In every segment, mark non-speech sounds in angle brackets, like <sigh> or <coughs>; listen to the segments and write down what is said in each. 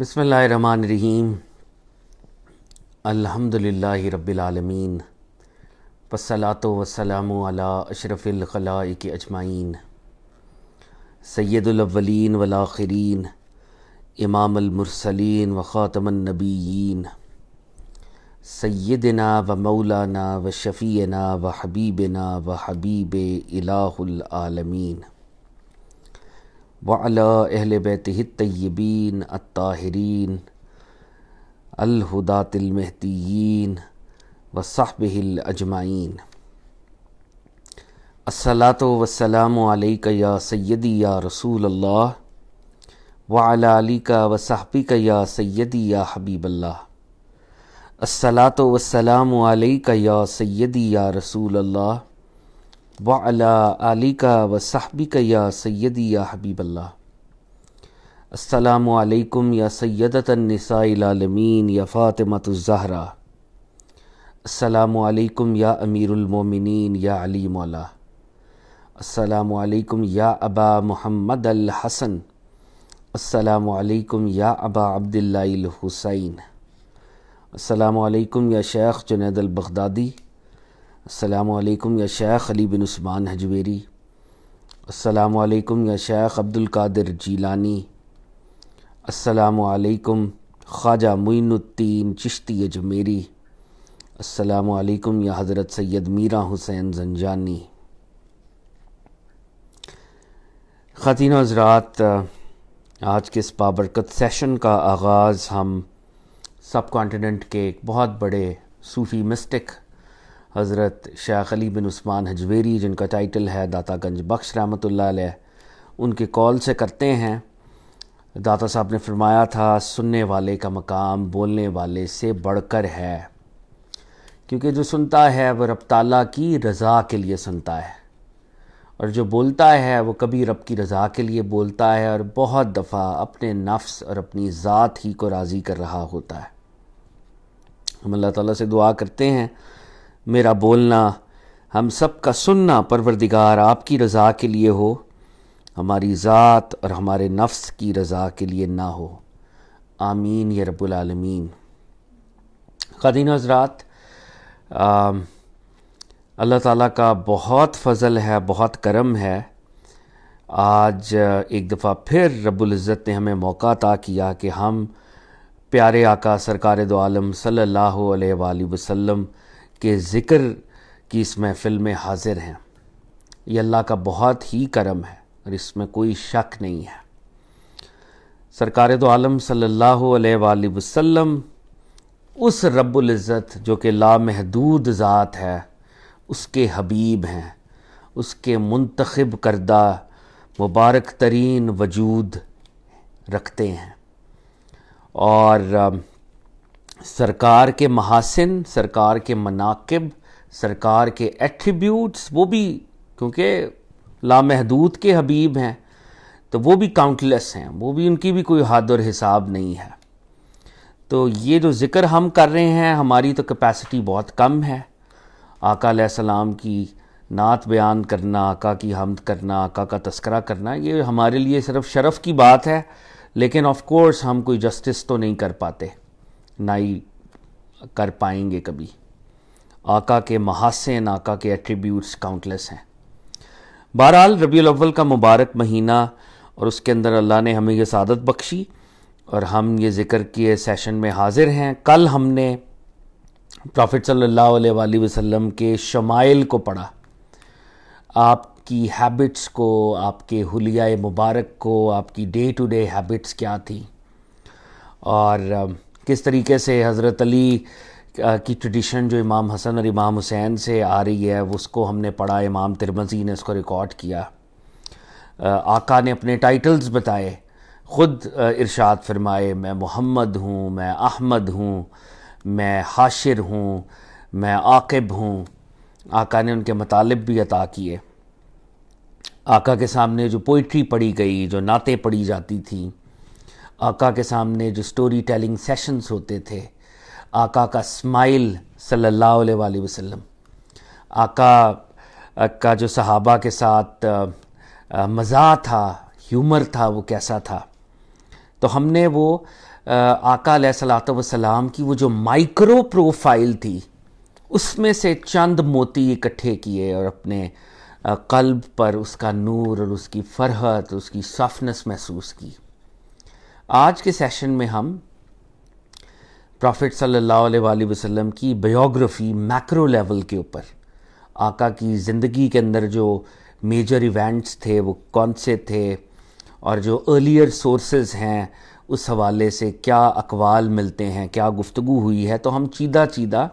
बसमीम अल्हम्दुलिल्लाहि रब्बिल आलमीन वसलातो वसलाम अला अशरफिल खलाइक अजमाइन सैदुलवलिन वलाखरीन इमामलमरसलिन व ख़ातमनबीन सैदना व मौलाना व शफ़ीना व हबीबना व हबीब इलाहल आलमीन وعلى أهل بيته الطيبين الطاهرين الهداة المهديين وصحبه الأجمعين الصلاة والسلام عليك يا سيدي يا رسول الله وعلى عليك وصحبك يا سيدي يا حبيب الله الصلاة والسلام عليك يا سيدي يا رسول الله وعلى آلك وصحبك يا سيدي يا حبيب الله السلام عليكم يا سيدة النساء العالمين يا فاطمة الزهرة السلام عليكم يا أمير المؤمنين يا علي مولا السلام عليكم يا أبا محمد الحسن السلام عليكم يا أبا عبد الله الحسين السلام عليكم يا شيخ جنيد البغدادي अल्लाम या शेख अली बिन उस्मान हजवेरी अल्लाम या शेख अब्दुल्कर जीलानी अल्लाम ख्वाजा मुइनुद्दीन चिश्ती अजमेरी अल्लाम या हज़रत सैद मीरा हुसैन जनजानी ख़ातिन हजरात आज के इस बाबरकत सेशन का आगाज़ हम सब कॉन्टीनेंट के एक बहुत बड़े सूफ़ी मिस्टिक हज़रत शेख अली बिन उस्मान हजवेरी जिनका टाइटल है दाता गंज बख्श रहमत उनके कॉल से करते हैं दाता साहब ने फरमाया था सुनने वाले का मकाम बोलने वाले से बढ़कर है क्योंकि जो सुनता है वह रब ताला की रज़ा के लिए सुनता है और जो बोलता है वो कभी रब की रज़ा के लिए बोलता है और बहुत दफ़ा अपने नफ्स और अपनी ज़ात ही को राज़ी कर रहा होता है हम अल्लाह ताला से दुआ करते हैं मेरा बोलना हम सब का सुनना परवरदिगार आपकी रज़ा के लिए हो हमारी ज़ात और हमारे नफ्स की रज़ा के लिए ना हो आमीन या रबालमीन ख़दीन हजरात अल्लाह ताला का बहुत फ़ज़ल है बहुत करम है आज एक दफ़ा फिर रबुल्ज़त ने हमें मौका अता किया कि हम प्यारे आका सरकार दो आलम सल्लल्लाहु अलैहि वसल्लम के ज़िक्र की इस महफ़िल में हाज़िर हैं ये अल्लाह का बहुत ही करम है और इसमें कोई शक नहीं है सरकार तो आलम सल्लल्लाहु अलैहि वसल्लम उस रब्ज़त जो कि लामहदूद ज़ात है उसके हबीब हैं उसके मुंतखब करदा मुबारक तरीन वजूद रखते हैं और सरकार के महासिन सरकार के मनाकब सरकार के एट्रीब्यूट्स वो भी क्योंकि लामहदूद के हबीब हैं तो वो भी काउंटलेस हैं वो भी उनकी भी कोई हद और हिसाब नहीं है तो ये जो ज़िक्र हम कर रहे हैं हमारी तो कैपेसिटी बहुत कम है आका सलाम की नात बयान करना आका की हमद करना आका का तस्करा करना ये हमारे लिए सिर्फ शरफ़ की बात है लेकिन ऑफ़ कोर्स हम कोई जस्टिस तो नहीं कर पाते नाई कर पाएंगे कभी आका के महासेन आका के एट्रीब्यूट्स काउंटलेस हैं बहरहाल रबी अव्वल का मुबारक महीना और उसके अंदर अल्लाह ने हमें यह सादत बख्शी और हम ये ज़िक्र किए सेशन में हाज़िर हैं कल हमने प्रॉफिट सल्ला वसलम के शमाइल को पढ़ा आपकी हैबिट्स को आपके हलिया मुबारक को आपकी डे टू डे हैबिट्स क्या थी और किस तरीके से हज़रत अली की ट्रेडिशन जो इमाम हसन और इमाम हुसैन से आ रही है उसको हमने पढ़ा इमाम तिरमजी ने उसको रिकॉर्ड किया आका ने अपने टाइटल्स बताए ख़ुद इरशाद फरमाए मैं मोहम्मद हूँ मैं अहमद हूँ मैं हाशिर हूँ मैं आकब हूँ आका ने उनके मतलब भी अता किए आका के सामने जो पोइट्री पढ़ी गई जो नातें पढ़ी जाती थी आका के सामने जो स्टोरी टेलिंग सेशंस होते थे आका का स्माइल सल्लल्लाहु अलैहि वसल्लम आका का जो सहाबा के साथ मज़ा था ह्यूमर था वो कैसा था तो हमने वो आका सलात वसलाम की वो जो माइक्रो प्रोफाइल थी उसमें से चंद मोती इकट्ठे किए और अपने कल्ब पर उसका नूर और उसकी फरहत उसकी सॉफ्टनेस महसूस की आज के सेशन में हम प्रॉफिट सल्लल्लाहु अलैहि वसल्लम की बायोग्राफी मैक्रो लेवल के ऊपर आका की ज़िंदगी के अंदर जो मेजर इवेंट्स थे वो कौन से थे और जो अर्लियर सोर्सेज हैं उस हवाले से क्या अकवाल मिलते हैं क्या गुफ्तु हुई है तो हम चीदा चीदा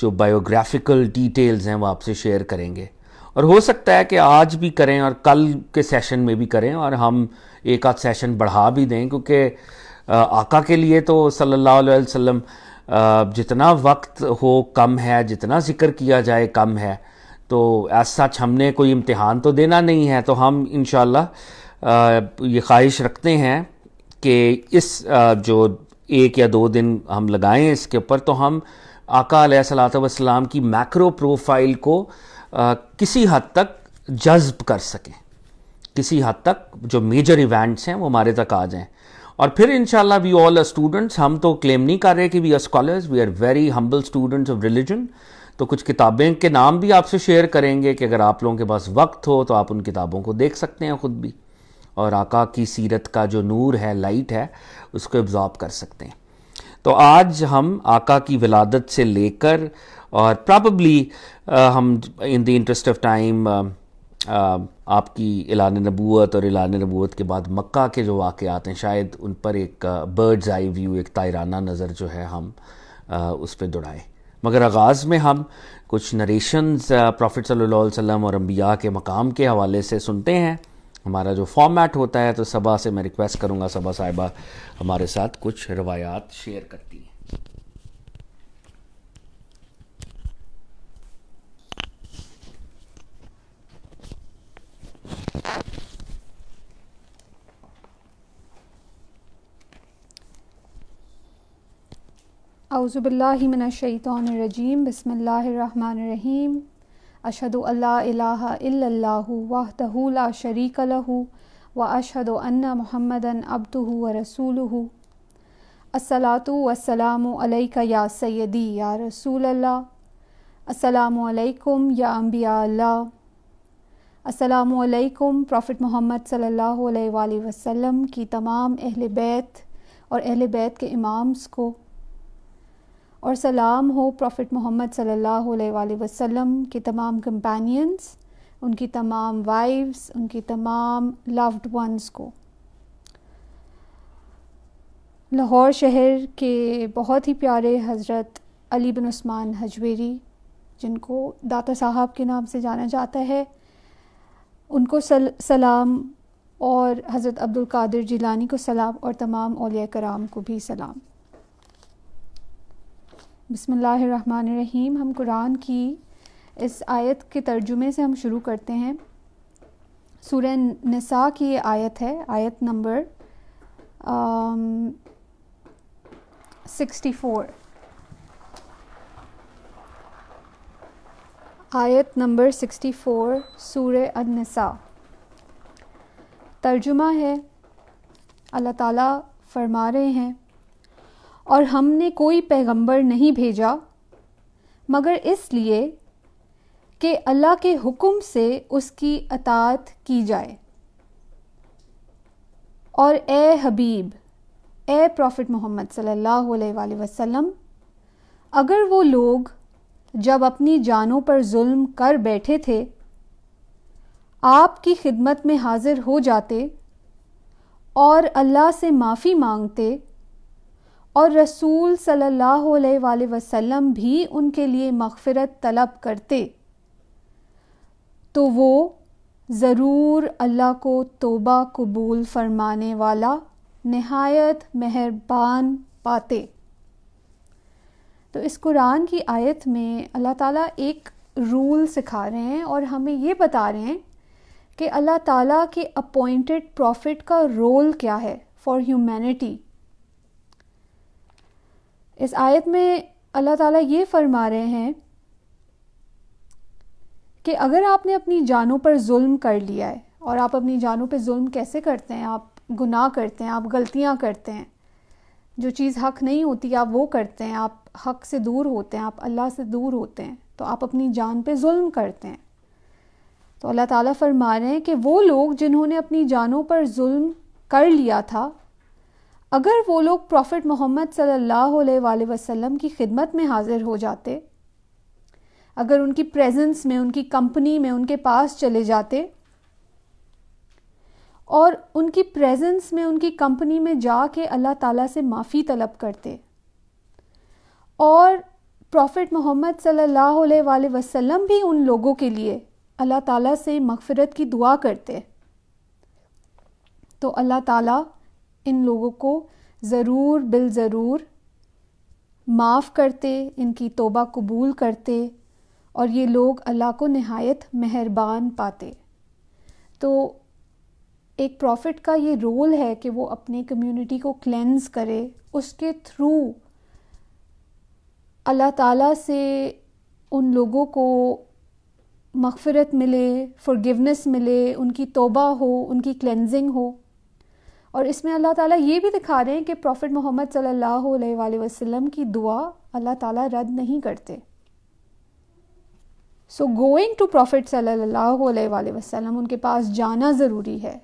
जो बायोग्राफिकल डिटेल्स हैं वो आपसे शेयर करेंगे और हो सकता है कि आज भी करें और कल के सेशन में भी करें और हम एक आध सेशन बढ़ा भी दें क्योंकि आका के लिए तो सल्लल्लाहु अलैहि वसल्लम जितना वक्त हो कम है जितना जिक्र किया जाए कम है तो ऐसा सच हमने कोई इम्तिहान तो देना नहीं है तो हम इन ये ख्वाहिश रखते हैं कि इस जो एक या दो दिन हम लगाएं इसके ऊपर तो हम आका सलाम की मैक्रो प्रोफाइल को किसी हद तक जज्ब कर सकें किसी हद तक जो मेजर इवेंट्स हैं वो हमारे तक आ जाएं और फिर in we all are students हम तो क्लेम नहीं कर रहे कि we are scholars we are very humble students of religion तो कुछ किताबें के नाम भी आपसे शेयर करेंगे कि अगर आप लोगों के पास वक्त हो तो आप उन किताबों को देख सकते हैं ख़ुद भी और आका की सीरत का जो नूर है लाइट है उसको एब्जॉर्ब कर सकते हैं तो आज हम आका की विलादत से लेकर और प्रॉबली uh, हम in the interest of time आपकी एलान नबूत और एलान नबूत के बाद मक्का के जो आते हैं शायद उन पर एक बर्ड्स आई व्यू एक तायराना नज़र जो है हम उस पर दौड़ाएँ मगर आगाज़ में हम कुछ नरेशन्स प्रॉफिट सल्ला अलैहि वसल्लम और अम्बिया के मकाम के हवाले से सुनते हैं हमारा जो फॉर्मेट होता है तो सबा से मैं रिक्वेस्ट करूँगा सबा साहिबा हमारे साथ कुछ रवायात शेयर करती हैं अज़ुबिल्लिमिनशैतरजीम बसमीम अशद वाहतला शरीक लहू व अशद अन्ना अब्दू व रसूल असलातु वसलामक या सैदी या रसूल असलकम या अम्बिया असलकम प्रॉफ़िट मोहम्मद सल्ला वसम की तमाम अहल बैत और अहल बैत के इमाम्स को और सलाम हो प्रॉफ़िट मोहम्मद सल्लल्लाहु अलैहि वसल्लम के तमाम कंपेनियंस उनकी तमाम वाइफ्स उनकी तमाम लव्ड वंस को लाहौर शहर के बहुत ही प्यारे हज़रत अली बिन उस्मान हजवेरी जिनको दाता साहब के नाम से जाना जाता है उनको सल, सलाम और हज़रत अब्दुल कादिर जिलानी को सलाम और तमाम अलिया कराम को भी सलाम बसमीम हम कुरान की इस आयत के तर्जुमे से हम शुरू करते हैं सूर्य नसा की ये आयत है आयत नंबर सिक्सटी फोर आयत नंबर सिक्सटी फोर सूर्य अनसा तर्जुमा है अल्लाह ताला फरमा रहे हैं और हमने कोई पैगंबर नहीं भेजा मगर इसलिए कि अल्लाह के हुक्म से उसकी अतात की जाए और ए हबीब ए प्रॉफ़िट मोहम्मद सल्लल्लाहु अलैहि वसल्लम अगर वो लोग जब अपनी जानों पर जुल्म कर बैठे थे आपकी खिदमत में हाज़िर हो जाते और अल्लाह से माफ़ी मांगते और रसूल सल्लल्लाहु अलैहि वसल्लम भी उनके लिए मगफ़रत तलब करते तो वो ज़रूर अल्लाह को तोबा कबूल फरमाने वाला नहायत मेहरबान पाते तो इस कुरान की आयत में अल्लाह ताला एक रूल सिखा रहे हैं और हमें ये बता रहे हैं कि अल्लाह ताला के अपॉइंटेड प्रॉफिट का रोल क्या है फॉर ह्यूमैनिटी इस आयत में अल्लाह ताला ये फरमा रहे हैं कि अगर आपने अपनी जानों पर जुल्म कर लिया है और आप अपनी जानों पर जुल्म कैसे करते हैं आप गुनाह करते हैं आप गलतियां करते हैं जो चीज़ हक नहीं होती आप वो करते हैं आप हक से दूर होते हैं आप अल्लाह से दूर होते हैं तो आप अपनी जान पे जुल्म करते हैं तो अल्लाह ताला फरमा रहे हैं कि वो लोग जिन्होंने अपनी जानों पर जुल्म कर लिया था अगर वो लोग प्रॉफिट मोहम्मद सल्लल्लाहु अलैहि वसल्लम की खिदमत में हाजिर हो जाते अगर उनकी प्रेजेंस में उनकी कंपनी में उनके पास चले जाते और उनकी प्रेजेंस में उनकी कंपनी में जाके अल्लाह ताला से माफ़ी तलब करते और प्रॉफिट मोहम्मद सल्लल्लाहु अलैहि वसल्लम भी उन लोगों के लिए अल्लाह ताला से मगफरत की दुआ करते तो अल्लाह ताला इन लोगों को ज़रूर बिल ज़रूर माफ़ करते इनकी तोबा कबूल करते और ये लोग अल्लाह को नहायत मेहरबान पाते तो एक प्रॉफिट का ये रोल है कि वो अपने कम्युनिटी को क्लेंस करे उसके थ्रू अल्लाह ताला से उन लोगों को मगफ़रत मिले फॉरगिवनेस मिले उनकी तोबा हो उनकी क्लेंजिंग हो और इसमें अल्लाह ताला ये भी दिखा रहे हैं कि प्रॉफ़िट मोहम्मद सल्लल्लाहु अलैहि वसल्लम की दुआ अल्लाह ताला रद्द नहीं करते सो गोइंग टू प्रॉफिट सल्लल्लाहु अलैहि वसल्लम उनके पास जाना ज़रूरी है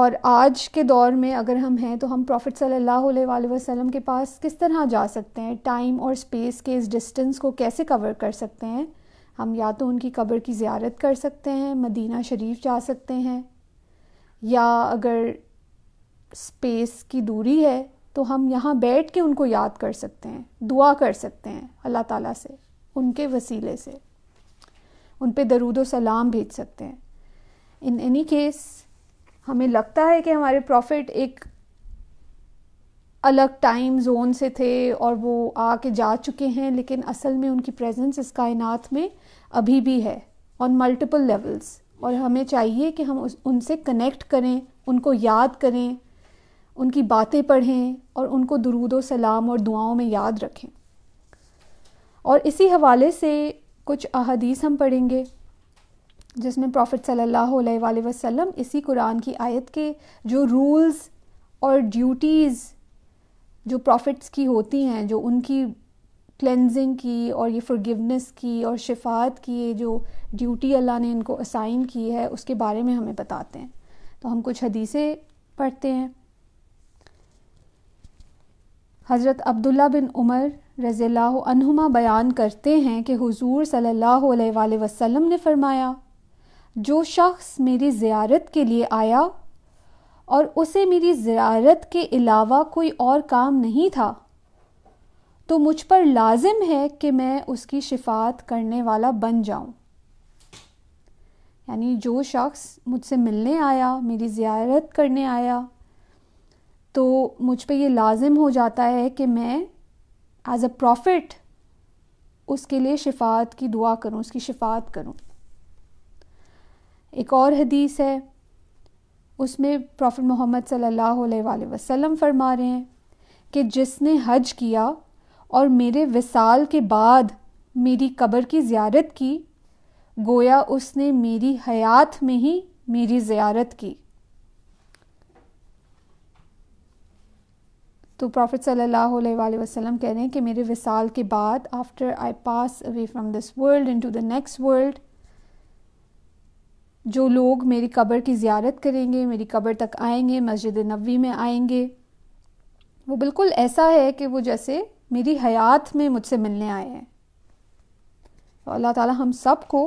और आज के दौर में अगर हम हैं तो हम प्रॉफिट सल्लल्लाहु अलैहि वसल्लम के पास किस तरह जा सकते हैं टाइम और स्पेस के इस डिस्टेंस को कैसे कवर कर सकते हैं हम या तो उनकी कब्र की ज़्यारत कर सकते हैं मदीना शरीफ जा सकते हैं या अगर स्पेस की दूरी है तो हम यहाँ बैठ के उनको याद कर सकते हैं दुआ कर सकते हैं अल्लाह ताला से उनके वसीले से उन पर दरूद सलाम भेज सकते हैं इन एनी केस हमें लगता है कि हमारे प्रॉफिट एक अलग टाइम जोन से थे और वो आके जा चुके हैं लेकिन असल में उनकी प्रेजेंस इस कायनात में अभी भी है ऑन मल्टीपल लेवल्स और हमें चाहिए कि हम उस उनसे कनेक्ट करें उनको याद करें उनकी बातें पढ़ें और उनको दरूद सलाम और दुआओं में याद रखें और इसी हवाले से कुछ अहदीस हम पढ़ेंगे जिसमें प्रॉफ़िट सल्लल्लाहु अलैहि वसल्लम इसी कुरान की आयत के जो रूल्स और ड्यूटीज़ जो प्रॉफ़िट्स की होती हैं जो उनकी क्लेंजिंग की और ये फॉरगिवनेस की और शिफात की ये जो ड्यूटी अल्लाह ने इनको असाइन की है उसके बारे में हमें बताते हैं तो हम कुछ हदीसें पढ़ते हैं हज़रत अब्दुल्ला बिन उमर रज़ील्ला अनहुमा बयान करते हैं कि हुजूर सल्लल्लाहु अलैहि वसल्लम ने फरमाया जो शख्स मेरी ज़ियारत के लिए आया और उसे मेरी ज़ियारत के अलावा कोई और काम नहीं था तो मुझ पर लाजिम है कि मैं उसकी शिफात करने वाला बन जाऊं यानी जो शख्स मुझसे मिलने आया मेरी ज़्यारत करने आया तो मुझ पर यह लाजिम हो जाता है कि मैं एज़ अ प्रॉफिट उसके लिए शिफात की दुआ करूं उसकी शिफात करूं एक और हदीस है उसमें प्रॉफिट मोहम्मद सल्लल्लाहु अलैहि वसल्लम फरमा रहे हैं कि जिसने हज किया और मेरे विसाल के बाद मेरी कब्र की ज़्यारत की गोया उसने मेरी हयात में ही मेरी ज़्यारत की तो प्रॉफिट सल्लल्लाहु अलैहि वसल्लम कह रहे हैं कि मेरे विसाल के बाद after I pass away from this world into the next world जो लोग मेरी कब्र की ज़्यारत करेंगे मेरी कब्र तक आएंगे मस्जिद नबी में आएंगे वो बिल्कुल ऐसा है कि वो जैसे मेरी हयात में मुझसे मिलने आए हैं तो अल्लाह ताला हम सब को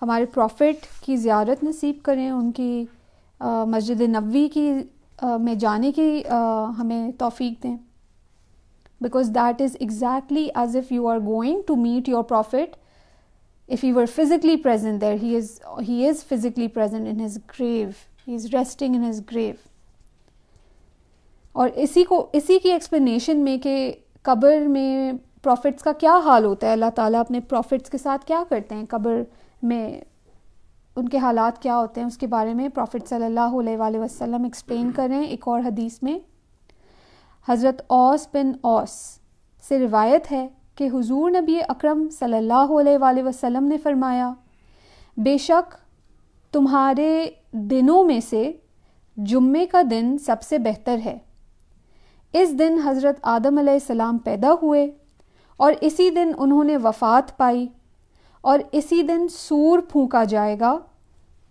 हमारे प्रॉफिट की ज़्यारत नसीब करें उनकी मस्जिद नबी की आ, में जाने की आ, हमें तोफ़ी दें because that is exactly as if you are going to meet your prophet if you are physically present there he is he is physically present in his grave he is resting in his grave और इसी को इसी की explanation में कि कब्र में profits का क्या हाल होता है अल्लाह ताला अपने प्रॉफिट्स के साथ क्या करते हैं कब्र में उनके हालात क्या होते हैं उसके बारे में प्रॉफिट सल्लल्लाहु अलैहि वसल्लम एक्सप्लेन करें एक और हदीस में हज़रत ओस बिन ओस से रिवायत है कि हुजूर नबी अकरम सल्लल्लाहु अलैहि वसल्लम ने फरमाया बेशक तुम्हारे दिनों में से जुम्मे का दिन सबसे बेहतर है इस दिन हज़रत आदम सलाम पैदा हुए और इसी दिन उन्होंने वफ़ात पाई और इसी दिन सूर फूका जाएगा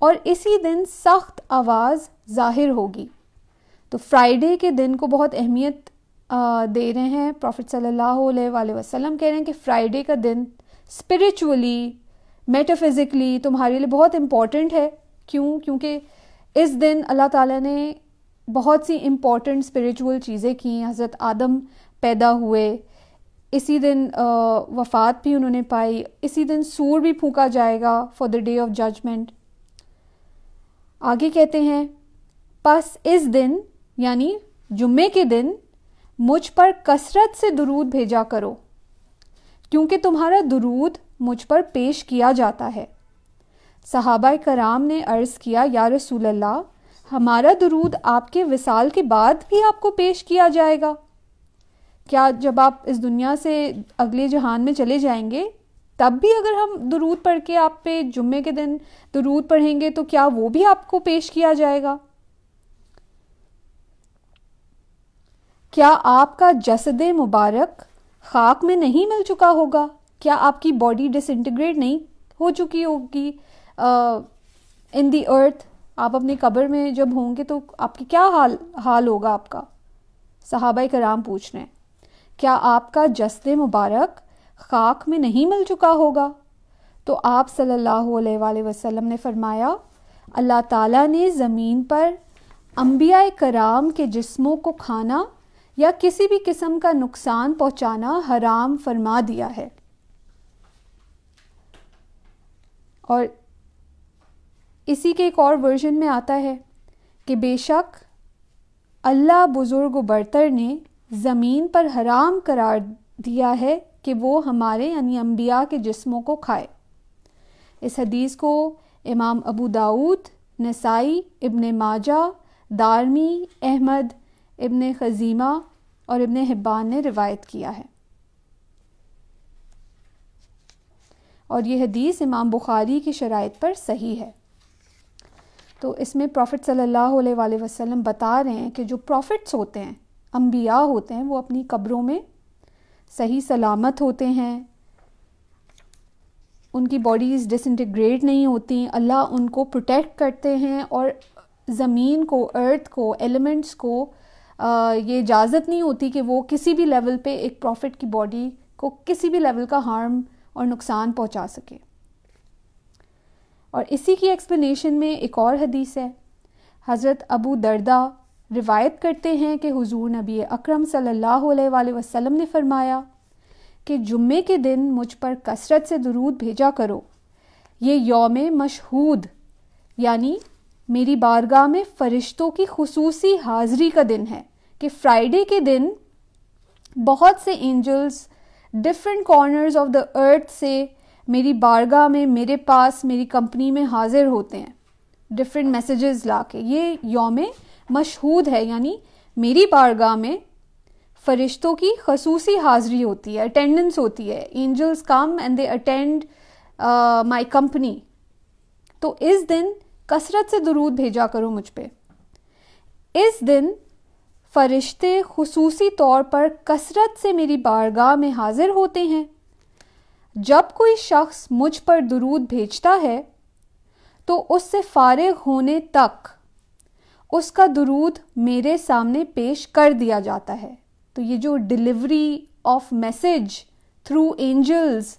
और इसी दिन सख्त आवाज़ ज़ाहिर होगी तो फ्राइडे के दिन को बहुत अहमियत दे रहे हैं प्रॉफिट सल्लल्लाहु अलैहि वसल्लम कह रहे हैं कि फ्राइडे का दिन स्पिरिचुअली मेटाफिज़िकली तुम्हारे लिए बहुत इम्पॉर्टेंट है क्यों क्योंकि इस दिन अल्लाह ताला ने बहुत सी इम्पॉर्टेंट स्पिरिचुअल चीज़ें की हज़रत आदम पैदा हुए इसी दिन वफ़ात भी उन्होंने पाई इसी दिन सूर भी फूका जाएगा for the day of judgement आगे कहते हैं बस इस दिन यानी जुम्मे के दिन मुझ पर कसरत से दुरूद भेजा करो क्योंकि तुम्हारा दुरूद मुझ पर पेश किया जाता है सहाबा कराम ने अर्ज़ किया या रसूल अल्लाह हमारा दरूद आपके विसाल के बाद भी आपको पेश किया जाएगा क्या जब आप इस दुनिया से अगले जहान में चले जाएंगे तब भी अगर हम दरूद पढ़ के आप पे जुम्मे के दिन दरूद पढ़ेंगे तो क्या वो भी आपको पेश किया जाएगा क्या आपका जसद मुबारक खाक में नहीं मिल चुका होगा क्या आपकी बॉडी डिसइंटीग्रेट नहीं हो चुकी होगी इन दी अर्थ आप अपनी कब्र में जब होंगे तो आपकी क्या हाल हाल होगा आपका सहाबा कराम पूछ रहे हैं क्या आपका जस्ते मुबारक खाक में नहीं मिल चुका होगा तो आप सल्लल्लाहु अलैहि वसल्लम ने फरमाया अल्लाह ताला ने ज़मीन पर अम्बिया कराम के जिस्मों को खाना या किसी भी किस्म का नुकसान पहुंचाना हराम फरमा दिया है और इसी के एक और वर्जन में आता है कि बेशक अल्लाह बुज़ुर्ग बर्तर ने ज़मीन पर हराम करार दिया है कि वो हमारे यानी अम्बिया के जिस्मों को खाए इस हदीस को इमाम अबू दाऊद नसाई इब्न माजा दारमी अहमद इब्न खजीमा और इब्न हिब्बान ने रिवायत किया है और ये हदीस इमाम बुखारी की शराइ पर सही है तो इसमें प्रॉफ़िट सल्लल्लाहु अलैहि वसल्लम बता रहे हैं कि जो प्रॉफ़िट्स होते हैं अम्बिया होते हैं वो अपनी कब्रों में सही सलामत होते हैं उनकी बॉडीज़ डिसइंटीग्रेट नहीं होती अल्लाह उनको प्रोटेक्ट करते हैं और ज़मीन को अर्थ को एलिमेंट्स को आ, ये इजाज़त नहीं होती कि वो किसी भी लेवल पे एक प्रॉफिट की बॉडी को किसी भी लेवल का हार्म और नुकसान पहुंचा सके और इसी की एक्सप्लेनेशन में एक और हदीस है हज़रत अबू दर्दा रिवायत करते हैं कि हुजूर नबी अकरम सल्लल्लाहु अलैहि वसल्लम ने फरमाया कि जुम्मे के दिन मुझ पर कसरत से दरूद भेजा करो ये योम मशहूद यानी मेरी बारगाह में फ़रिश्तों की खसूसी हाज़री का दिन है कि फ्राइडे के दिन बहुत से angels different corners of the earth से मेरी बारगाह में मेरे पास मेरी कंपनी में हाजिर होते हैं डिफरेंट मैसेजेस ला के ये योम मशहूद है यानी मेरी बारगाह में फरिश्तों की खसूसी हाजिरी होती है अटेंडेंस होती है angels come and they attend my company तो इस दिन कसरत से दुरूद भेजा करो मुझ पर इस दिन फरिश्ते खसूसी तौर पर कसरत से मेरी बारगाह में हाजिर होते हैं जब कोई शख्स मुझ पर दुरूद भेजता है तो उससे फारिग होने तक उसका दुरूद मेरे सामने पेश कर दिया जाता है तो ये जो delivery of message through angels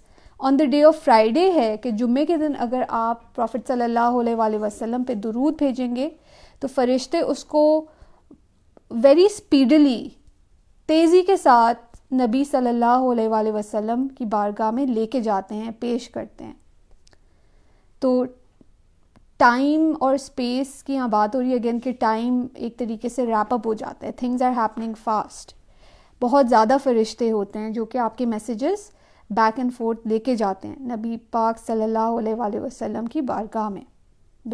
on the day of Friday है कि जुम्मे के दिन अगर आप प्रॉफिट सल्लल्लाहु अलैहि वसल्लम पे दुरूद भेजेंगे तो फरिश्ते उसको वेरी स्पीडली तेज़ी के साथ नबी सल्लल्लाहु अलैहि वसल्लम की बारगाह में लेके जाते हैं पेश करते हैं तो टाइम और स्पेस की यहाँ बात हो रही है अगेन कि टाइम एक तरीके से रैपअप हो जाता है थिंग्स आर हैपनिंग फास्ट बहुत ज़्यादा फरिश्ते होते हैं जो कि आपके मैसेजेस बैक एंड फोर्थ लेके जाते हैं नबी पाक सल्लल्लाहु अलैहि वसल्लम की बारगाह में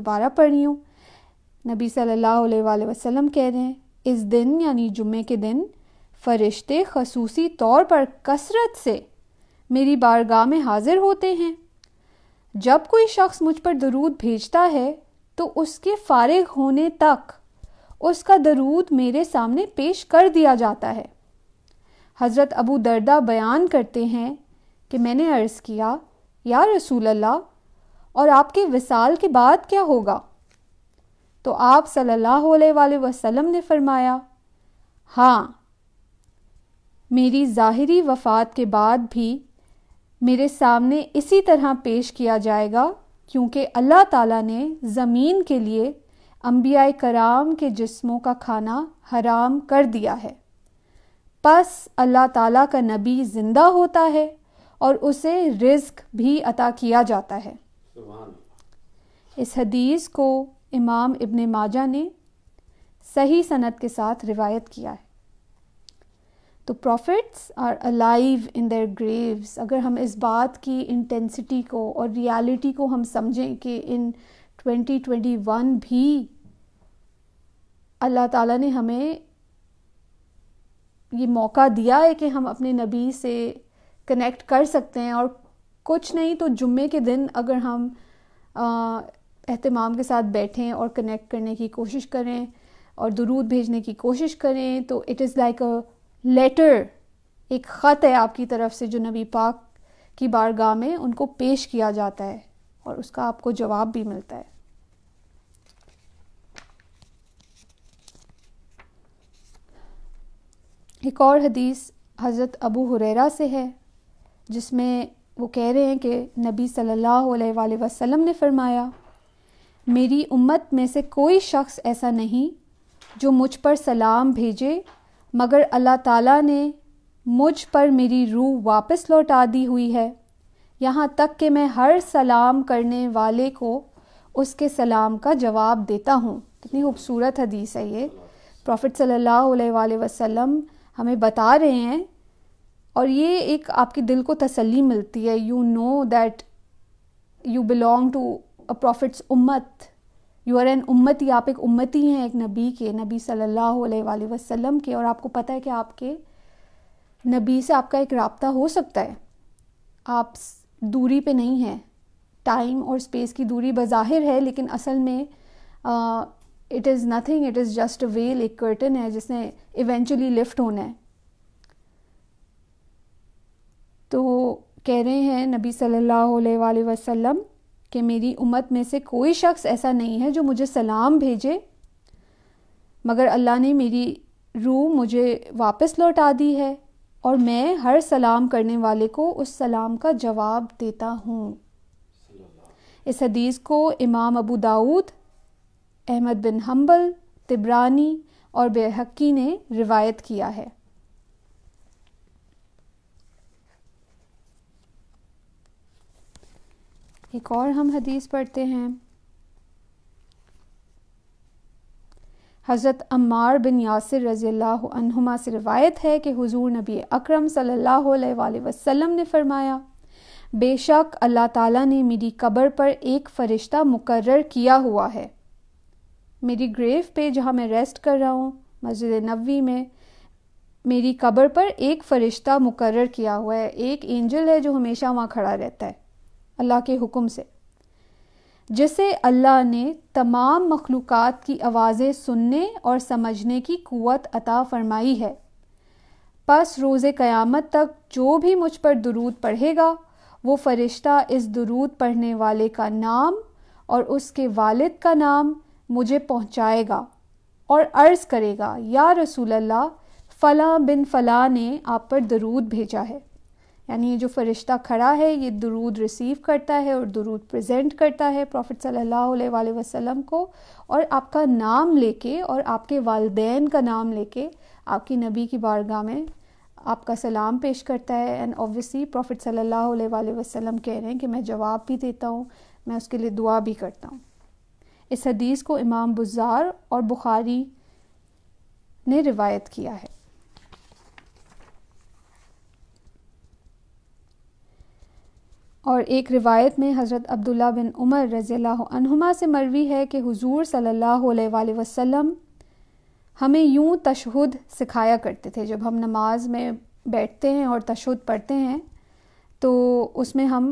दोबारा पढ़ रही हूँ नबी सल्लल्लाहु अलैहि वसल्लम कह रहे हैं इस दिन यानी जुम्मे के दिन फरिश्ते खसूसी तौर पर कसरत से मेरी बारगाह में हाजिर होते हैं जब कोई शख्स मुझ पर दरूद भेजता है तो उसके फारिग होने तक उसका दरूद मेरे सामने पेश कर दिया जाता है हज़रत अबू दर्दा बयान करते हैं कि मैंने अर्ज़ किया या रसूल अल्लाह और आपके विसाल के बाद क्या होगा तो आप सल्लल्लाहु अलैहि वसल्लम ने फरमाया हाँ मेरी ज़ाहरी वफ़ात के बाद भी मेरे सामने इसी तरह पेश किया जाएगा क्योंकि अल्लाह ताला ने ज़मीन के लिए अम्बिया कराम के जिस्मों का खाना हराम कर दिया है बस अल्लाह ताला का नबी ज़िंदा होता है और उसे रिज्क भी अता किया जाता है इस हदीस को इमाम इब्ने माजा ने सही सनत के साथ रिवायत किया है तो prophets are alive in their graves अगर हम इस बात की इंटेंसिटी को और रियलिटी को हम समझें कि इन 2021 भी अल्लाह ताला ने हमें ये मौका दिया है कि हम अपने नबी से कनेक्ट कर सकते हैं और कुछ नहीं तो जुम्मे के दिन अगर हम अहतमाम के साथ बैठें और कनेक्ट करने की कोशिश करें और दुरूद भेजने की कोशिश करें तो it is like a letter एक ख़त है आपकी तरफ से जो नबी पाक की बारगाह में उनको पेश किया जाता है और उसका आपको जवाब भी मिलता है एक और हदीस हज़रत अबू हुरैरा से है जिसमें वो कह रहे हैं कि नबी सल्लल्लाहु अलैहि वसल्लम ने फरमाया मेरी उम्मत में से कोई शख्स ऐसा नहीं जो मुझ पर सलाम भेजे मगर अल्लाह ताला ने मुझ पर मेरी रूह वापस लौटा दी हुई है यहाँ तक कि मैं हर सलाम करने वाले को उसके सलाम का जवाब देता हूँ कितनी खूबसूरत हदीस है ये प्रॉफ़िट सल्लल्लाहु अलैहि वसल्लम हमें बता रहे हैं और ये एक आपके दिल को तसल्ली मिलती है you know that you belong to a prophets उम्मत यू आर एन उम्मती आप एक उम्मती हैं एक नबी के नबी सल्लल्लाहु अलैहि वसल्लम के और आपको पता है कि आपके नबी से आपका एक रबता हो सकता है आप दूरी पे नहीं हैं टाइम और स्पेस की दूरी बज़ाहिर है लेकिन असल में it is nothing it is just a veil एक कर्टन है जिसने इवेंचुअली लिफ्ट होना है तो कह रहे हैं नबी सल्लल्लाहु अलैहि वसल्लम कि मेरी उम्मत में से कोई शख्स ऐसा नहीं है जो मुझे सलाम भेजे मगर अल्लाह ने मेरी रूह मुझे वापस लौटा दी है और मैं हर सलाम करने वाले को उस सलाम का जवाब देता हूँ इस हदीस को इमाम अबू दाऊद अहमद बिन हम्बल तिब्रानी और बेहक्की ने रिवायत किया है एक और हम हदीस पढ़ते हैं हज़रत अम्मार बिन यासिर रज़ी से रिवायत है कि हुजूर नबी अकरम सल्लल्लाहु अलैहि वसल्लम ने फरमाया बेशक अल्लाह ताला ने मेरी कब्र पर एक फ़रिश्ता मुकर्र किया हुआ है मेरी ग्रेव पे जहाँ मैं रेस्ट कर रहा हूँ मस्जिद नबी में मेरी कब्र पर एक फ़रिश्ता मुकर्र किया हुआ है एक एंजल है जो हमेशा वहाँ खड़ा रहता है अल्लाह के हुक्म से जिसे अल्लाह ने तमाम मखलूक़ात की आवाज़ें सुनने और समझने की क़वत अता फरमाई है बस रोज़ क़यामत तक जो भी मुझ पर दरूद पढ़ेगा वो फ़रिश्ता इस दरूद पढ़ने वाले का नाम और उसके वालिद का नाम मुझे पहुँचाएगा और अर्ज़ करेगा या रसूल अल्लाह फ़लाँ बिन फ़लाँ ने आप पर दरूद भेजा है यानी ये जो फ़रिश्ता खड़ा है ये दरूद रिसीव करता है और दरूद प्रेजेंट करता है प्रॉफिट सल्लल्लाहु अलैहि वसल्लम को और आपका नाम लेके और आपके वालदेन का नाम लेके आपकी नबी की बारगाह में आपका सलाम पेश करता है एंड ऑब्वियसली प्रॉफिट सल्लल्लाहु अलैहि वसल्लम कह रहे हैं कि मैं जवाब भी देता हूँ मैं उसके लिए दुआ भी करता हूँ इस हदीस को इमाम बुजार और बुखारी ने रिवायत किया है और एक रिवायत में हज़रत अब्दुल्ला बिन उमर रज़ील्हुमा से मरवी है कि हुजूर सल्लल्लाहु अलैहि वसल्लम हमें यूं तशहद सिखाया करते थे जब हम नमाज में बैठते हैं और तशहद पढ़ते हैं तो उसमें हम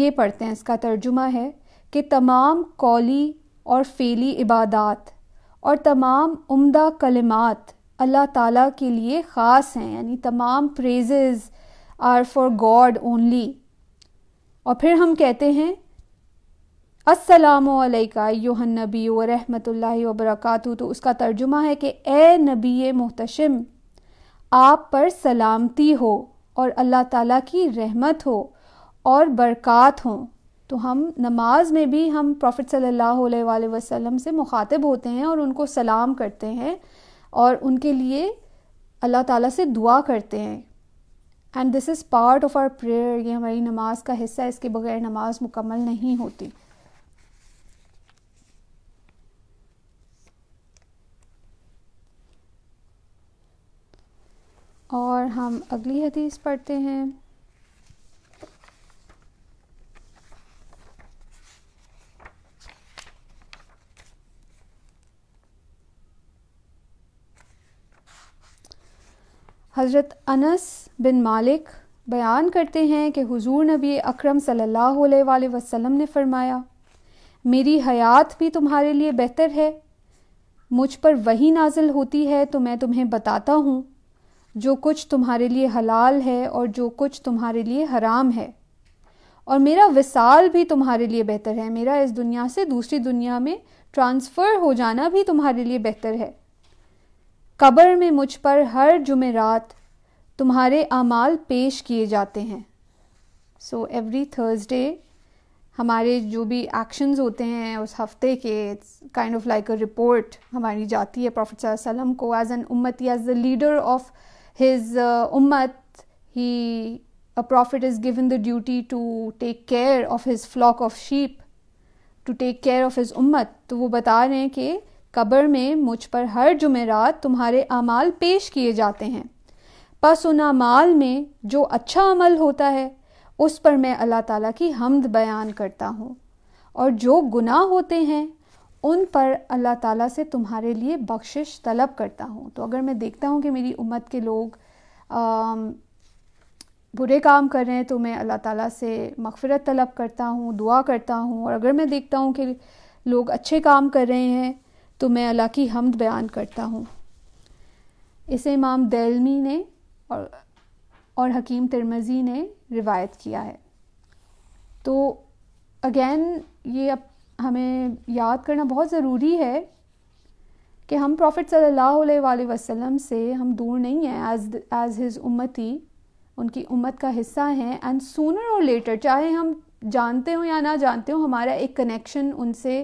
ये पढ़ते हैं इसका तर्जुमा है कि तमाम कौली और फेली इबादत और तमाम उम्दा कलिमात अल्लाह ताला के लिए ख़ास हैं यानी तमाम praises are for God only और फिर हम कहते हैं असलकबी वरहमतुल्ला वबरकत तो उसका तर्जुमा है कि ए नबी मोहतशम आप पर सलामती हो और अल्लाह ताला की रहमत हो और बरक़ात हो तो हम नमाज में भी हम प्रॉफिट सल्लल्लाहु अलैहि वसल्लम से मुखातब होते हैं और उनको सलाम करते हैं और उनके लिए अल्लाह ताला से दुआ करते हैं and this is part of our prayer ये हमारी नमाज का हिस्सा है इसके बगैर नमाज मुकम्मल नहीं होती और हम अगली हदीस पढ़ते हैं हज़रत अनस बिन मालिक बयान करते हैं कि हुजूर नबी अकरम सल्लल्लाहु अलैहि वसल्लम ने फरमाया मेरी हयात भी तुम्हारे लिए बेहतर है मुझ पर वही नाजिल होती है तो मैं तुम्हें बताता हूँ जो कुछ तुम्हारे लिए हलाल है और जो कुछ तुम्हारे लिए हराम है और मेरा विसाल भी तुम्हारे लिए बेहतर है मेरा इस दुनिया से दूसरी दुनिया में ट्रांसफ़र हो जाना भी तुम्हारे लिए बेहतर है कब्र में मुझ पर हर जुमेरात तुम्हारे अमाल पेश किए जाते हैं सो एवरी थर्सडे हमारे जो भी एक्शंस होते हैं उस हफ्ते के it's kind of like a report हमारी जाती है प्रॉफिट सल्लम को एज एन उम्मत as the leader of his उम्मत he a prophet is given the duty to take care of his flock of sheep to take care of his उम्मत तो वो बता रहे हैं कि कबर में मुझ पर हर जुमेरात तुम्हारे अमाल पेश किए जाते हैं बस उन अमाल में जो अच्छा अमल होता है उस पर मैं अल्लाह ताला की हमद बयान करता हूँ और जो गुनाह होते हैं उन पर अल्लाह ताला से तुम्हारे लिए बख्शिश तलब करता हूँ तो अगर मैं देखता हूँ कि मेरी उम्मत के लोग आ, बुरे काम कर रहे हैं तो मैं अल्लाह ताला से मगफ़रत तलब करता हूँ दुआ करता हूँ और अगर मैं देखता हूँ कि लोग अच्छे काम कर रहे हैं तो मैं अल्लाह की हमद बयान करता हूँ इसे इमाम दैलमी ने और और हकीम तिरमज़ी ने रिवायत किया है तो अगेन ये अब हमें याद करना बहुत ज़रूरी है कि हम प्रॉफ़िट सल्लल्लाहु अलैहि वसल्लम से हम दूर नहीं हैं एज एज़ हिज़ उम्मती उनकी उम्मत का हिस्सा हैं एंड सूनर और लेटर चाहे हम जानते हो या ना जानते हो हमारा एक कनेक्शन उनसे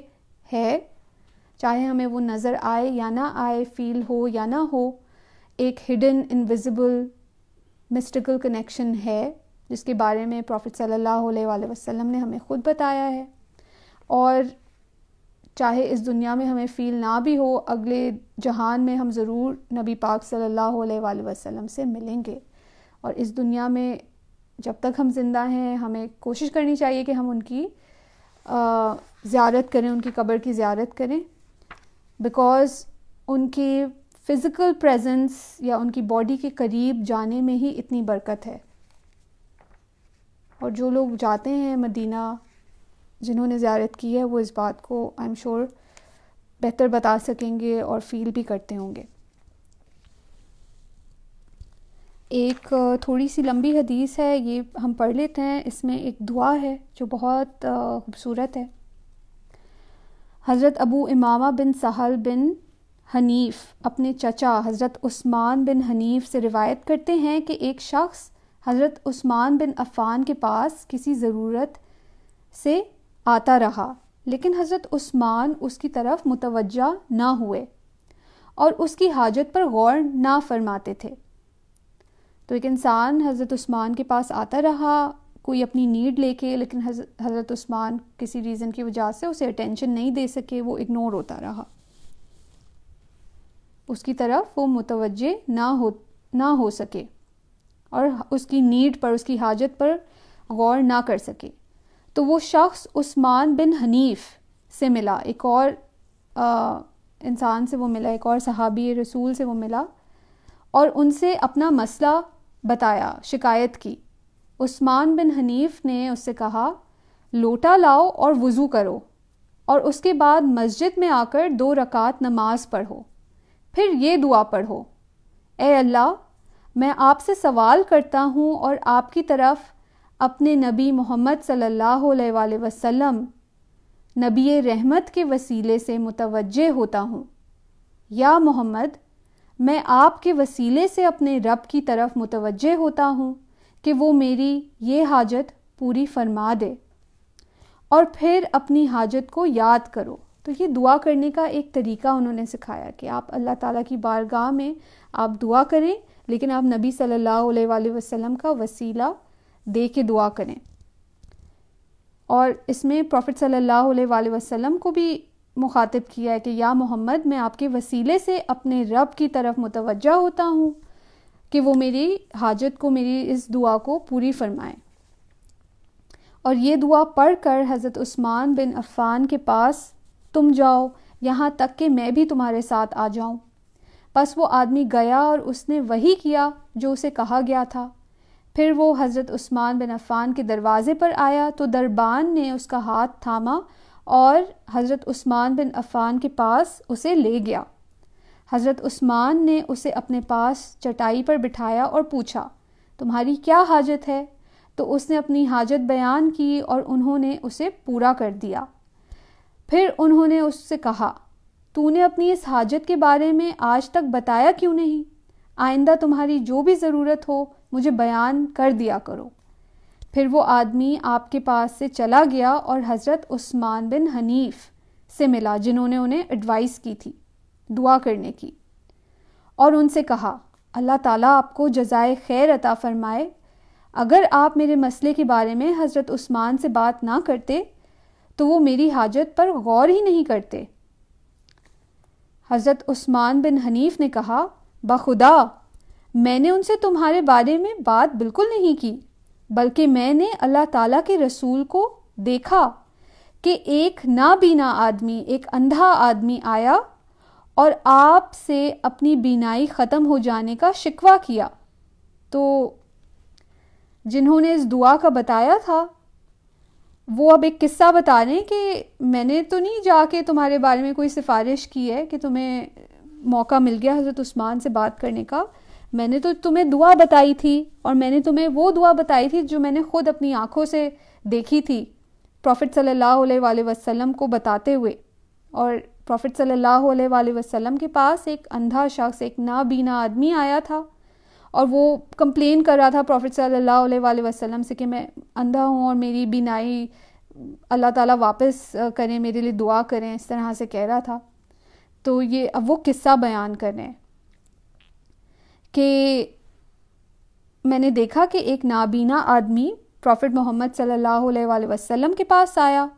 है चाहे हमें वो नज़र आए या ना आए फील हो या ना हो एक हिडन इनविजिबल मिस्टिकल कनेक्शन है जिसके बारे में प्रॉफिट सल्लल्लाहु अलैहि वसल्लम ने हमें ख़ुद बताया है और चाहे इस दुनिया में हमें फ़ील ना भी हो अगले जहान में हम ज़रूर नबी पाक सल्लल्लाहु अलैहि वसल्लम से मिलेंगे और इस दुनिया में जब तक हम ज़िंदा हैं हमें कोशिश करनी चाहिए कि हम उनकी ज़्यारत करें उनकी कब्र की ज़्यारत करें बिकॉज़ उनके फिज़िकल प्रेजेंस या उनकी बॉडी के करीब जाने में ही इतनी बरकत है और जो लोग जाते हैं मदीना जिन्होंने ज्यारत की है वो इस बात को आई एम श्योर बेहतर बता सकेंगे और फील भी करते होंगे एक थोड़ी सी लंबी हदीस है ये हम पढ़ लेते हैं इसमें एक दुआ है जो बहुत खूबसूरत है हज़रत अबू इमामा बिन सहल बिन हनीफ अपने चचा हज़रत उस्मान बिन हनीफ से रिवायत करते हैं कि एक शख्स हज़रत उस्मान बिन अफ़ान के पास किसी ज़रूरत से आता रहा लेकिन हज़रत उस्मान उसकी तरफ मुतवजा ना हुए और उसकी हाजत पर गौर ना फरमाते थे तो एक इंसान हज़रत उस्मान के पास आता रहा कोई अपनी नीड लेके लेकिन हज़रत उस्मान किसी रीज़न की वजह से उसे अटेंशन नहीं दे सके वो इग्नोर होता रहा उसकी तरफ वो मुतवजह ना हो ना हो सके और उसकी नीड पर उसकी हाजत पर गौर ना कर सके तो वो शख्स उस्मान बिन हनीफ से मिला एक और इंसान से वो मिला एक और सहाबी रसूल से वो मिला और उनसे अपना मसला बताया शिकायत की उस्मान बिन हनीफ ने उससे कहा लोटा लाओ और वज़ू करो और उसके बाद मस्जिद में आकर दो रकात नमाज पढ़ो फिर ये दुआ पढ़ो ए अल्लाह मैं आपसे सवाल करता हूँ और आपकी तरफ अपने नबी मोहम्मद सल्लल्लाहु अलैहि वसल्लम नबी रहमत के वसीले से मुतवजह होता हूँ या मोहम्मद मैं आपके वसीले से अपने रब की तरफ मुतवजह होता हूँ कि वो मेरी ये हाजत पूरी फरमा दे और फिर अपनी हाजत को याद करो तो ये दुआ करने का एक तरीका उन्होंने सिखाया कि आप अल्लाह ताला की बारगाह में आप दुआ करें लेकिन आप नबी सल्लल्लाहु अलैहि वसल्लम का वसीला दे के दुआ करें और इसमें प्रॉफिट सल्लल्लाहु अलैहि वसल्लम को भी मुखातिब किया है कि या मोहम्मद मैं आपके वसीले से अपने रब की तरफ मुतवजह होता हूँ कि वो मेरी हाजत को मेरी इस दुआ को पूरी फरमाएं और ये दुआ पढ़ कर हज़रत उस्मान बिन अफ़ान के पास तुम जाओ यहाँ तक कि मैं भी तुम्हारे साथ आ जाऊँ बस वो आदमी गया और उसने वही किया जो उसे कहा गया था फिर वो हज़रत उस्मान बिन अफ़ान के दरवाज़े पर आया तो दरबान ने उसका हाथ थामा और हज़रत उस्मान बिन अफ़ान के पास उसे ले गया हज़रत उस्मान ने उसे अपने पास चटाई पर बिठाया और पूछा तुम्हारी क्या हाजत है तो उसने अपनी हाजत बयान की और उन्होंने उसे पूरा कर दिया फिर उन्होंने उससे कहा तूने अपनी इस हाजत के बारे में आज तक बताया क्यों नहीं आइंदा तुम्हारी जो भी ज़रूरत हो मुझे बयान कर दिया करो फिर वो आदमी आपके पास से चला गया और हज़रत उस्मान बिन हनीफ से मिला जिन्होंने उन्हें एडवाइस की थी दुआ करने की और उनसे कहा अल्लाह ताला आपको जजाय खैर अता फरमाए अगर आप मेरे मसले के बारे में हज़रत उस्मान से बात ना करते तो वो मेरी हाजत पर गौर ही नहीं करते हज़रत उस्मान बिन हनीफ ने कहा बखुदा मैंने उनसे तुम्हारे बारे में बात बिल्कुल नहीं की बल्कि मैंने अल्लाह ताला के रसूल को देखा कि एक नाबीना आदमी एक अंधा आदमी आया और आपसे अपनी बीनाई ख़त्म हो जाने का शिकवा किया तो जिन्होंने इस दुआ का बताया था वो अब एक किस्सा बता रहे हैं कि मैंने तो नहीं जाके तुम्हारे बारे में कोई सिफारिश की है कि तुम्हें मौका मिल गया हज़रत उस्मान से बात करने का मैंने तो तुम्हें दुआ बताई थी और मैंने तुम्हें वो दुआ बताई थी जो मैंने खुद अपनी आँखों से देखी थी प्रॉफ़िट सल्लल्लाहु अलैहि वसल्लम को बताते हुए और प्रॉफिट सल्लल्लाहु अलैहि वसल्लम के पास एक अंधा शख्स एक नाबीना आदमी आया था और वो कंप्लेन कर रहा था प्रॉफिट सल्लल्लाहु अलैहि वसल्लम से कि मैं अंधा हूँ और मेरी बीनाई अल्लाह ताला वापस करें मेरे लिए दुआ करें इस तरह से कह रहा था तो ये अब वो किस्सा बयान करें कि मैंने देखा कि एक नाबीना आदमी प्रॉफिट मोहम्मद सल्लल्लाहु अलैहि वसल्लम के पास आया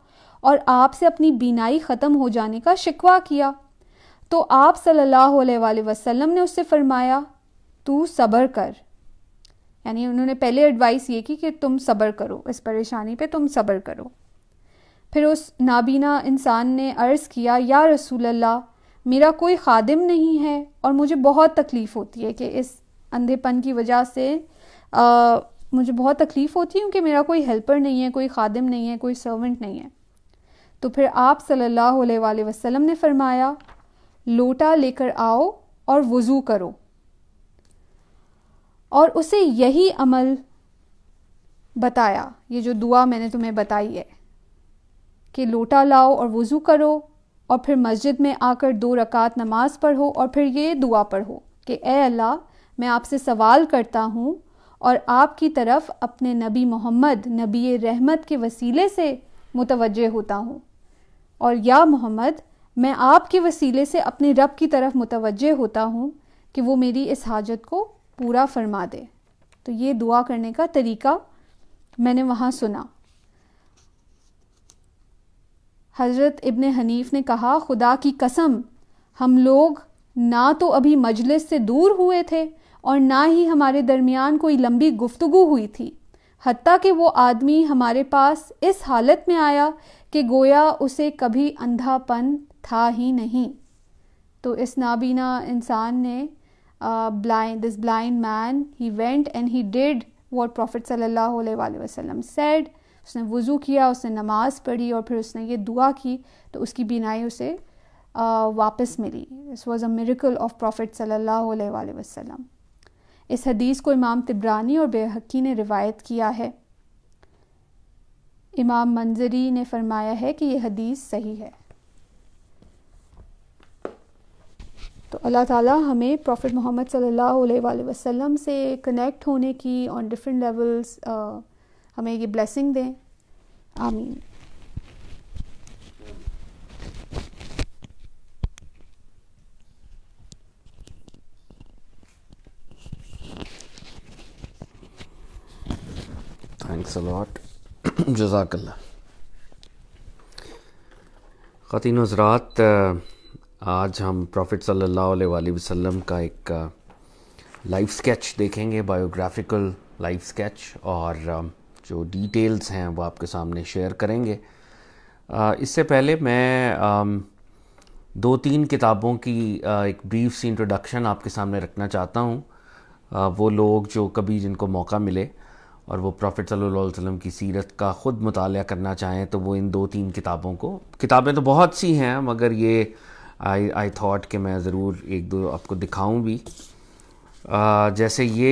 और आपसे अपनी बीनाई ख़त्म हो जाने का शिकवा किया तो आप सल्लल्लाहु अलैहि वसल्लम ने उससे फरमाया तू सब्र कर यानी उन्होंने पहले एडवाइस ये की कि तुम सब्र करो इस परेशानी पे तुम सब्र करो फिर उस नाबीना इंसान ने अर्ज़ किया या रसूल अल्लाह मेरा कोई खादिम नहीं है और मुझे बहुत तकलीफ़ होती है कि इस अंधेपन की वजह से आ, मुझे बहुत तकलीफ़ होती है क्योंकि मेरा कोई हेल्पर नहीं है कोई खादिम नहीं है कोई सर्वेंट नहीं है तो फिर आप सल्लल्लाहु अलैहि वसल्लम ने फरमाया लोटा लेकर आओ और वज़ू करो और उसे यही अमल बताया ये जो दुआ मैंने तुम्हें बताई है कि लोटा लाओ और वज़ू करो और फिर मस्जिद में आकर दो रकात नमाज पढ़ो और फिर ये दुआ पढ़ो कि ए अल्लाह मैं आपसे सवाल करता हूँ और आपकी तरफ अपने नबी मोहम्मद नबी रहमत के वसीले से मुतवजह होता हूँ और या मोहम्मद मैं आपके वसीले से अपने रब की तरफ मुतवजह होता हूँ कि वो मेरी इस हाजत को पूरा फरमा दे तो ये दुआ करने का तरीका मैंने वहाँ सुना हज़रत इबन हनीफ ने कहा खुदा की कसम हम लोग ना तो अभी मजलिस से दूर हुए थे और ना ही हमारे दरमियान कोई लंबी गुफ्तगु हुई थी हती कि वो आदमी हमारे पास इस हालत में आया कि गोया उसे कभी अंधापन था ही नहीं तो इस नाबीना इंसान ने blind this blind man he went and he did what prophet सल्लल्लाहु अलैहि वसल्लम सेड उसने वज़ू किया उसने नमाज़ पढ़ी और फिर उसने ये दुआ की तो उसकी बीनाई उसे वापस मिली this was a miracle of prophet सल्लल्लाहु अलैहि वसल्लम इस हदीस को इमाम तिब्रानी और बेहकी ने रिवायत किया है इमाम मंजरी ने फरमाया है कि यह हदीस सही है तो अल्लाह ताला हमें प्रॉफ़िट मोहम्मद सल्लल्लाहु अलैहि वसल्लम से कनेक्ट होने की ऑन डिफरेंट लेवल्स हमें ये ब्लेसिंग दें आमीन Thanks a lot. <coughs> जजाकल्ला ख़तिन हजरात आज हम प्रॉफिट सल्ला वसम का एक लाइफ स्केच देखेंगे बायोग्राफिकल लाइफ स्केच और जो डिटेल्स हैं वो आपके सामने शेयर करेंगे इससे पहले मैं दो तीन किताबों की एक ब्रीफ सी इंट्रोडक्शन आपके सामने रखना चाहता हूँ वो लोग जो कभी जिनको मौका मिले और वो प्रॉफ़िट सल्लल्लाहु अलैहि वसल्लम की सीरत का ख़ुद मुताल करना चाहें तो वो इन दो तीन किताबों को किताबें तो बहुत सी हैं मगर ये आई आई थाट कि मैं ज़रूर एक दो आपको दिखाऊं भी आ, जैसे ये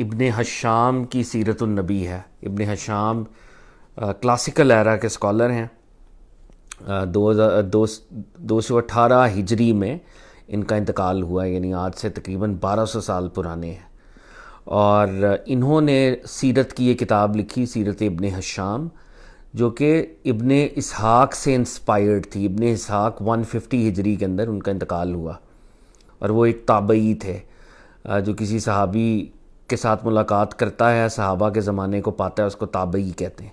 इबन हशाम की सीरत नबी है इबन हशाम क्लासिकल एरा के स्कॉलर हैं आ, दो दो, दो सौ अट्ठारह हिजरी में इनका इंतकाल हुआ यानी आज से तकरीबन 1200 साल पुराने हैं और इन्होंने सीरत की ये किताब लिखी सीरत इबन हशाम जो कि इबन इसहाक से इंस्पायर्ड थी इबन इसहाक 150 हिजरी के अंदर उनका इंतकाल हुआ और वो एक ताबई थे जो किसी सहाबी के साथ मुलाकात करता है सहाबा के ज़माने को पाता है उसको ताबई कहते हैं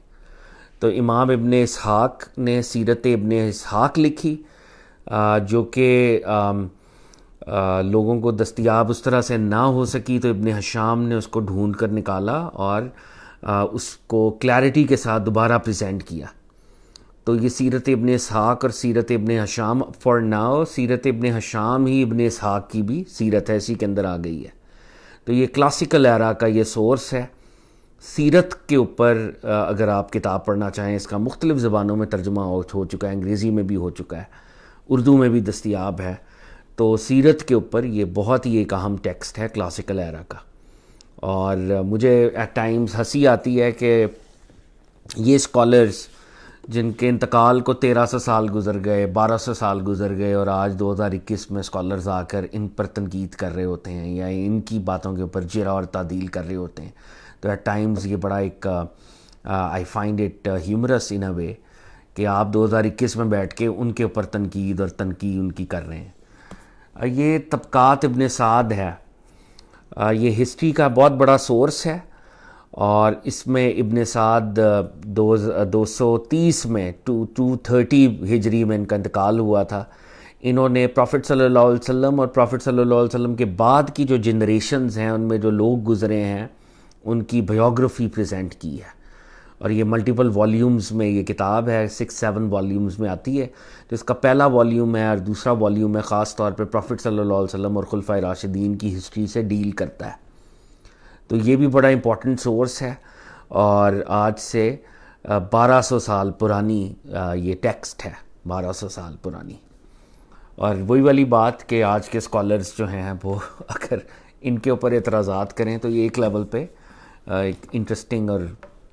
तो इमाम इबन इसहाक ने सीरत इबन इसहाक लिखी जो कि आ, लोगों को दस्तियाब उस तरह से ना हो सकी तो इब्ने हशाम ने उसको ढूंढ कर निकाला और आ, उसको क्लैरिटी के साथ दोबारा प्रेजेंट किया तो ये सीरत इबन इसहाक और सीरत इबन हशाम फॉर नाउ सीरत इबन हशाम ही इबन इसहाक की भी सीरत है इसी के अंदर आ गई है तो ये क्लासिकल एरा का ये सोर्स है सीरत के ऊपर अगर आप किताब पढ़ना चाहें इसका मुख्तलिफ़ ज़बानों में तर्जमा हो चुका है अंग्रेज़ी में भी हो चुका है उर्दू में भी दस्तियाब है तो सीरत के ऊपर ये बहुत ही एक अहम टेक्स्ट है क्लासिकल एरा का और मुझे एट टाइम्स हंसी आती है कि ये स्कॉलर्स जिनके इंतकाल को तेरह सौ साल गुजर गए बारह सौ साल गुजर गए और आज दो हज़ार इक्कीस में स्कॉलर्स आकर इन पर तनकीद कर रहे होते हैं या इनकी बातों के ऊपर जरा और तदील कर रहे होते हैं तो एट टाइम्स ये बड़ा एक I find it humorous in a way कि आप दो हज़ार इक्कीस में बैठ के उनके ऊपर तनकीद और तनकीद उनकी कर रहे हैं ये तबक़ात इबन साद है ये हिस्ट्री का बहुत बड़ा सोर्स है और इसमें इबन साद दो दो सौ तीस में टू टू थर्टी हिजरी में इनका इंतकाल हुआ था इन्होंने प्रॉफ़िट सल्लल्लाहु अलैहि वसल्लम और प्रॉफ़िट सल्लल्लाहु अलैहि वसल्लम के बाद की जो जनरेशन हैं उनमें जो लोग गुज़रे हैं उनकी बायोग्राफ़ी प्रेजेंट की है और ये मल्टीपल वॉल्यूम्स में ये किताब है सिक्स सेवन वॉल्यूम्स में आती है तो इसका पहला वॉल्यूम है और दूसरा वॉल्यूम है ख़ास तौर पर प्रॉफिट सल्लल्लाहु अलैहि वसल्लम और खुलफा राशिदीन की हिस्ट्री से डील करता है तो ये भी बड़ा इम्पॉर्टेंट सोर्स है और आज से 1200 साल पुरानी ये टेक्स्ट है 1200 साल पुरानी और वही वाली बात कि आज के स्कॉलर्स जो हैं वो अगर इनके ऊपर एतराज़ात करें तो ये एक लेवल पे एक इंटरेस्टिंग और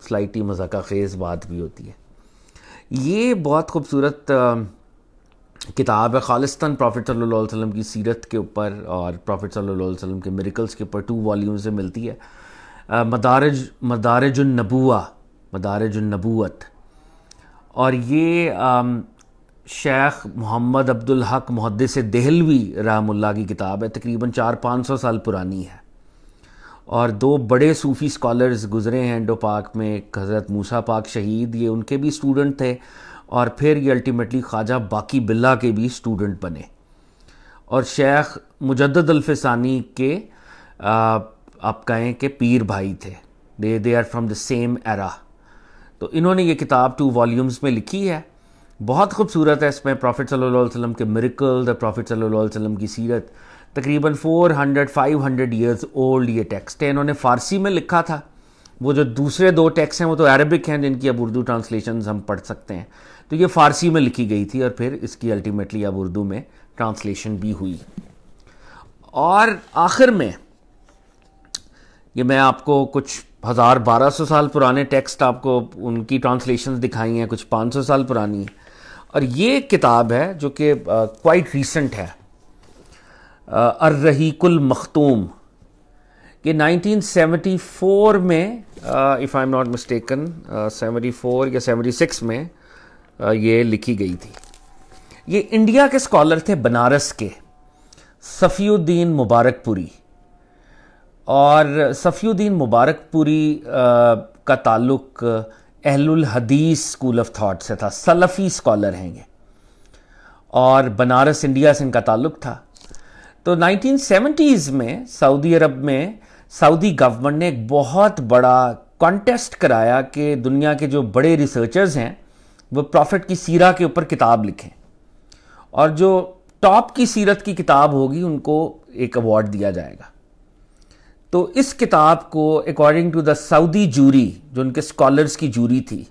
स्लाइटी मजाक खेज बात भी होती है ये बहुत खूबसूरत किताब है खालिस्तान प्रॉफिट सल्लल्लाहु वसल्लम की सीरत के ऊपर और प्रॉफिट सल्लल्लाहु अलैहि वसल्लम के मेरिकल्स के ऊपर टू वॉल्यूम से मिलती है आ, मदारज मदारजुलनबुआ मदारजुलनबूत और ये शेख मोहम्मद अब्दुल हक मुहदस दहलवी रहमुल्ला की किताब है तकरीबन चार पाँच सौ साल पुरानी है और दो बड़े सूफ़ी स्कॉलर्स गुज़रे हैं एंडो पाक में एक हज़रत मूसा पाक शहीद ये उनके भी स्टूडेंट थे और फिर ये अल्टीमेटली ख्वाजा बाकी बिल्ला के भी स्टूडेंट बने और शेख मुजद अल्फ़ानी के आ, आप कहें कि पीर भाई थे they they are from the same era तो इन्होंने ये किताब टू वॉल्यूम्स में लिखी है बहुत खूबसूरत है इसमें प्रॉफिट सल्लल्लाहु अलैहि वसल्लम के मिरिकल द प्रॉफिट सल्लल्लाहु अलैहि वसल्लम की सीरत तकरीबन 400 500 ईयर्स ओल्ड ये टेक्स्ट है इन्होंने फ़ारसी में लिखा था वो जो दूसरे दो टेक्स्ट हैं वो तो अरबिक हैं जिनकी अब उर्दू ट्रांसलेशन हम पढ़ सकते हैं तो ये फ़ारसी में लिखी गई थी और फिर इसकी अल्टीमेटली अब उर्दू में ट्रांसलेशन भी हुई और आखिर में ये मैं आपको कुछ हज़ार बारह सौ साल पुराने टेक्स्ट आपको उनकी ट्रांसलेशन दिखाई हैं कुछ पाँच सौ साल पुरानी और ये किताब है जो कि क्वाइट रिसेंट है अर्रहीकुल मखतूम कि 1974 में if I am not mistaken 74 या 76 में uh, ये लिखी गई थी ये इंडिया के स्कॉलर थे बनारस के सफीद्दीन मुबारकपुरी और सफ़ीुद्दीन मुबारकपुरी uh, का ताल्लुक अहलुल हदीस स्कूल ऑफ थाट से था सलफ़ी स्कॉलर हैं ये और बनारस इंडिया से इनका ताल्लुक था तो 1970s में सऊदी अरब में सऊदी गवर्नमेंट ने एक बहुत बड़ा कॉन्टेस्ट कराया कि दुनिया के जो बड़े रिसर्चर्स हैं वो प्रॉफिट की सीरा के ऊपर किताब लिखें और जो टॉप की सीरत की किताब होगी उनको एक अवार्ड दिया जाएगा तो इस किताब को according to the Saudi jury जो उनके स्कॉलर्स की जूरी थी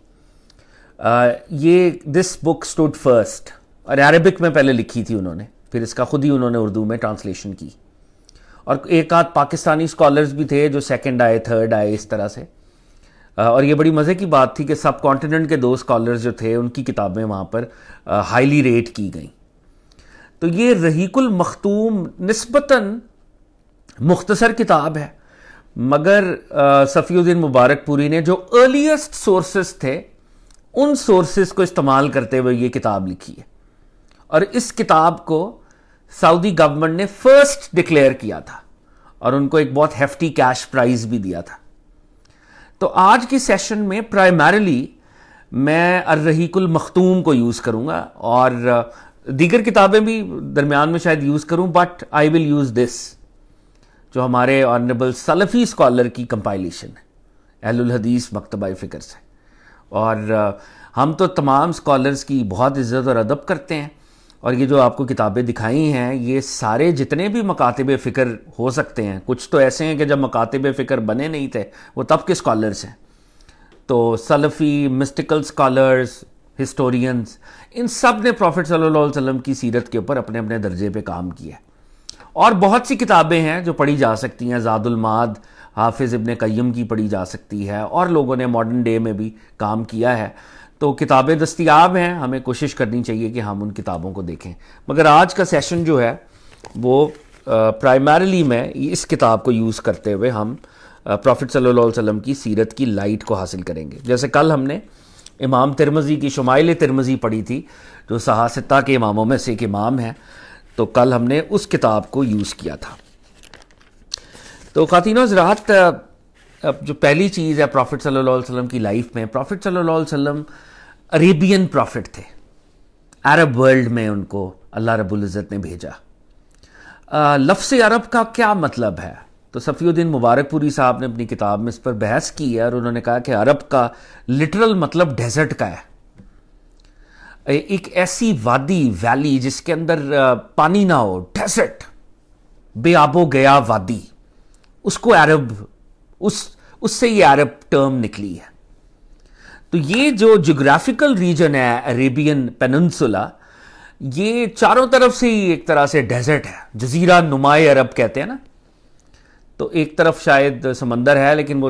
आ, ये दिस बुक स्टूड फर्स्ट और अरेबिक में पहले लिखी थी उन्होंने फिर इसका खुद ही उन्होंने उर्दू में ट्रांसलेशन की और एक आध पाकिस्तानी स्कॉलर्स भी थे जो सेकंड आए थर्ड आए इस तरह से और ये बड़ी मज़े की बात थी कि सब कॉन्टिनेंट के दो स्कॉलर्स जो थे उनकी किताबें वहाँ पर हाईली रेट की गई तो ये रहीकुल मखतूम नस्बता मुख्तसर किताब है मगर सफ़ीउद्दीन मुबारकपुरी ने जो अर्लीस्ट सोर्सेस थे उन सोर्सेस को इस्तेमाल करते हुए ये किताब लिखी है और इस किताब को सऊदी गवर्नमेंट ने फर्स्ट डिक्लेयर किया था और उनको एक बहुत हेफ्टी कैश प्राइज भी दिया था तो आज की सेशन में प्राइमरली मैं अर्रहीकुल मखतूम को यूज़ करूँगा और uh, दीगर किताबें भी दरमियान में शायद यूज़ करूँ but I will use this जो हमारे ऑनरेबल सलफ़ी स्कॉलर की कंपाइलेशन है अहलुल हदीस मकतबाई फ़िक्र से और uh, हम तो तमाम स्कॉलर्स की बहुत इज़्ज़त और अदब करते हैं और ये जो आपको किताबें दिखाई हैं ये सारे जितने भी मकातब फ़िक्र हो सकते हैं कुछ तो ऐसे हैं कि जब मकातब फ़िक्र बने नहीं थे वो तब के स्कॉलर्स हैं तो सलफ़ी मिस्टिकल स्कॉलर्स हिस्टोरियंस इन सब ने प्रॉफिट सल्लल्लाहु अलैहि वसल्लम की सीरत के ऊपर अपने अपने दर्जे पे काम किया और बहुत सी किताबें हैं जो पढ़ी जा सकती हैं ज़ादुलमाद हाफिज़ इबन कयम की पढ़ी जा सकती है और लोगों ने मॉडर्न डे में भी काम किया है तो किताबें दस्तियाब हैं हमें कोशिश करनी चाहिए कि हम उन किताबों को देखें मगर आज का सेशन जो है वो प्राइमरली मैं इस किताब को यूज़ करते हुए हम प्रॉफिट सल्लल्लाहु अलैहि वसल्लम की सीरत की लाइट को हासिल करेंगे जैसे कल हमने इमाम तिरमज़ी की शुमाइल तिरमज़ी पढ़ी थी जो सहासता के इमामों में से एक इमाम है तो कल हमने उस किताब को यूज़ किया था तो ख़ातिन ज़रात जो पहली चीज़ है प्रॉफिट सल्लल्लाहु अलैहि वसल्लम की लाइफ में प्रॉफिट सल्लल्लाहु अलैहि वसल्लम अरेबियन प्रॉफिट थे अरब वर्ल्ड में उनको अल्लाह रबुल्ज़त ने भेजा लफ्स अरब का क्या मतलब है तो सफ़ीुद्दीन मुबारकपुरी साहब ने अपनी किताब में इस पर बहस की है और उन्होंने कहा कि अरब का लिटरल मतलब डेजर्ट का है एक ऐसी वादी वैली जिसके अंदर पानी ना हो डेजर्ट बेआबो गया वादी उसको अरब उस उससे ये अरब टर्म निकली है तो ये जो जोग्राफिकल रीजन है अरेबियन पेनसुला ये चारों तरफ से ही एक तरह से डेजर्ट है जजीरा नुमाए अरब कहते हैं ना तो एक तरफ शायद समंदर है लेकिन वो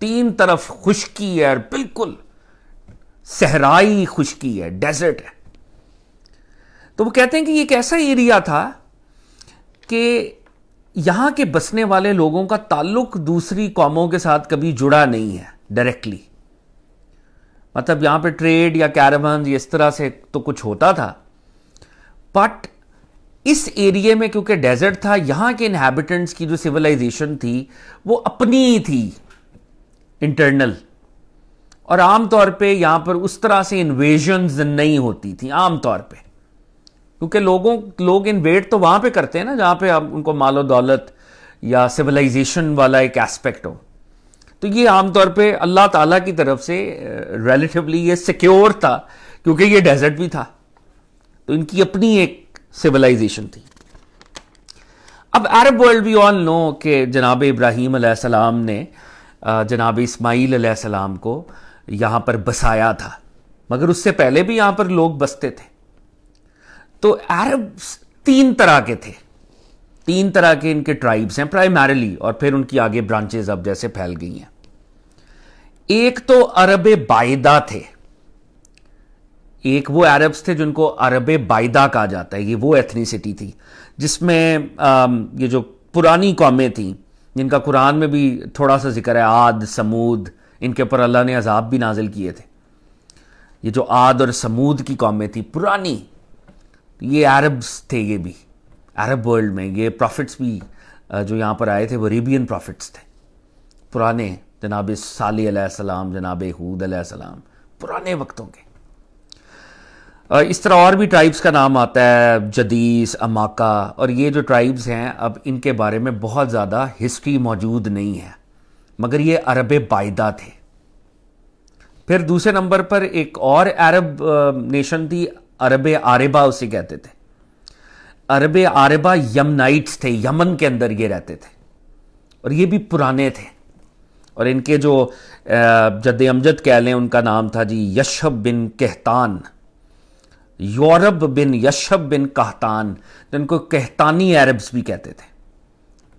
तीन तरफ खुश्की है और बिल्कुल सहराई खुश्की है डेजर्ट है तो वो कहते हैं कि एक ऐसा एरिया था कि यहां के बसने वाले लोगों का ताल्लुक दूसरी कौमों के साथ कभी जुड़ा नहीं है डायरेक्टली मतलब यहां पे ट्रेड या कैरबन इस तरह से तो कुछ होता था बट इस एरिए में क्योंकि डेजर्ट था यहां के इनहेबिटेंट्स की जो सिविलाइजेशन थी वो अपनी थी इंटरनल और आमतौर पे यहां पर उस तरह से इन्वेजन नहीं होती थी आमतौर पे क्योंकि लोगों लोग इन्वेट तो वहां पे करते हैं ना जहां पे आप उनको मालो दौलत या सिविलाइजेशन वाला एक एस्पेक्ट हो तो ये आमतौर पे अल्लाह ताला की तरफ से रिलेटिवली ये सिक्योर था क्योंकि ये डेजर्ट भी था तो इनकी अपनी एक सिविलाइजेशन थी अब Arab world we all know कि जनाब इब्राहिम सलाम ने जनाब इस्माइल सलाम को यहाँ पर बसाया था मगर उससे पहले भी यहाँ पर लोग बसते थे तो अरब तीन तरह के थे तीन तरह के इनके ट्राइब्स हैं प्राइमरली और फिर उनकी आगे ब्रांचेज अब जैसे फैल गई हैं एक तो अरब बायदा थे एक वो अरब्स थे जिनको अरब बायदा कहा जाता है ये वो एथनीसिटी थी जिसमें ये जो पुरानी कौमें थी जिनका कुरान में भी थोड़ा सा जिक्र है आद समूद इनके ऊपर अल्लाह ने अजाब भी नाजिल किए थे ये जो आद और समूद की कौमें थी पुरानी ये अरब्स थे ये भी अरब वर्ल्ड में ये प्रॉफिट्स भी जो यहाँ पर आए थे वो अरेबियन प्रॉफिट्स थे पुराने जनाब साली सलाम जनाब हूद सलाम पुराने वक्तों के इस तरह और भी ट्राइब्स का नाम आता है जदीस अमाका और ये जो ट्राइब्स हैं अब इनके बारे में बहुत ज़्यादा हिस्ट्री मौजूद नहीं है मगर ये अरब बायदा थे फिर दूसरे नंबर पर एक और अरब नेशन थी अरब आरबा उसे कहते थे अरब आरबा यमनाइट्स थे यमन के अंदर ये रहते थे और ये भी पुराने थे और इनके जो जद अमजद कह लें उनका नाम था जी यशब बिन कहतान यूरब बिन यशब बिन कहतान जिनको कहतानी अरब्स भी कहते थे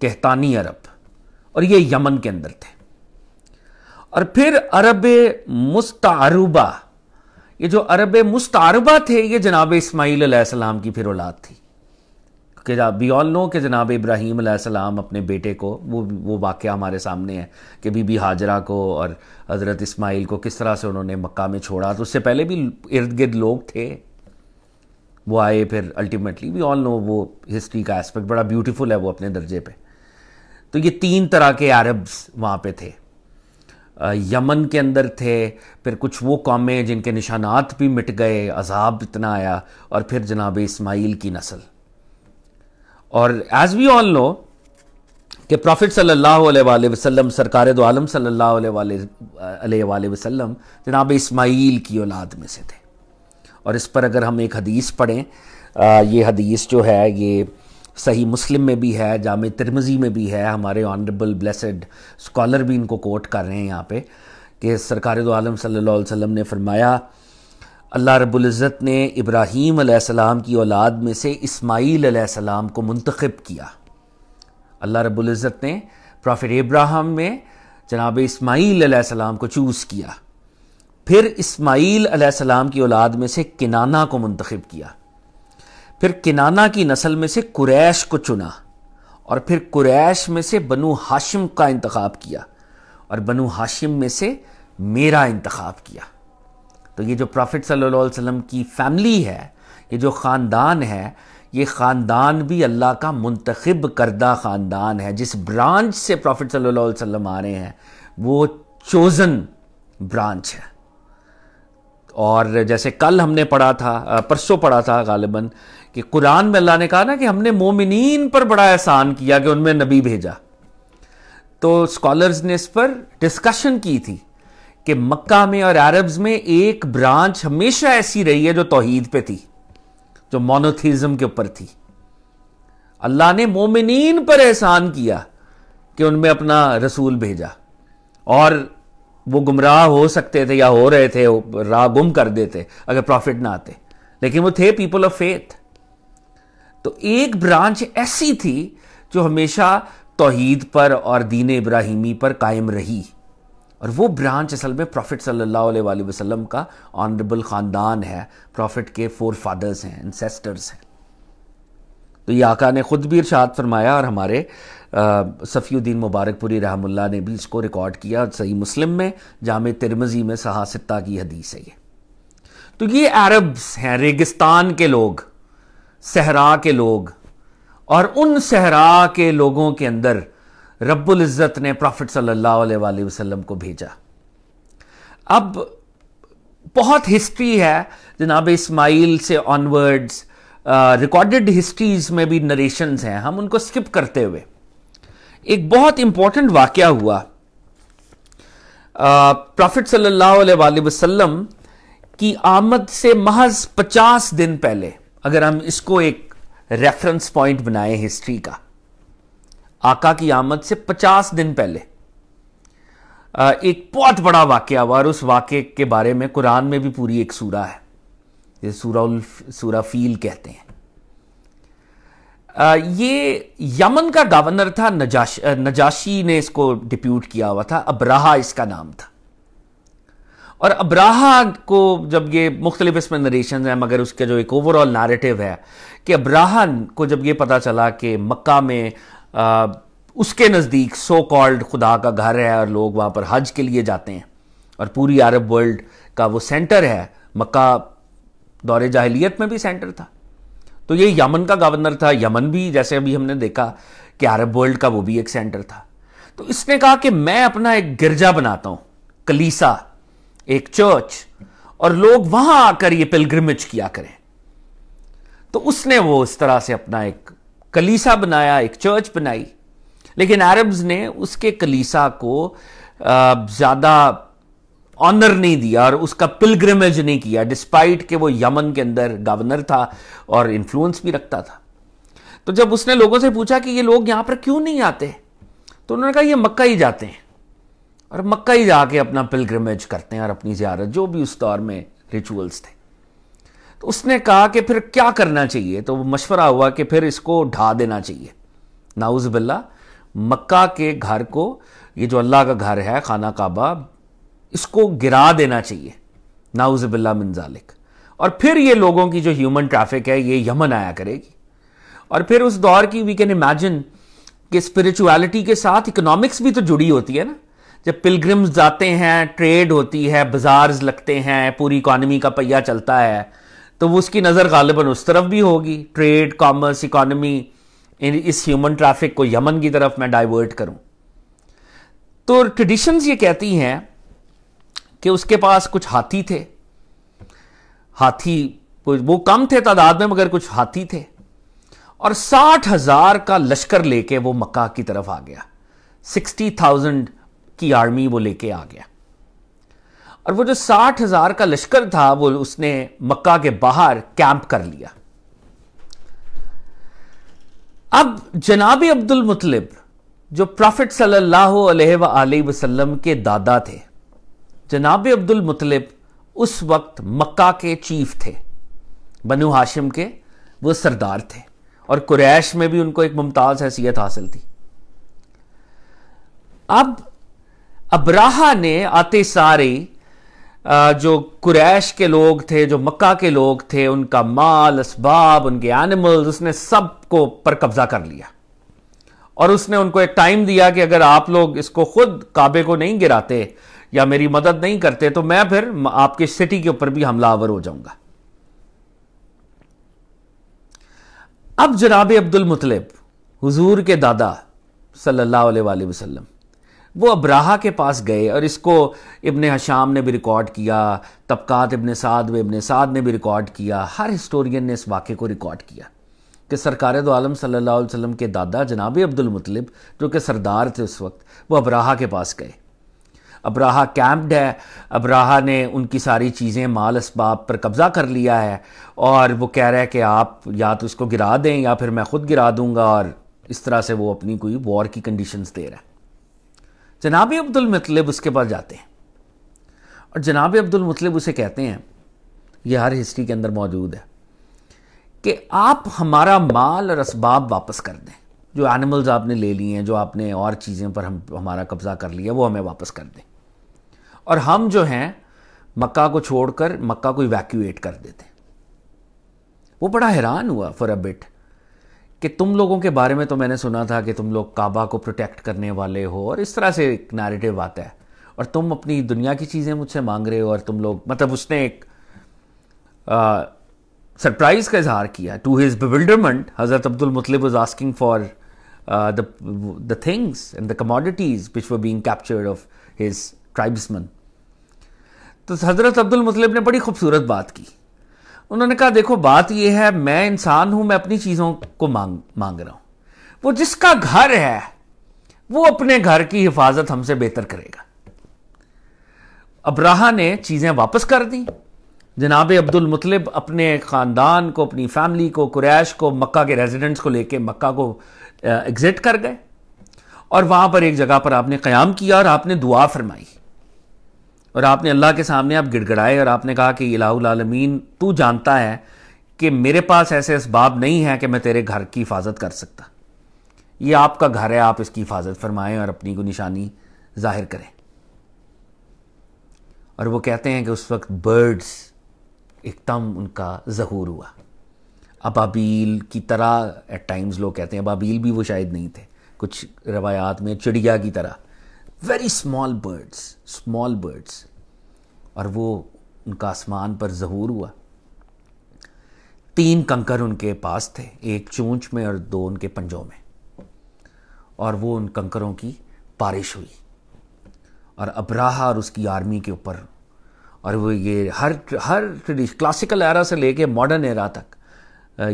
कहतानी अरब और ये यमन के अंदर थे और फिर अरब मुस्तारबा ये जो अरब मुस्तारबा थे ये जनाब इस्माईल की फिर औलाद थी कि वी ऑल नो कि जनाब इब्राहीम सलाम अपने बेटे को वो वो वाक़ हमारे सामने है कि बीबी हाजरा को और हज़रत इस्माइल को किस तरह से उन्होंने मक्का में छोड़ा तो उससे पहले भी इर्द गिर्द लोग थे वो आए फिर अल्टीमेटली वी ऑल नो वो हिस्ट्री का एस्पेक्ट बड़ा ब्यूटीफुल है वो अपने दर्जे पे तो ये तीन तरह के अरब्स वहाँ पे थे यमन के अंदर थे फिर कुछ वो कौमें जिनके निशानात भी मिट गए अजाब इतना आया और फिर जनाब इस्माइल की नस्ल और एज वी ऑल नो कि प्रॉफिट सल्लल्लाहु अलैहि वसल्लम सरकार दो आलम सल्लल्लाहु अलैहि वसल्लम जनाब इस्माइल की औलाद में से थे और इस पर अगर हम एक हदीस पढ़ें ये हदीस जो है ये सही मुस्लिम में भी है जाम तिरमजी में भी है हमारे ऑनरेबल ब्लेसड स्कॉलर भी इनको कोट कर रहे हैं यहाँ पे कि सरकार दो आलम सल्लल्लाहु अलैहि वसल्लम ने फरमाया अल्लाह रबुल्ज़त ने इब्राहीम की औलाद में से इस्माईल आसमाम को मंतखब किया अल्लाह रब्ज़त ने प्रॉफिट इब्राहम में जनाब इस्माईल को चूज़ किया फिर इस्माईल आसमाम की औलाद में से किनाना को मंतखब किया फिर किनाना की नस्ल में से कुरैश को चुना और फिर कुरैश में से बनु हाशिम का इंतखब किया और बनु हाशिम में से मेरा इंतखब किया तो ये जो प्रॉफिट सल्लल्लाहु अलैहि वसल्लम की फैमिली है ये जो ख़ानदान है ये ख़ानदान भी अल्लाह का मुंतखब करदा ख़ानदान है जिस ब्रांच से प्रॉफिट सल्लल्लाहु अलैहि वसल्लम आ रहे हैं वो चोज़न ब्रांच है और जैसे कल हमने पढ़ा था परसों पढ़ा था गालिबा कि कुरान में अल्लाह ने कहा ना कि हमने मोमिन पर बड़ा एहसान किया कि उनमें नबी भेजा तो स्कॉलर्स ने इस पर डिस्कशन की थी कि मक्का में और अरब्स में एक ब्रांच हमेशा ऐसी रही है जो तोहीद पे थी जो मोनोथिज्म के ऊपर थी अल्लाह ने मोमिन पर एहसान किया कि उनमें अपना रसूल भेजा और वो गुमराह हो सकते थे या हो रहे थे राह गुम कर देते अगर प्रॉफिट ना आते लेकिन वो थे पीपल ऑफ फेथ तो एक ब्रांच ऐसी थी जो हमेशा तोहीद पर और दीन इब्राहिमी पर कायम रही और वो ब्रांच असल में प्रॉफिट सल्लल्लाहु अलैहि वसल्लम का ऑनरेबल ख़ानदान है प्रॉफिट के फोर फादर्स हैं इंसेस्टर्स हैं तो ये आका ने ख़ुद भी इर्शाद फरमाया और हमारे सफ़ीद्दीन मुबारकपुरी रहमुल्ला ने भी इसको रिकॉर्ड किया सही मुस्लिम में जाम तिरमजी में सहा की हदीस है ये तो ये अरब्स हैं रेगिस्तान के लोग सहरा के लोग और उन सहरा के लोगों के अंदर रब्बुल इज़्ज़त ने प्रॉफिट सल्लल्लाहु अलैहि वसल्लम को भेजा अब बहुत हिस्ट्री है जनाब इस्माइल से ऑनवर्ड्स रिकॉर्डेड हिस्ट्रीज में भी नरेशंस हैं हम उनको स्किप करते हुए एक बहुत इंपॉर्टेंट वाक्य हुआ प्रॉफिट सल्लल्लाहु अलैहि वसल्लम की आमद से महज 50 दिन पहले अगर हम इसको एक रेफरेंस पॉइंट बनाए हिस्ट्री का आका की आमद से 50 दिन पहले एक बहुत बड़ा वाक्य हुआ और उस वाक्य के बारे में कुरान में भी पूरी एक सूरा है सूरा सूरा फील कहते हैं ये यमन का गवर्नर था नजाश नजाशी ने इसको डिप्यूट किया हुआ था अब्राहा इसका नाम था और अब्राहा को जब ये मुख्तलिफ इसमें नरेशन है मगर उसका जो एक ओवरऑल नारेटिव है कि अब्राहन को जब ये पता चला कि मक्का में आ, उसके नज़दीक सो कॉल्ड खुदा का घर है और लोग वहाँ पर हज के लिए जाते हैं और पूरी अरब वर्ल्ड का वो सेंटर है मक्का दौरे जाहलीत में भी सेंटर था तो ये यमन का गवर्नर था यमन भी जैसे अभी हमने देखा कि अरब वर्ल्ड का वो भी एक सेंटर था तो इसने कहा कि मैं अपना एक गिरजा बनाता हूँ कलीसा एक चर्च और लोग वहां आकर ये पिलग्रिमेज किया करें तो उसने वो इस तरह से अपना एक कलीसा बनाया एक चर्च बनाई लेकिन अरब्स ने उसके कलीसा को ज़्यादा ऑनर नहीं दिया और उसका पिलग्रमेज नहीं किया डिस्पाइट के वो यमन के अंदर गवर्नर था और इन्फ्लुएंस भी रखता था तो जब उसने लोगों से पूछा कि ये लोग यहां पर क्यों नहीं आते तो उन्होंने कहा ये मक्का ही जाते हैं और मक्का ही जाके अपना पिलग्रमेज करते हैं और अपनी ज्यारत जो भी उस दौर में रिचुअल्स थे तो उसने कहा कि फिर क्या करना चाहिए तो मशवरा हुआ कि फिर इसको ढा देना चाहिए नाउज बिल्ला मक्का के घर को ये जो अल्लाह का घर है खाना काबा इसको गिरा देना चाहिए नाउज बिल्ला मिनजालिक और फिर ये लोगों की जो ह्यूमन ट्रैफिक है ये यमन आया करेगी और फिर उस दौर की वी कैन इमेजिन कि स्पिरिचुअलिटी के साथ इकोनॉमिक्स भी तो जुड़ी होती है ना जब पिलग्रिम्स जाते हैं ट्रेड होती है बाजार्स लगते हैं पूरी इकॉनमी का पहिया चलता है तो वो उसकी नज़र गालिबा उस तरफ भी होगी ट्रेड कामर्स इन इस ह्यूमन ट्रैफिक को यमन की तरफ मैं डाइवर्ट करूं तो ट्रेडिशंस ये कहती हैं कि उसके पास कुछ हाथी थे हाथी वो कम थे तादाद में मगर कुछ हाथी थे और साठ हजार का लश्कर लेके वो मक्का की तरफ आ गया सिक्सटी थाउजेंड की आर्मी वो लेके आ गया और वो जो साठ हजार का लश्कर था वो उसने मक्का के बाहर कैंप कर लिया अब जनाब अब्दुल मुतलिब जो प्रॉफिट सल्लल्लाहु अलैहि वसल्लम के दादा थे जनाब अब्दुल मुतलिब उस वक्त मक्का के चीफ थे बनु हाशिम के वो सरदार थे और कुरैश में भी उनको एक मुमताज़ हैसियत हासिल थी अब अब्राहा ने आते सारे जो कुरैश के लोग थे जो मक्का के लोग थे उनका माल इसबाब उनके एनिमल्स उसने सबको पर कब्जा कर लिया और उसने उनको एक टाइम दिया कि अगर आप लोग इसको खुद काबे को नहीं गिराते या मेरी मदद नहीं करते तो मैं फिर आपके सिटी के ऊपर भी हमलावर हो जाऊंगा अब जनाब अब्दुल मुतलिब हुजूर के दादा सल्लल्लाहु अलैहि वसल्लम वो अब्राहा के पास गए और इसको इबन हशाम ने भी रिकॉर्ड किया तबक़ात इबन साद व इबन साद ने भी रिकॉर्ड किया हर हिस्टोरियन ने इस वाक़े को रिकॉर्ड किया कि सरकार दो आलम सल्ला वसम के दादा जनाब अब्दुलमतलब जो कि सरदार थे उस वक्त वो अब्राहा के पास गए अब्राहा कैम्पड है अब्राहा ने उनकी सारी चीज़ें माल इसबाब पर कब्ज़ा कर लिया है और वो कह रहा है कि आप या तो इसको गिरा दें या फिर मैं ख़ुद गिरा दूंगा और इस तरह से वो अपनी कोई वॉर की कंडीशंस दे रहा है जनाब मतलब उसके पास जाते हैं और जनाब मतलब उसे कहते हैं यह हर हिस्ट्री के अंदर मौजूद है कि आप हमारा माल और इसबाब वापस कर दें जो एनिमल्स आपने ले लिए हैं जो आपने और चीज़ें पर हम हमारा कब्ज़ा कर लिया वो हमें वापस कर दें और हम जो हैं मक्का को छोड़कर मक्का को इवैक्यूएट कर देते वो बड़ा हैरान हुआ फॉर अ बिट कि तुम लोगों के बारे में तो मैंने सुना था कि तुम लोग काबा को प्रोटेक्ट करने वाले हो और इस तरह से एक नैरेटिव आता है और तुम अपनी दुनिया की चीज़ें मुझसे मांग रहे हो और तुम लोग मतलब उसने एक सरप्राइज का इजहार किया टू हिज बिल्डरमेंट हज़रत Abdul Muttalib was asking for the the things and the commodities which were being captured of his tribesmen तो हज़रत अब्दुल मुतलिब ने बड़ी खूबसूरत बात की उन्होंने कहा देखो बात यह है मैं इंसान हूं मैं अपनी चीज़ों को मांग मांग रहा हूं वो जिसका घर है वो अपने घर की हिफाजत हमसे बेहतर करेगा अब्राहा ने चीज़ें वापस कर दी जनाब अब्दुल मुतलिब अपने ख़ानदान को अपनी फैमिली को कुरैश को मक्का के रेजिडेंट्स को लेके मक्का को एग्ज़िट कर गए और वहां पर एक जगह पर आपने क्याम किया और आपने दुआ फरमाई और आपने अल्लाह के सामने आप गिड़गड़ाए और आपने कहा कि इलामीन तू जानता है कि मेरे पास ऐसे इसबाब नहीं है कि मैं तेरे घर की हिफाजत कर सकता ये आपका घर है आप इसकी हिफाजत फरमाएं और अपनी को निशानी जाहिर करें और वो कहते हैं कि उस वक्त बर्ड्स एकदम उनका जहूर हुआ अबाबील की तरह एट टाइम्स लोग कहते हैं अबाबील भी वो शायद नहीं थे कुछ रवायात में चिड़िया की तरह very small birds small birds और वो उनका आसमान पर जहूर हुआ तीन कंकर उनके पास थे एक चूंच में और दो उनके पंजों में और वो उन कंकरों की बारिश हुई और अब्राहा और उसकी आर्मी के ऊपर और वो ये हर हर ट्रेडिश क्लासिकल एरा से लेके मॉडर्न एरा तक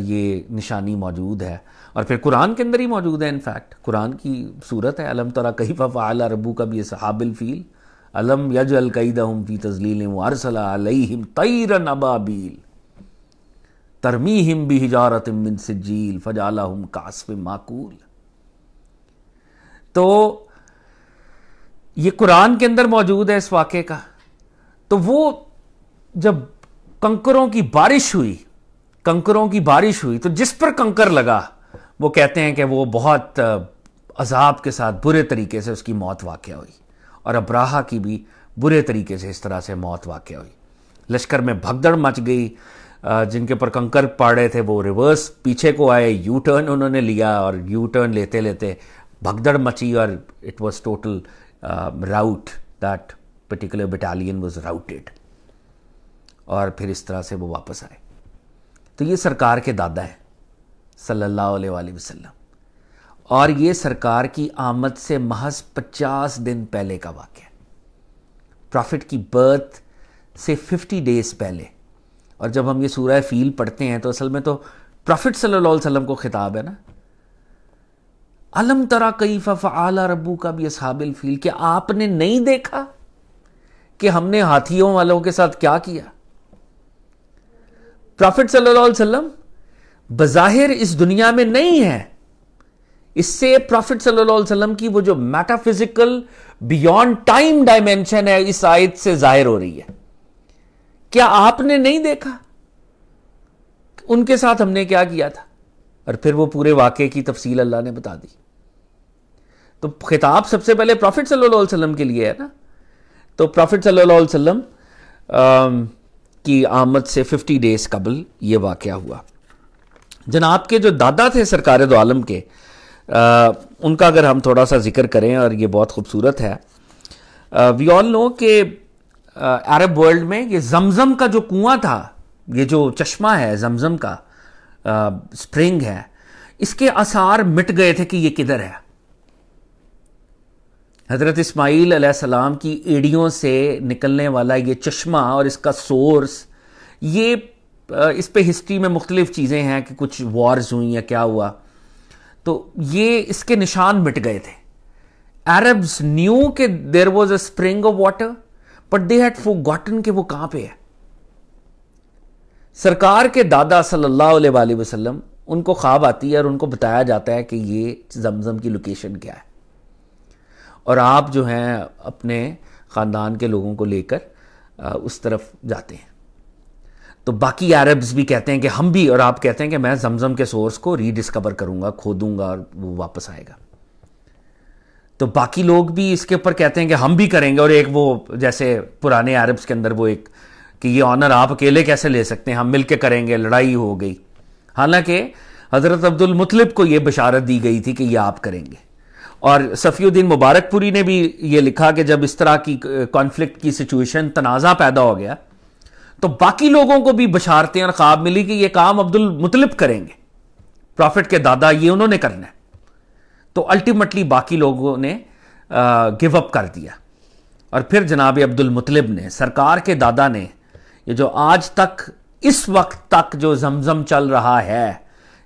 ये निशानी मौजूद है और फिर कुरान के अंदर ही मौजूद है इनफैक्ट कुरान की सूरत है अलम तला कही फाला रबू का भी ये सहाबिल फ़ील अलम यज अलकैदा हम फी तजलील वरसलाम तईर नबाबील तरमी हिम बि हिजारत मिन सिजील फजाला हम कासफ माकूल तो ये कुरान के अंदर मौजूद है इस वाक़े का तो वो जब कंकरों की बारिश हुई कंकरों की बारिश हुई तो जिस पर कंकर लगा वो कहते हैं कि वो बहुत अजाब के साथ बुरे तरीके से उसकी मौत वाक़ हुई और अब्राहा की भी बुरे तरीके से इस तरह से मौत वाक्य हुई लश्कर में भगदड़ मच गई जिनके ऊपर कंकर पाड़े थे वो रिवर्स पीछे को आए यू टर्न उन्होंने लिया और यू टर्न लेते लेते भगदड़ मची और it was total rout that particular battalion was routed और फिर इस तरह से वो वापस आए तो ये सरकार के दादा हैं सल्लल्लाहु अलैहि वसल्लम और ये सरकार की आमद से महज 50 दिन पहले का वाक़ है प्रॉफिट की बर्थ से 50 डेज़ पहले और जब हम ये सूरह फील पढ़ते हैं तो असल में तो प्रॉफिट सल्लल्लाहु अलैहि वसल्लम को ख़िताब है ना अलम तरा कईफा फ़ाला रबू का भी असाबिल फील कि आपने नहीं देखा कि हमने हाथियों वालों के साथ क्या किया प्रॉफिट सल्लल्लाहु अलैहि वसल्लम बज़ाहिर इस दुनिया में नहीं है इससे प्रॉफिट सल्लाम की वो जो मेटाफिजिकल बियॉन्ड टाइम डायमेंशन है इस आयत से जाहिर हो रही है क्या आपने नहीं देखा उनके साथ हमने क्या किया था और फिर वो पूरे वाक्य की तफसील अल्लाह ने बता दी तो खिताब सबसे पहले प्रॉफिट सल्लाम वसल्लम के लिए है ना तो प्रॉफिट सल्लाम की आमद से 50 डेज कबल ये वाक्य हुआ जनाब के जो दादा थे सरकार दो आलम के उनका अगर हम थोड़ा सा जिक्र करें और ये बहुत खूबसूरत है वी ऑल नो कि अरब वर्ल्ड में ये जमजम का जो कुआं था ये जो चश्मा है जमजम का आ, स्प्रिंग है इसके आसार मिट गए थे कि ये किधर है हजरत इस्माइल सलाम की एड़ियों से निकलने वाला ये चश्मा और इसका सोर्स ये इस पे हिस्ट्री में मुख्तलिफ चीज़ें हैं कि कुछ वॉर्स हुई या क्या हुआ तो ये इसके निशान मिट गए थे अरब्स न्यू के there was a spring of water but they had forgotten वो कहां पे है सरकार के दादा सल्लल्लाहु अलैहि वसल्लम उनको ख्वाब आती है और उनको बताया जाता है कि ये जमजम की लोकेशन क्या है और आप जो हैं अपने ख़ानदान के लोगों को लेकर उस तरफ जाते हैं तो बाकी अरब्स भी कहते हैं कि हम भी और आप कहते हैं कि मैं जमजम के सोर्स को रीडिस्कवर करूंगा खोदूंगा और वो वापस आएगा तो बाकी लोग भी इसके ऊपर कहते हैं कि हम भी करेंगे और एक वो जैसे पुराने अरब्स के अंदर वो एक कि ये ऑनर आप अकेले कैसे ले सकते हैं हम मिलके करेंगे लड़ाई हो गई हालांकि हज़रत अब्दुल मुतलिब को ये बशारत दी गई थी कि ये आप करेंगे और सफीउद्दीन मुबारकपुरी ने भी ये लिखा कि जब इस तरह की कॉन्फ्लिक्ट की सिचुएशन तनाज़ा पैदा हो गया तो बाकी लोगों को भी बशारते और ख्वाब मिली कि यह काम अब्दुल मुतलिब करेंगे प्रॉफिट के दादा ये उन्होंने करना है तो अल्टीमेटली बाकी लोगों ने गिव अप कर दिया और फिर जनाब अब्दुल मुतलिब ने सरकार के दादा ने ये जो आज तक इस वक्त तक जो जमजम चल रहा है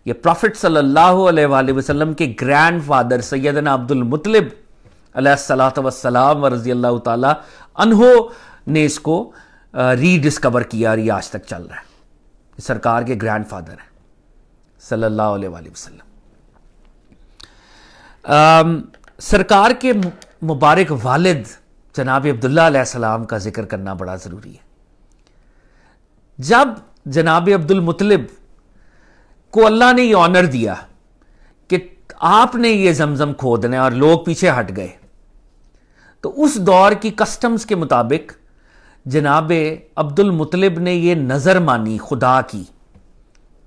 ये प्रॉफिट सल्लल्लाहु अलैहि वसल्लम के ग्रैंड फादर सैदना अब्दुल मुतलब अलैहिस्सलाम रजी अल्लाह तहो ने इसको रीडिस्कवर किया और ये आज तक चल रहा है सरकार के ग्रैंड फादर सल्लल्लाहु अलैहि वसल्लम सरकार के मुबारक वालिद जनाब अब्दुल्ला का जिक्र करना बड़ा ज़रूरी है जब जनाब अब्दुल मुतलिब को अल्लाह ने ये ऑनर दिया कि आपने ये जमजम खोदना और लोग पीछे हट गए तो उस दौर की कस्टम्स के मुताबिक जनाब अब्दुल मुतलिब ने यह नज़र मानी खुदा की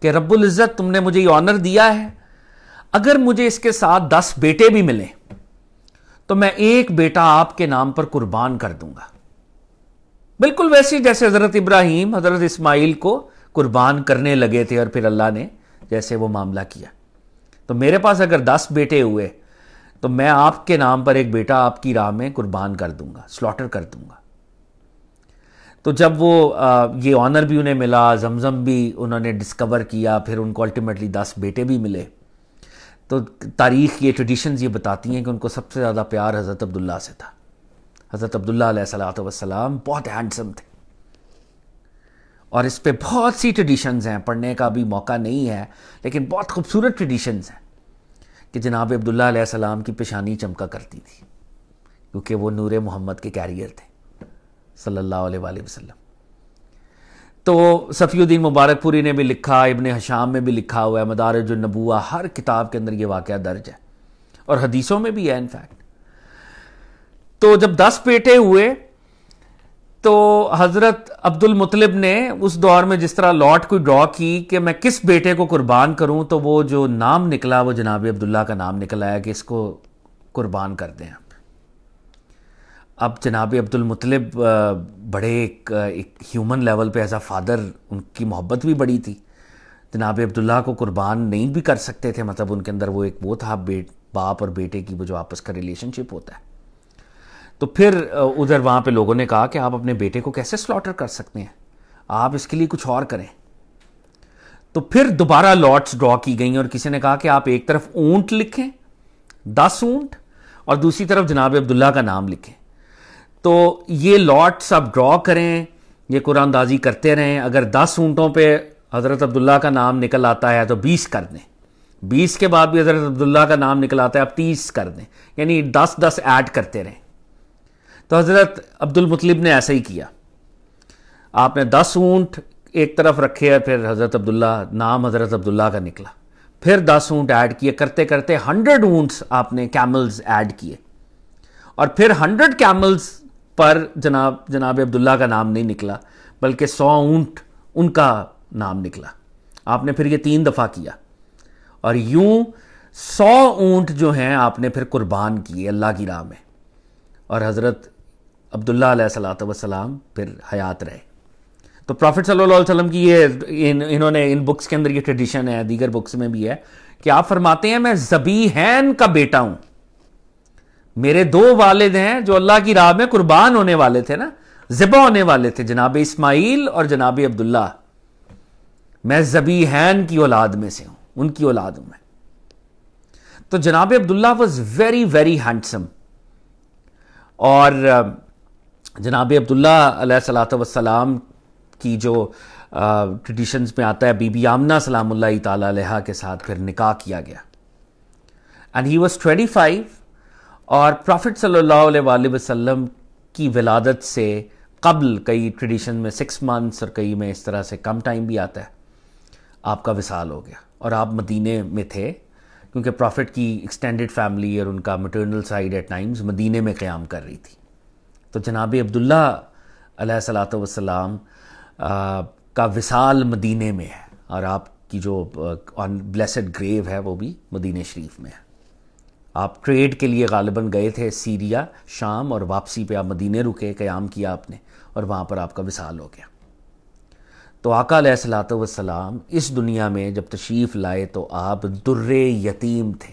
कि रब्बुल इज़्ज़त तुमने मुझे ये ऑनर दिया है अगर मुझे इसके साथ दस बेटे भी मिले तो मैं एक बेटा आपके नाम पर कुर्बान कर दूंगा बिल्कुल वैसे जैसे हज़रत इब्राहिम हज़रत इस्माइल को कुर्बान करने लगे थे और फिर अल्लाह ने जैसे वो मामला किया तो मेरे पास अगर दस बेटे हुए तो मैं आपके नाम पर एक बेटा आपकी राह में कुर्बान कर दूंगा स्लॉटर कर दूंगा तो जब वो आ, ये ऑनर भी उन्हें मिला जमजम भी उन्होंने डिस्कवर किया फिर उनको अल्टीमेटली दस बेटे भी मिले तो तारीख ये ट्रेडिशन ये बताती हैं कि उनको सबसे ज़्यादा प्यार हज़रत अब्दुल्ला से था हज़रत अब्दुल्ला सलात वसलाम बहुत हैंडसम थे और इस पर बहुत सी ट्रेडिशंस हैं पढ़ने का भी मौका नहीं है लेकिन बहुत खूबसूरत ट्रेडिशंस हैं कि जनाब अब्दुल्ला सलाम की पेशानी चमका करती थी क्योंकि वो नूर मोहम्मद के कैरियर थे सल्लल्लाहु अलैहि वसल्लम तो सफीद्दीन मुबारकपुरी ने भी लिखा इबन हशाम में भी लिखा हुआ है मदारज नबूआ हर किताब के अंदर ये वाक़ दर्ज है और हदीसों में भी है इनफैक्ट तो जब दस बेटे हुए तो हज़रत अब्दुल मुतलिब ने उस दौर में जिस तरह लॉट कोई ड्रॉ की कि मैं किस बेटे को कुर्बान करूं तो वो जो नाम निकला वो जनाब अब्दुल्ला का नाम निकला है कि इसको कुर्बान कर दें अब जनाब मुतलिब बड़े एक, एक ह्यूमन लेवल पे एज आ फादर उनकी मोहब्बत भी बड़ी थी जनाब अब्दुल्ला को कुर्बान नहीं भी कर सकते थे मतलब उनके अंदर वो एक वो था बेट बाप और बेटे की वो जो आपस का रिलेशनशिप होता है तो फिर उधर वहाँ पे लोगों ने कहा कि आप अपने बेटे को कैसे स्लॉटर कर सकते हैं आप इसके लिए कुछ और करें तो फिर दोबारा लॉट्स ड्रॉ की गई और किसी ने कहा कि आप एक तरफ ऊंट लिखें दस ऊंट और दूसरी तरफ जनाब अब्दुल्ला का नाम लिखें तो ये लॉट्स आप ड्रॉ करें ये कुरानदाजी करते रहें अगर दस ऊँटों पर हज़रत अब्दुल्ला का नाम निकल आता है तो बीस कर दें बीस के बाद भी हज़रत अब्दुल्ला का नाम निकल आता है आप तीस कर दें यानी दस दस ऐड करते रहें तो हज़रत अब्दुल मुतलिब ने ऐसा ही किया आपने दस ऊँट एक तरफ रखे और फिर हज़रत अब्दुल्ला नाम हज़रत अब्दुल्ला का निकला फिर दस ऊँट ऐड किए करते करते हंड्रेड ऊँट्स आपने कैमल्स ऐड किए और फिर हंड्रेड कैमल्स पर जनाब जनाब अब्दुल्ला का नाम नहीं निकला बल्कि सौ ऊंट उनका नाम निकला आपने फिर ये तीन दफ़ा किया और यूं सौ ऊंट जो हैं आपने फिर कुर्बान किए अल्लाह की राह में और हज़रत अब्दुल्ला सलात वसलाम फिर हयात रहे तो प्रॉफिट सल्लल्लाहु अलैहि वसल्लम की ये इन इन्होंने इन बुक्स के अंदर ये ट्रेडिशन है दीगर बुक्स में भी है कि आप फरमाते हैं मैं जबी हैन का बेटा हूं मेरे दो वालिद हैं जो अल्लाह की राह में कुर्बान होने वाले थे ना ज़िबा होने वाले थे जनाब इस्माइल और जनाब अब्दुल्ला मैं जबी हैन की औलाद में से हूं उनकी औलाद हूं मैं तो जनाब Abdullah was very very handsome और जनाब अब्दुल्ला की जो ट्रेडिशंस में आता है बीबी आमना सलाम तहा के साथ फिर निकाह किया गया and he was twenty five और प्रॉफिट सल्ला अलैहि की विलादत से कबल कई ट्रेडिशन में सिक्स मंथ्स और कई में इस तरह से कम टाइम भी आता है आपका विसाल हो गया और आप मदीने में थे क्योंकि प्रॉफिट की एक्सटेंडेड फैमिली और उनका मटर्नल साइड एट टाइम्स मदीने में क़्याम कर रही थी तो जनाब अब्दुल्ला सलात वसलाम का विसाल मदीने में है और आपकी जो ब्लेसड ग्रेव है वो भी मदीने शरीफ में है आप ट्रेड के लिए गालिबा गए थे सीरिया शाम और वापसी पे आप मदीने रुके क़याम किया आपने और वहाँ पर आपका विसाल हो गया तो आका वसलाम इस दुनिया में जब तशरीफ़ लाए तो आप दुर्रे यतीम थे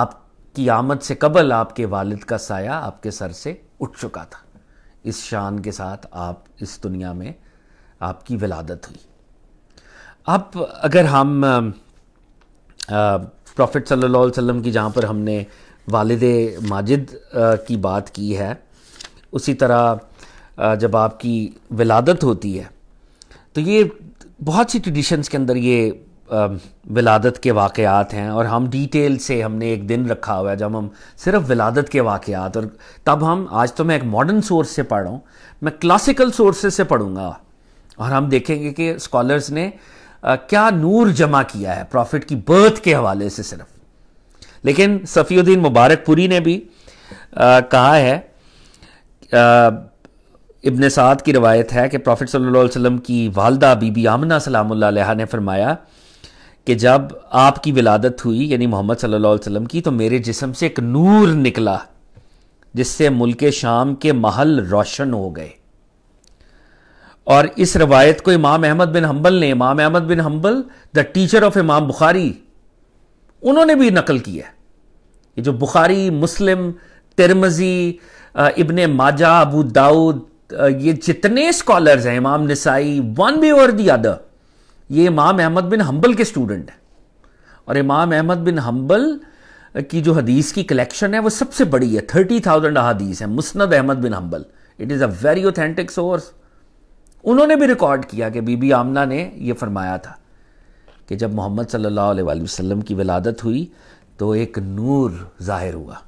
आपकी आमद से कबल आपके वालिद का साया आपके सर से उठ चुका था इस शान के साथ आप इस दुनिया में आपकी विलादत हुई अब अगर हम आ, आ, प्रॉफिट सल्लल्लाहु अलैहि वसल्लम की जहाँ पर हमने वालद माजिद की बात की है उसी तरह जब आपकी विलादत होती है तो ये बहुत सी ट्रेडिशंस के अंदर ये विलादत के वाक़ात हैं और हम डिटेल से हमने एक दिन रखा हुआ है जब हम सिर्फ विलादत के वाक़ात और तब हम आज तो मैं एक मॉडर्न सोर्स से पढ़ रहा हूँ मैं क्लासिकल सोर्सेज से पढ़ूँगा और हम देखेंगे कि स्कॉलर्स ने क्या नूर जमा किया है प्रॉफिट की बर्थ के हवाले से सिर्फ लेकिन सफीउद्दीन मुबारकपुरी ने भी आ, कहा है इब्ने साद की रवायत है कि प्रॉफिट सल्लल्लाहु अलैहि वसल्लम की वालदा बीबी आमना सलामुल्लाह अलैहा ने फरमाया कि जब आपकी विलादत हुई यानी मोहम्मद सल्लल्लाहु अलैहि वसल्लम की तो मेरे जिसम से एक नूर निकला जिससे मुल्क शाम के महल रोशन हो गए और इस रवायत को इमाम अहमद बिन हम्बल ने इमाम Ahmad bin Hanbal the teacher of इमाम बुखारी उन्होंने भी नकल किया ये जो बुखारी मुस्लिम तिरमजी इबन माजा अबू दाऊद ये जितने स्कॉलर्स हैं इमाम नसाई वन बी और दी अदर ये इमाम अहमद बिन हम्बल के स्टूडेंट हैं और इमाम अहमद बिन हम्बल की जो हदीस की कलेक्शन है वो सबसे बड़ी है थर्टी थाउजेंड अदीस है मुस्ंद Ahmad bin Hanbal it is a very authentic source उन्होंने भी रिकॉर्ड किया कि बीबी आमना ने यह फरमाया था कि जब मोहम्मद सल्लल्लाहु अलैहि वसल्लम की विलादत हुई तो एक नूर ज़ाहिर हुआ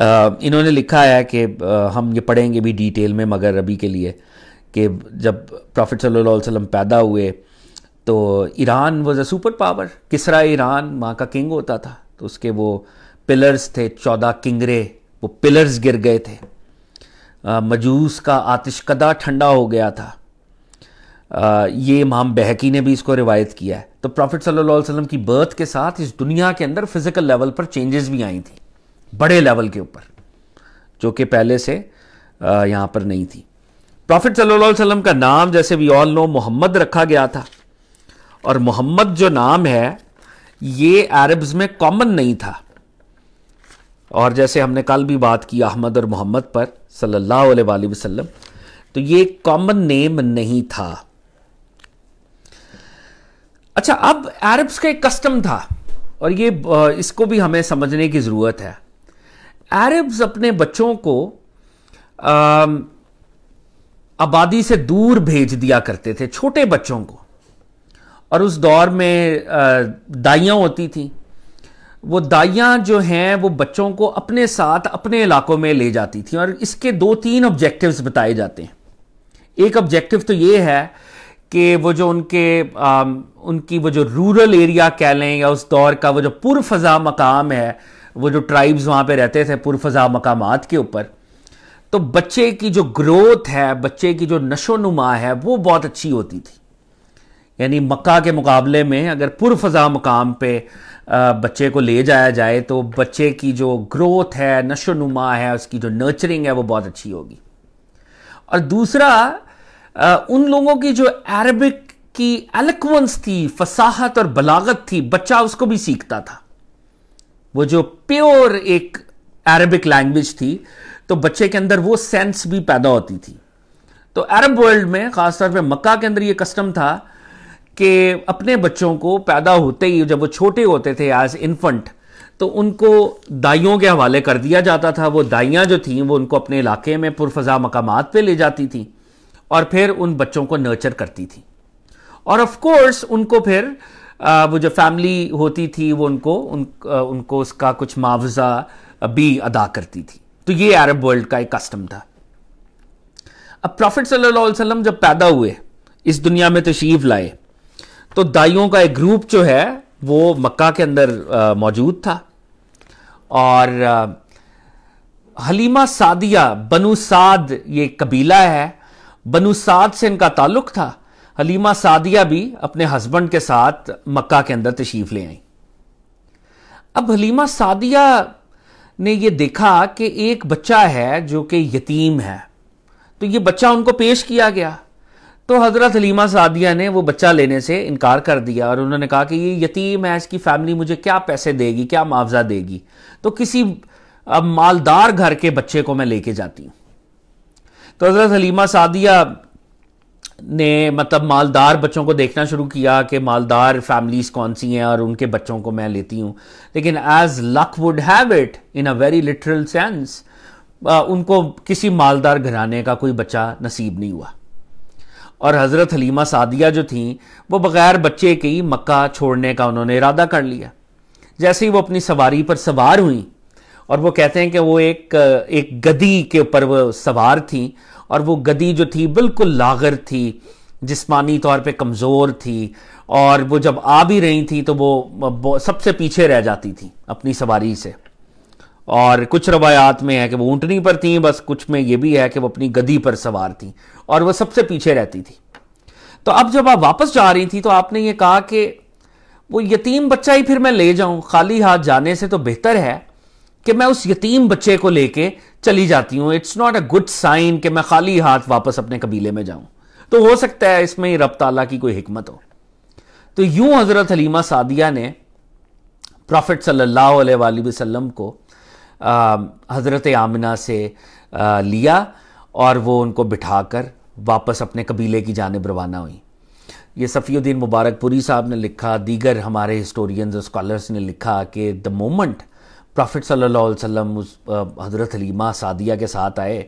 आ, इन्होंने लिखा है कि आ, हम ये पढ़ेंगे भी डिटेल में मगर अभी के लिए कि जब प्रॉफिट सल्लल्लाहु अलैहि वसल्लम पैदा हुए तो Iran was a super power किसरा ईरान माँ का किंग होता था तो उसके वो पिलर्स थे चौदह किंगरे वो पिलर्स गिर गए थे मजूस का आतिशकदा ठंडा हो गया था आ, ये इमाम बहकी ने भी इसको रिवायत किया है तो प्रॉफिट सल्लल्लाहु अलैहि वसल्लम की बर्थ के साथ इस दुनिया के अंदर फिज़िकल लेवल पर चेंजेस भी आई थी बड़े लेवल के ऊपर जो कि पहले से यहाँ पर नहीं थी प्रॉफिट सल्लल्लाहु अलैहि वसल्लम का नाम जैसे वी ऑल नो मोहम्मद रखा गया था और मोहम्मद जो नाम है ये अरब्स में कॉमन नहीं था और जैसे हमने कल भी बात की अहमद और मोहम्मद पर सल्लल्लाहु अलैहि वसल्लम तो ये कॉमन नेम नहीं था अच्छा अब अरब्स का एक कस्टम था और ये इसको भी हमें समझने की ज़रूरत है अरब्स अपने बच्चों को आबादी से दूर भेज दिया करते थे छोटे बच्चों को और उस दौर में दाइयाँ होती थी वो दाइयाँ जो हैं वो बच्चों को अपने साथ अपने इलाकों में ले जाती थी और इसके दो तीन ऑब्जेक्टिव्स बताए जाते हैं एक ऑब्जेक्टिव तो ये है कि वो जो उनके आ, उनकी वो जो रूरल एरिया कह लें या उस दौर का वो जो पुरफजा मकाम है वो जो ट्राइब्स वहाँ पे रहते थे पुरफजा मकाम के ऊपर तो बच्चे की जो ग्रोथ है बच्चे की जो नशो नुमा है वो बहुत अच्छी होती थी यानी मक्का के मुकाबले में अगर पुरफजा मकाम पे बच्चे को ले जाया जाए तो बच्चे की जो ग्रोथ है नशो नुमा है उसकी जो नर्चरिंग है वो बहुत अच्छी होगी और दूसरा उन लोगों की जो अरबिक की एलिक्वेंस थी फसाहत और बलागत थी बच्चा उसको भी सीखता था वो जो प्योर एक अरबिक लैंग्वेज थी तो बच्चे के अंदर वो सेंस भी पैदा होती थी तो अरब वर्ल्ड में खासतौर पे मक्का के अंदर ये कस्टम था कि अपने बच्चों को पैदा होते ही जब वो छोटे होते थे एज इन्फंट तो उनको दाइयों के हवाले कर दिया जाता था वो दाइयाँ जो थीं वो उनको अपने इलाके में पुरफजा मकाम पर ले जाती थी और फिर उन बच्चों को नर्चर करती थी और ऑफ कोर्स उनको फिर वो जो फैमिली होती थी वो उनको उन, उनको उसका कुछ मुआवजा भी अदा करती थी तो ये अरब वर्ल्ड का एक कस्टम था अब प्रॉफिट सल्लल्लाहु अलैहि वसल्लम जब पैदा हुए इस दुनिया में तशरीफ लाए तो दाइयों का एक ग्रुप जो है वो मक्का के अंदर मौजूद था और हलीमा सादिया बनु साद ये कबीला है बनु साद से इनका ताल्लुक था हलीमा सादिया भी अपने हस्बैंड के साथ मक्का के अंदर तशीफ ले आई अब हलीमा सादिया ने ये देखा कि एक बच्चा है जो कि यतीम है तो ये बच्चा उनको पेश किया गया तो हज़रत हलीमा सादिया ने वो बच्चा लेने से इनकार कर दिया और उन्होंने कहा कि ये यतीम है इसकी फैमिली मुझे क्या पैसे देगी क्या मुआवजा देगी तो किसी अब मालदार घर के बच्चे को मैं लेके जाती हूँ तो हज़रत हलीमा सादिया ने मतलब मालदार बच्चों को देखना शुरू किया कि मालदार फैमिलीज़ कौन सी हैं और उनके बच्चों को मैं लेती हूँ लेकिन as luck would have it in a very literal sense उनको किसी मालदार घराने का कोई बच्चा नसीब नहीं हुआ और हज़रत हलीमा सादिया जो थीं वो बग़ैर बच्चे के ही मक्का छोड़ने का उन्होंने इरादा कर लिया जैसे ही वो अपनी सवारी पर सवार हुई और वो कहते हैं कि वो एक एक गदी के ऊपर वो सवार थी और वो गदी जो थी बिल्कुल लागर थी जिस्मानी तौर पे कमज़ोर थी और वो जब आ भी रही थी तो वो सबसे पीछे रह जाती थी अपनी सवारी से और कुछ रवायात में है कि वो ऊंटनी पर थी बस कुछ में ये भी है कि वो अपनी गदी पर सवार थी और वह सबसे पीछे रहती थी तो अब जब आप वापस जा रही थी तो आपने ये कहा कि वो यतीम बच्चा ही फिर मैं ले जाऊं खाली हाथ जाने से तो बेहतर है कि मैं उस यतीम बच्चे को लेके चली जाती हूं it's not a good sign कि मैं खाली हाथ वापस अपने कबीले में जाऊं तो हो सकता है इसमें रब ताला की कोई हिकमत हो तो यूं हजरत हलीमा सादिया ने प्रॉफिट सल्लल्लाहु अलैहि वसल्लम को हज़रत आमिना से आ, लिया और वो उनको बिठाकर वापस अपने कबीले की जानब रवाना हुई ये सफ़ीद्दीन मुबारकपुरी साहब ने लिखा दीगर हमारे हिस्टोरियंस और स्कॉलर्स ने लिखा कि द मोमेंट प्रॉफिट सल्लल्लाहु अलैहि वसल्लम उस हज़रत लीमा सादिया के साथ आए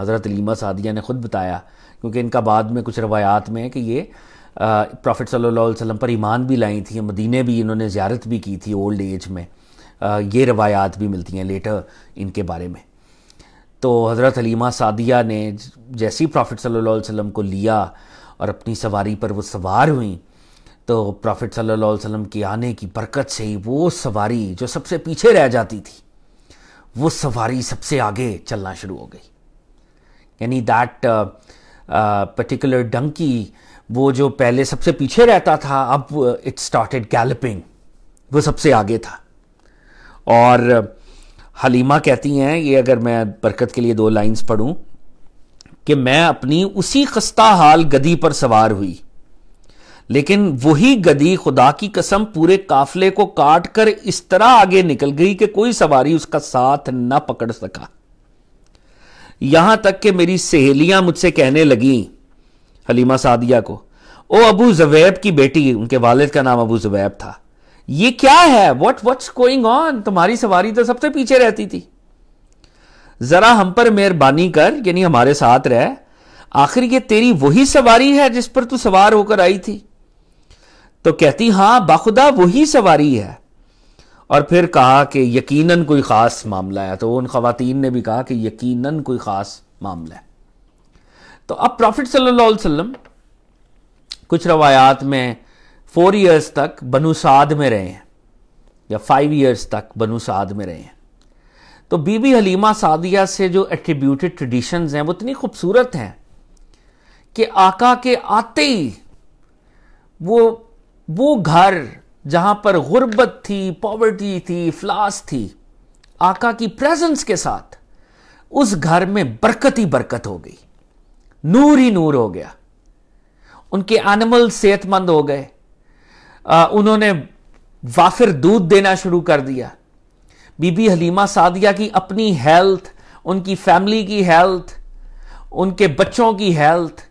हज़रत लीमा सादिया ने ख़ुद बताया क्योंकि इनका बाद में कुछ रवायात में है कि ये प्रॉफिट सल्लल्लाहु अलैहि वसल्लम पर ईमान भी लाई थी मदीने भी इन्होंने ज्यारत भी की थी ओल्ड एज में ये रवायात भी मिलती हैं लेटर इनके बारे में तो हज़रत हलीमा सादिया ने जैसे ही प्रॉफिट सल्लल्लाहु अलैहि वसल्लम को लिया और अपनी सवारी पर वो सवार हुई तो प्रॉफिट सल्लल्लाहु अलैहि वसल्लम के आने की बरकत से ही वो सवारी जो सबसे पीछे रह जाती थी वो सवारी सबसे आगे चलना शुरू हो गई यानी दैट पर्टिकुलर डंकी वो जो पहले सबसे पीछे रहता था अब इट स्टार्टेड गैलपिंग वो सबसे आगे था और हलीमा कहती हैं ये अगर मैं बरकत के लिए दो लाइंस पढ़ूं कि मैं अपनी उसी खस्ता हाल गदी पर सवार हुई लेकिन वही गदी खुदा की कसम पूरे काफले को काट कर इस तरह आगे निकल गई कि कोई सवारी उसका साथ न पकड़ सका यहां तक कि मेरी सहेलियां मुझसे कहने लगी हलीमा सादिया को ओ अबू जवैब की बेटी उनके वालिद का नाम अबू जवैब था ये क्या है वट वट्स गोइंग ऑन तुम्हारी सवारी तो सबसे पीछे रहती थी जरा हम पर मेहरबानी कर यानी हमारे साथ रह आखिर ये तेरी वही सवारी है जिस पर तू सवार होकर आई थी तो कहती हां बाखुदा वही सवारी है और फिर कहा कि यकीनन कोई ख़ास मामला है तो उन खातन ने भी कहा कि यकीनन कोई ख़ास मामला है तो अब प्रॉफिट सल्लल्लाहु अलैहि वसल्लम कुछ रवायात में फोर ईयर्स तक बनुसाद में रहे हैं या फाइव ईयर्स तक बनुसाद में रहे हैं तो बीबी हलीमा सादिया से जो एट्रीब्यूटेड ट्रेडिशंस हैं वो इतनी खूबसूरत हैं कि आका के आते ही वो वो घर जहां पर गुर्बत थी पॉवर्टी थी फ्लास थी आका की प्रेजेंस के साथ उस घर में बरकत ही बरकत हो गई नूर ही नूर हो गया उनके एनिमल सेहतमंद हो गए आ, उन्होंने वाफिर दूध देना शुरू कर दिया बीबी हलीमा सादिया की अपनी हेल्थ उनकी फैमिली की हेल्थ उनके बच्चों की हेल्थ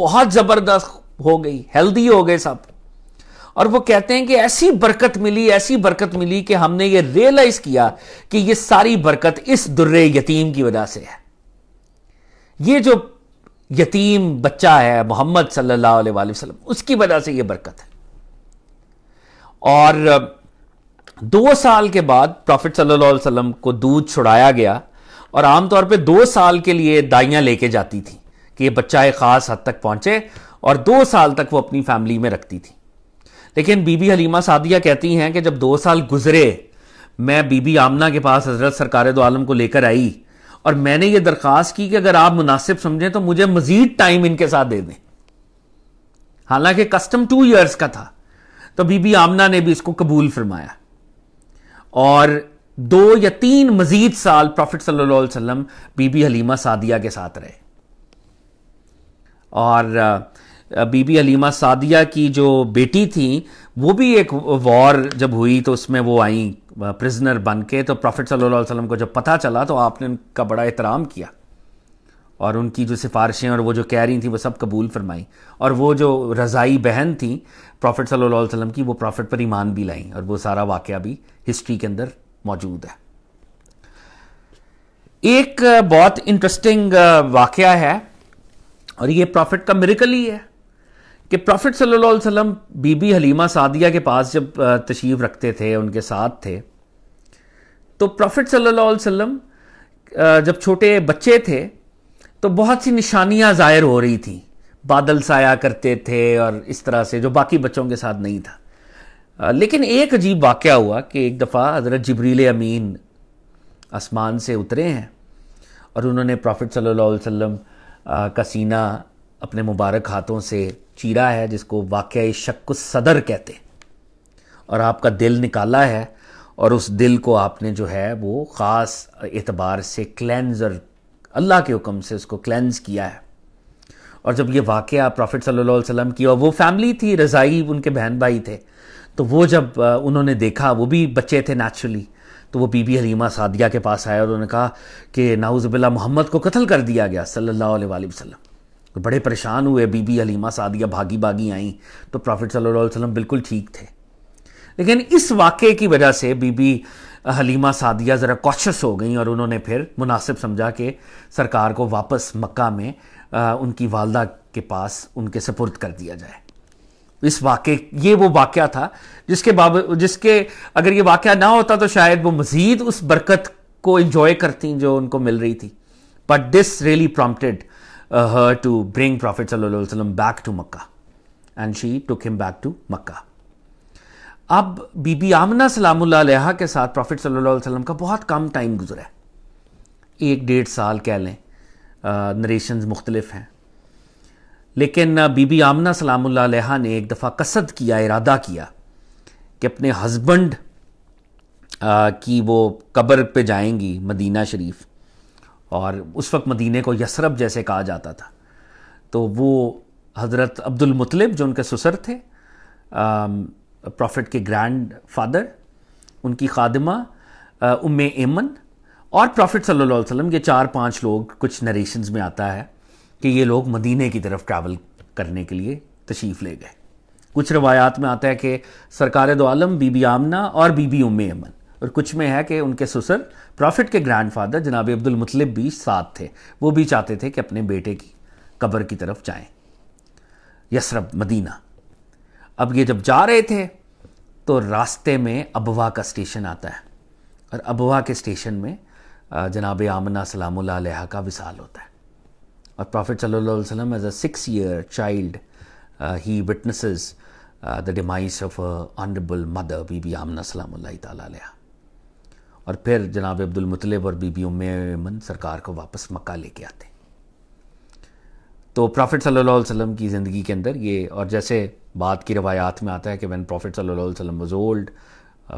बहुत ज़बरदस्त हो गई हेल्दी हो गए सब और वो कहते हैं कि ऐसी बरकत मिली ऐसी बरकत मिली कि हमने ये रियलाइज किया कि ये सारी बरकत इस दुर्रे यतीम की वजह से है ये जो यतीम बच्चा है मोहम्मद सल्लल्लाहु अलैहि वसल्लम उसकी वजह से ये बरकत है और दो साल के बाद प्रॉफिट सल्लल्लाहु अलैहि वसल्लम को दूध छुड़ाया गया और आमतौर पे दो साल के लिए दाइयाँ लेके जाती थी कि ये बच्चा एक ख़ास हद तक पहुँचे और दो साल तक वो अपनी फैमिली में रखती थी लेकिन बीबी हलीमा सादिया कहती हैं कि जब दो साल गुजरे मैं बीबी आमना के पास हजरत सरकार दो आलम को लेकर आई और मैंने ये दरख्वास्त की कि अगर आप मुनासिब समझें तो मुझे मजीद टाइम इनके साथ दे दें हालांकि कस्टम टू ईयर्स का था तो बीबी आमना ने भी इसको कबूल फरमाया और दो या तीन मजीद साल प्रॉफिट सल्लल्लाहु अलैहि वसल्लम बीबी हलीमा सादिया के साथ रहे और बीबी हलीमा सादिया की जो बेटी थी वो भी एक वॉर जब हुई तो उसमें वो आई प्रिजनर बन के तो प्रॉफिट सल्लल्लाहु अलैहि वसल्लम को जब पता चला तो आपने उनका बड़ा एहतराम किया और उनकी जो सिफारिशें और वो जो कह रही थी वो सब कबूल फरमाई और वो जो रज़ाई बहन थी प्रॉफिट सल्लल्लाहु अलैहि वसल्लम की वो प्रॉफिट पर ईमान भी लाई और वो सारा वाक़ भी हिस्ट्री के अंदर मौजूद है एक बहुत इंटरेस्टिंग वाक़ है और ये प्रॉफिट का मिरिकल ही है कि प्रॉफिट सल्लल्लाहु अलैहि वसल्लम बीबी हलीमा सादिया के पास जब तशीफ रखते थे उनके साथ थे तो प्रॉफिट सल्लल्लाहु अलैहि वसल्लम जब छोटे बच्चे थे तो बहुत सी निशानियां ज़ाहिर हो रही थी बादल साया करते थे और इस तरह से जो बाकी बच्चों के साथ नहीं था लेकिन एक अजीब वाक़ हुआ कि एक दफ़ा हज़रत जबरील अमीन आसमान से उतरे हैं और उन्होंने प्रॉफिट सल्लल्लाहु अलैहि वसल्लम का सीना अपने मुबारक हाथों से चीरा है जिसको वाक़ शक सदर कहते हैं और आपका दिल निकाला है और उस दिल को आपने जो है वो ख़ास एतबार से क्लेंजर अल्लाह के हुक्म से उसको क्लेंस किया है और जब ये वाक़ प्रॉफिट सल्लल्लाहु अलैहि वसल्लम की और वो फैमिली थी रज़ाई उनके बहन भाई थे तो वो जब उन्होंने देखा वो भी बच्चे थे नेचुरली तो वो बीबी हलीमा सादिया के पास आया और उन्होंने कहा कि नाउज़बिल्ला मोहम्मद को कत्ल कर दिया गया सल्ला वसलम तो बड़े परेशान हुए बीबी हलीमा सादिया भागी भागी आई तो प्रॉफिट सल्ला वसलम बिल्कुल ठीक थे लेकिन इस वाक़े की वजह से बीबी हलीमा सादिया ज़रा कॉशस हो गई और उन्होंने फिर मुनासिब समझा कि सरकार को वापस मक्का में आ, उनकी वालदा के पास उनके सपुर्द कर दिया जाए इस वाक़े ये वो वाक़ था जिसके बाब जिसके अगर ये वाक़ ना होता तो शायद वो मज़ीद उस बरकत को इन्जॉय करती जो उनको मिल रही थी but this really prompted her to bring prophet सल्लम back to Makkah and she took him back to Makkah अब बीबी आमना सलाम के साथ प्रॉफिट सल्लल्लाहु वसल्लम का बहुत कम टाइम गुजरा है एक डेढ़ साल कह लें नरेशन मुख्तलिफ हैं लेकिन बीबी आमना सलाम ने एक दफ़ा कसद किया इरादा किया कि अपने हस्बैंड की वो कब्र पे जाएंगी मदीना शरीफ और उस वक्त मदीने को यसरब जैसे कहा जाता था तो वो हज़रत अब्दुल मुतलिब जो उनके ससुर थे प्रॉफिट के ग्रैंड फादर उनकी खादमा उम एमन और प्रॉफिट सल्लल्लाहु अलैहि वसल्लम के चार पांच लोग कुछ नरेशन्स में आता है कि ये लोग मदीने की तरफ ट्रैवल करने के लिए तशीफ ले गए कुछ रवायात में आता है कि सरकार दो आलम बीबी आमना और बीबी उम एमन और कुछ में है कि उनके ससुर प्रॉफिट के ग्रैंड फादर जनाब अब्दुल भी साथ थे वो भी चाहते थे कि अपने बेटे की कब्र की तरफ जाएं यसरब मदीना अब ये जब जा रहे थे तो रास्ते में अबवा का स्टेशन आता है और अबवा के स्टेशन में जनाब आमना सलाम का विसाल होता है और प्रॉफिट सल्लल्लाहु as a six year child he witnesses the demise of honourable mother बीबी आमना सलाम तला और फिर जनाब अब्दुल मुतलब और बीबी उम्मन सरकार को वापस मक्का लेके आते तो प्रॉफिट सल्लल्लाहु अलैहि वसल्लम की ज़िंदगी के अंदर ये और जैसे बाद की रवायात में आता है कि वैन प्रॉफिट सल्लल्लाहु अलैहि वसल्लम वज ओल्ड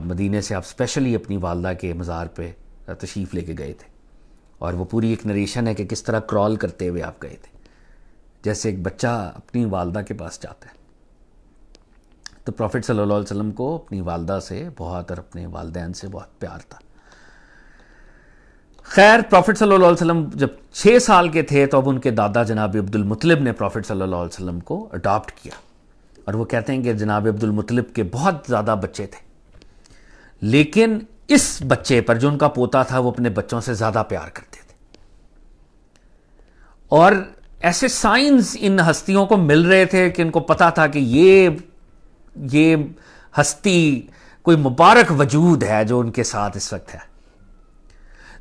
मदीने से आप स्पेशली अपनी वालदा के मज़ार पे तशरीफ़ लेके गए थे और वो पूरी एक नरेशन है कि किस तरह क्रॉल करते हुए आप गए थे जैसे एक बच्चा अपनी वालदा के पास जाता है तो प्रॉफिट सल्लल्लाहु वसल्लम को अपनी वालदा से बहुत और अपने वालदेन से बहुत प्यार था खैर प्रॉफिट सल्ला अलैहि वसल्लम जब छः साल के थे तो अब उनके दादा जनाब अब्दुल मुतलब ने प्रॉफिट सल्ला वसम वसल्लम को अडॉप्ट किया और वो कहते हैं कि जनाब अब्दुल मुतलिब के बहुत ज़्यादा बच्चे थे लेकिन इस बच्चे पर जो उनका पोता था वो अपने बच्चों से ज़्यादा प्यार करते थे और ऐसे साइंस इन हस्तियों को मिल रहे थे कि इनको पता था कि ये ये हस्ती कोई मुबारक वजूद है जो उनके साथ इस वक्त है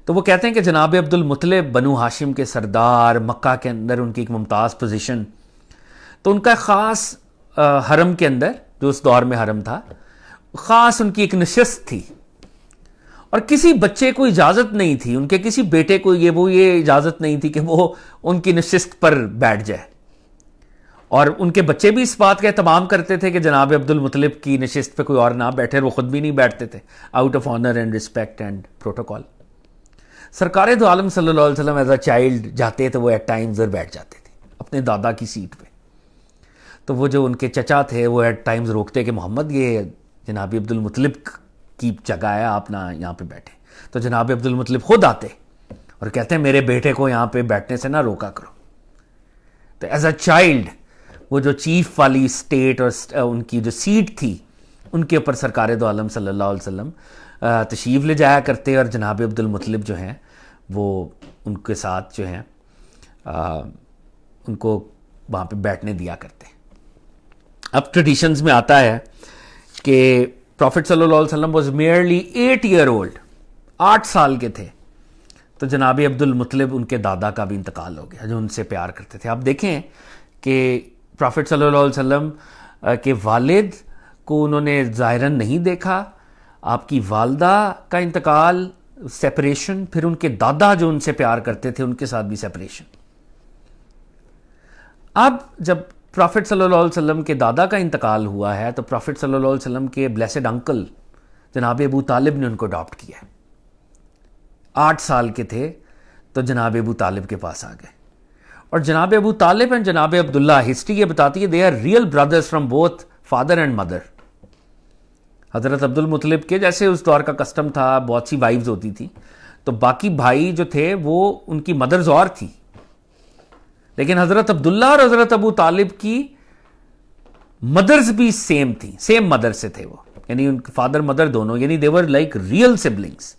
तो वो कहते हैं कि जनाब अब्दुल मुतलिब बनु हाशिम के सरदार मक्का के अंदर उनकी एक मुमताज़ पोजीशन तो उनका ख़ास हरम के अंदर जो उस दौर में हरम था ख़ास उनकी एक नशस्त थी और किसी बच्चे को इजाज़त नहीं थी उनके किसी बेटे को ये वो ये इजाज़त नहीं थी कि वो उनकी नशस्त पर बैठ जाए और उनके बच्चे भी इस बात का एहतमाम करते थे कि जनाब अब्दुल मुतलब की नशस्त पे कोई और ना बैठे वो ख़ुद भी नहीं बैठते थे out of honour and respect and protocol सरकार दो आलम सल्लल्लाहु अलैहि वसल्लम एज अ चाइल्ड जाते थे वो एट टाइम्स और बैठ जाते थे अपने दादा की सीट पे तो वो जो उनके चचा थे वो एट टाइम्स रोकते कि मोहम्मद ये जनाब अब्दुलमतलब की जगह है आप ना यहाँ पे बैठे तो जनाब अब्दुलमतलब खुद आते और कहते हैं मेरे बेटे को यहाँ पे बैठने से ना रोका करो तो एज अ चाइल्ड वो जो चीफ वाली स्टेट और उनकी जो सीट थी उनके ऊपर सरकार दो आलम सल्ला अलैहि तशीफ ले जाया करते और जनाब अब्दुलमतलब जो हैं वो उनके साथ जो हैं उनको वहाँ पे बैठने दिया करते अब ट्रेडिशंस में आता है कि प्रॉफिट सल्लाम वॉज वसल्लम मेयरली एट ईयर ओल्ड आठ साल के थे तो जनाब अब्दुल मुतलब उनके दादा का भी इंतकाल हो गया जो उनसे प्यार करते थे आप देखें कि प्रॉफिट सल्लल्लाहु अलैहि वसल्लम के वालिद को उन्होंने ज़ायरन नहीं देखा आपकी वालदा का इंतकाल सेपरेशन फिर उनके दादा जो उनसे प्यार करते थे उनके साथ भी सेपरेशन अब जब प्रॉफ़िट सल्लल्लाहु अलैहि वसल्लम के दादा का इंतकाल हुआ है तो प्रॉफ़िट सल्लल्लाहु अलैहि वसल्लम के ब्लेसड अंकल जनाब अबू तालिब ने उनको अडॉप्ट किया आठ साल के थे तो जनाब अबू तालिब के पास आ गए और जनाब अबू तालिब एंड जनाब अब्दुल्ला हिस्ट्री ये बताती है they are real brothers from both father and mother हज़रत अब्दुल मुतलिब के जैसे उस दौर का कस्टम था बहुत सी वाइफ्स होती थी तो बाकी भाई जो थे वो उनकी मदर्स और थी लेकिन हज़रत अब्दुल्ला और हज़रत अबू तालिब की मदर्स भी सेम थी सेम मदर से थे वो यानी उनके फादर मदर दोनों यानी देवर लाइक रियल सिबलिंग्स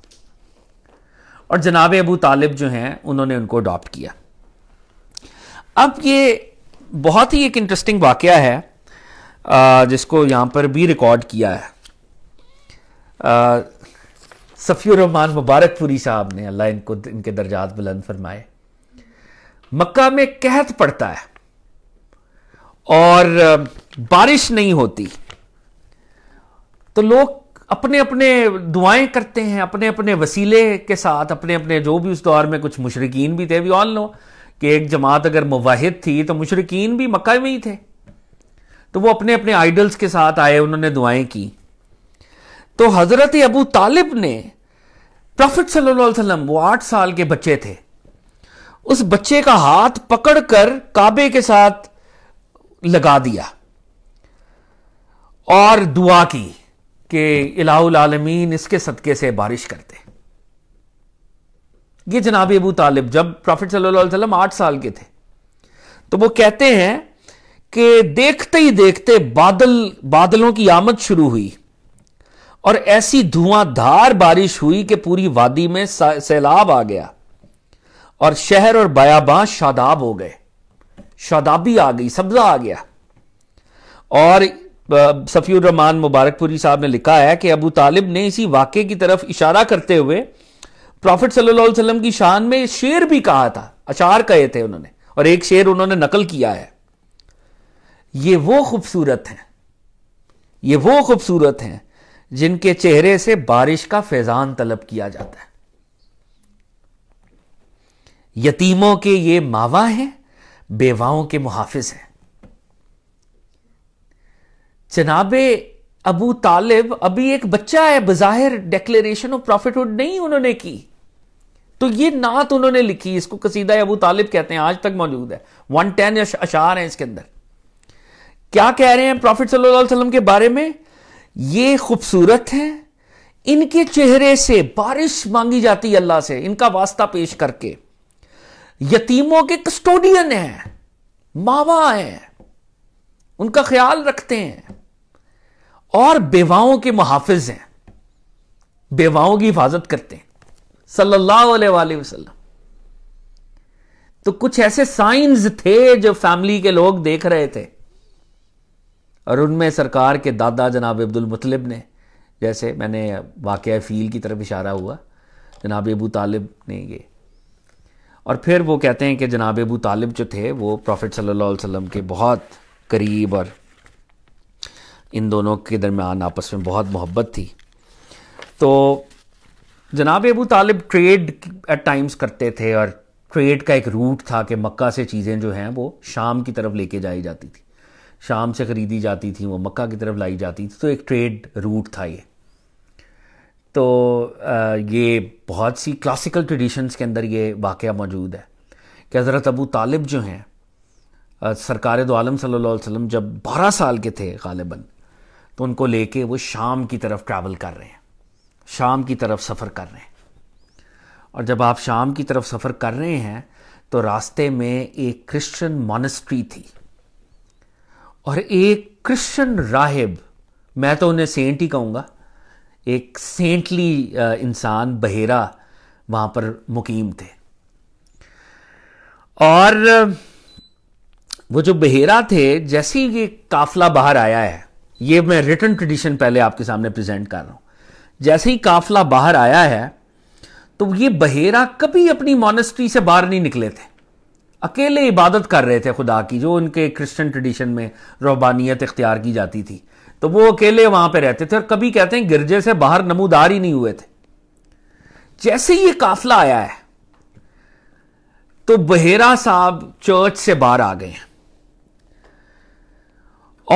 और जनाब अबू तालिब जो हैं उन्होंने उनको अडॉप्ट किया अब ये बहुत ही एक इंटरेस्टिंग वाक़ है जिसको यहां पर भी रिकॉर्ड किया है सफ़ी रहमान मुबारकपुरी साहब ने अल्लाह इनको इनके दर्जात बुलंद फरमाए मक्का में कहत पड़ता है और बारिश नहीं होती तो लोग अपने अपने दुआएं करते हैं अपने अपने वसीले के साथ अपने अपने जो भी उस दौर में कुछ मुशरकिन भी थे वी ऑल नो कि एक जमात अगर मुवाहिद थी तो मुशरकिन भी मक्का में ही थे तो वो अपने अपने आइडल्स के साथ आए उन्होंने दुआएं की तो हज़रत अबू तालिब ने प्रॉफिट सल्लल्लाहु अलैहि वसल्लम वो आठ साल के बच्चे थे उस बच्चे का हाथ पकड़कर काबे के साथ लगा दिया और दुआ की कि इलाउल आलमीन इसके सदके से बारिश करते ये जनाब अबू तालिब जब प्रॉफिट सल्लल्लाहु अलैहि वसल्लम आठ साल के थे तो वो कहते हैं कि देखते ही देखते बादल बादलों की आमद शुरू हुई और ऐसी धुआंधार बारिश हुई कि पूरी वादी में सैलाब आ गया और शहर और बयाबां शादाब हो गए शादाबी आ गई सब्जा आ गया और सफ़ीर रहमान मुबारकपुरी साहब ने लिखा है कि अबू तालिब ने इसी वाक्य की तरफ इशारा करते हुए प्रॉफिट सल्लल्लाहु अलैहि वसल्लम की शान में शेर भी कहा था अचार कहे थे उन्होंने और एक शेर उन्होंने नकल किया है ये वो खूबसूरत हैं ये वो खूबसूरत हैं जिनके चेहरे से बारिश का फैज़ान तलब किया जाता है यतीमों के ये मावा हैं बेवाओं के मुहाफिज हैं जनाब अबू तालिब अभी एक बच्चा है बज़ाहिर डेक्लेरेशन ऑफ प्रॉफिटहुड नहीं उन्होंने की तो ये नात उन्होंने लिखी इसको कसीदा अबू तालिब कहते हैं आज तक मौजूद है वन टेन अशार हैं इसके अंदर क्या कह रहे हैं प्रॉफिट सल्लल्लाहु अलैहि वसल्लम के बारे में ये खूबसूरत हैं इनके चेहरे से बारिश मांगी जाती है अल्लाह से इनका वास्ता पेश करके यतीमों के कस्टोडियन हैं मावा हैं उनका ख्याल रखते हैं और बेवाओं के मुहाफिज हैं बेवाओं की हिफाजत करते हैं सल्लल्लाहु अलैहि वसल्लम तो कुछ ऐसे साइंस थे जो फैमिली के लोग देख रहे थे और उनमें सरकार के दादा जनाब अब्दुल मुतलिब ने जैसे मैंने वाक़ फ़ील की तरफ इशारा हुआ जनाब अबू तालिब ने ये और फिर वो कहते हैं कि जनाब अबू तालिब जो थे वो प्रॉफिट सल्लल्लाहु अलैहि वसल्लम के बहुत करीब और इन दोनों के दरमियान आपस में बहुत मोहब्बत थी तो जनाब Abu Talib trade at times करते थे और ट्रेड का एक रूट था कि मक्का से चीज़ें जो हैं वो शाम की तरफ लेके जाई जाती थी शाम से ख़रीदी जाती थी वो मक्का की तरफ लाई जाती थी तो एक ट्रेड रूट था ये तो ये बहुत सी क्लासिकल ट्रेडिशंस के अंदर ये वाक़ मौजूद है कि हज़रत अबू तालिब जो हैं सरकार दो आलम सल्लल्लाहु अलैहि वसल्लम जब बारह साल के थे गालिबा तो उनको लेके वो शाम की तरफ ट्रैवल कर रहे हैं शाम की तरफ सफ़र कर रहे हैं और जब आप शाम की तरफ सफ़र कर रहे हैं तो रास्ते में एक क्रिश्चियन मॉनेस्ट्री थी और एक क्रिश्चियन राहिब मैं तो उन्हें सेंट ही कहूँगा एक सेंटली uh, इंसान बहेरा वहाँ पर मुकीम थे और uh, वो जो बहेरा थे जैसे ही ये काफिला बाहर आया है ये मैं रिटर्न ट्रेडिशन पहले आपके सामने प्रेजेंट कर रहा हूँ जैसे ही काफिला बाहर आया है तो ये बहेरा कभी अपनी मॉनेस्ट्री से बाहर नहीं निकले थे अकेले इबादत कर रहे थे खुदा की जो उनके क्रिश्चियन ट्रेडिशन में रोबानियत इख्तियार की जाती थी तो वो अकेले वहां पे रहते थे और कभी कहते हैं गिरजे से बाहर नमूदार ही नहीं हुए थे जैसे ही ये काफला आया है तो बहेरा साहब चर्च से बाहर आ गए हैं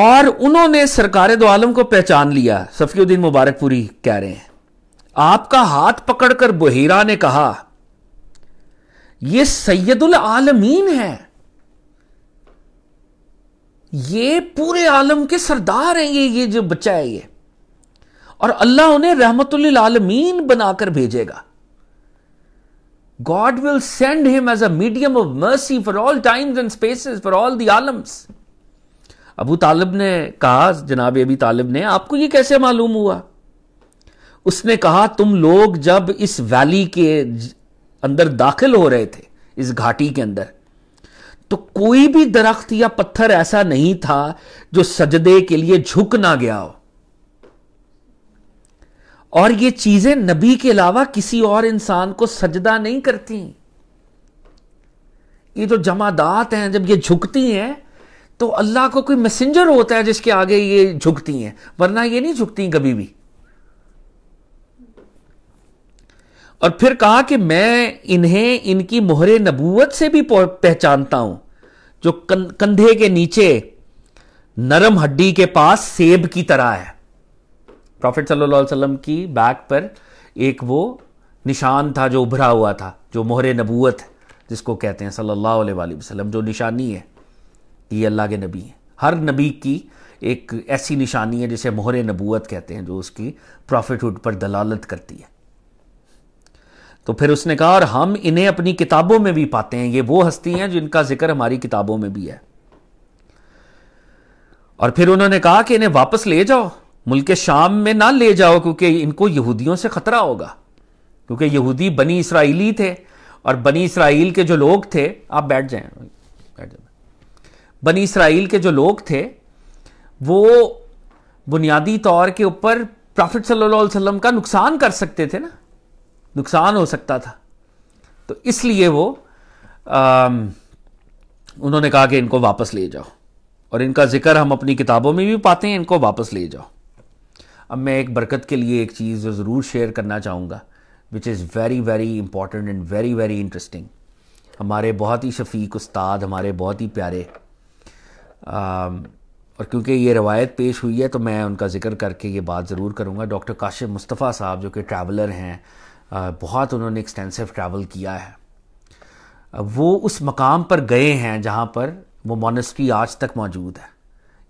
और उन्होंने सरकार दो आलम को पहचान लिया सफीउद्दीन मुबारकपुरी कह रहे हैं आपका हाथ पकड़कर बहेरा ने कहा यह सैयदुल आलमीन है ये पूरे आलम के सरदार हैं ये ये जो बच्चा है ये और अल्लाह उन्हें रहमत आलमीन बनाकर भेजेगा God will send him as a medium of mercy for all times and spaces for all the आलम्स अबू तालिब ने कहा जनाब अबी तालिब ने आपको ये कैसे मालूम हुआ उसने कहा तुम लोग जब इस वैली के अंदर दाखिल हो रहे थे इस घाटी के अंदर तो कोई भी दरख्त या पत्थर ऐसा नहीं था जो सजदे के लिए झुक ना गया हो और ये चीजें नबी के अलावा किसी और इंसान को सजदा नहीं करती ये जो जमादात हैं जब ये झुकती हैं तो अल्लाह को कोई मैसेंजर होता है जिसके आगे ये झुकती हैं वरना ये नहीं झुकती कभी भी और फिर कहा कि मैं इन्हें इनकी मोहर नबूवत से भी पहचानता हूं जो कंधे के नीचे नरम हड्डी के पास सेब की तरह है प्रॉफिट सल्लल्लाहु अलैहि वसल्लम की बैक पर एक वो निशान था जो उभरा हुआ था जो मोहरे नबूवत जिसको कहते हैं सल्लल्लाहु अलैहि वसल्लम जो निशानी है ये अल्लाह के नबी हैं हर नबी की एक ऐसी निशानी है जिसे मोहरे नबूवत कहते हैं जो उसकी प्रॉफिटहुड पर दलालत करती है तो फिर उसने कहा और हम इन्हें अपनी किताबों में भी पाते हैं ये वो हस्ती हैं जिनका जिक्र हमारी किताबों में भी है और फिर उन्होंने कहा कि इन्हें वापस ले जाओ मुल्क शाम में ना ले जाओ क्योंकि इनको यहूदियों से खतरा होगा क्योंकि यहूदी बनी इसराइली थे और बनी इसराइल के जो लोग थे आप बैठ जाए बैठ जाए बनी इसराइल के जो लोग थे वो बुनियादी तौर के ऊपर प्रॉफिट सल्लल्लाहु अलैहि वसल्लम का नुकसान कर सकते थे ना नुकसान हो सकता था तो इसलिए वो आ, उन्होंने कहा कि इनको वापस ले जाओ और इनका जिक्र हम अपनी किताबों में भी पाते हैं इनको वापस ले जाओ अब मैं एक बरकत के लिए एक चीज़ ज़रूर शेयर करना चाहूँगा which is very very important and very very interesting हमारे बहुत ही शफीक उस्ताद हमारे बहुत ही प्यारे आ, और क्योंकि ये रवायत पेश हुई है तो मैं उनका जिक्र करके ये बात ज़रूर करूँगा डॉक्टर काशिफ मुस्तफ़ा साहब जो कि ट्रैवलर हैं बहुत उन्होंने एक्सटेंसिव ट्रैवल किया है वो उस मकाम पर गए हैं जहाँ पर वो मोनेस्ट्री आज तक मौजूद है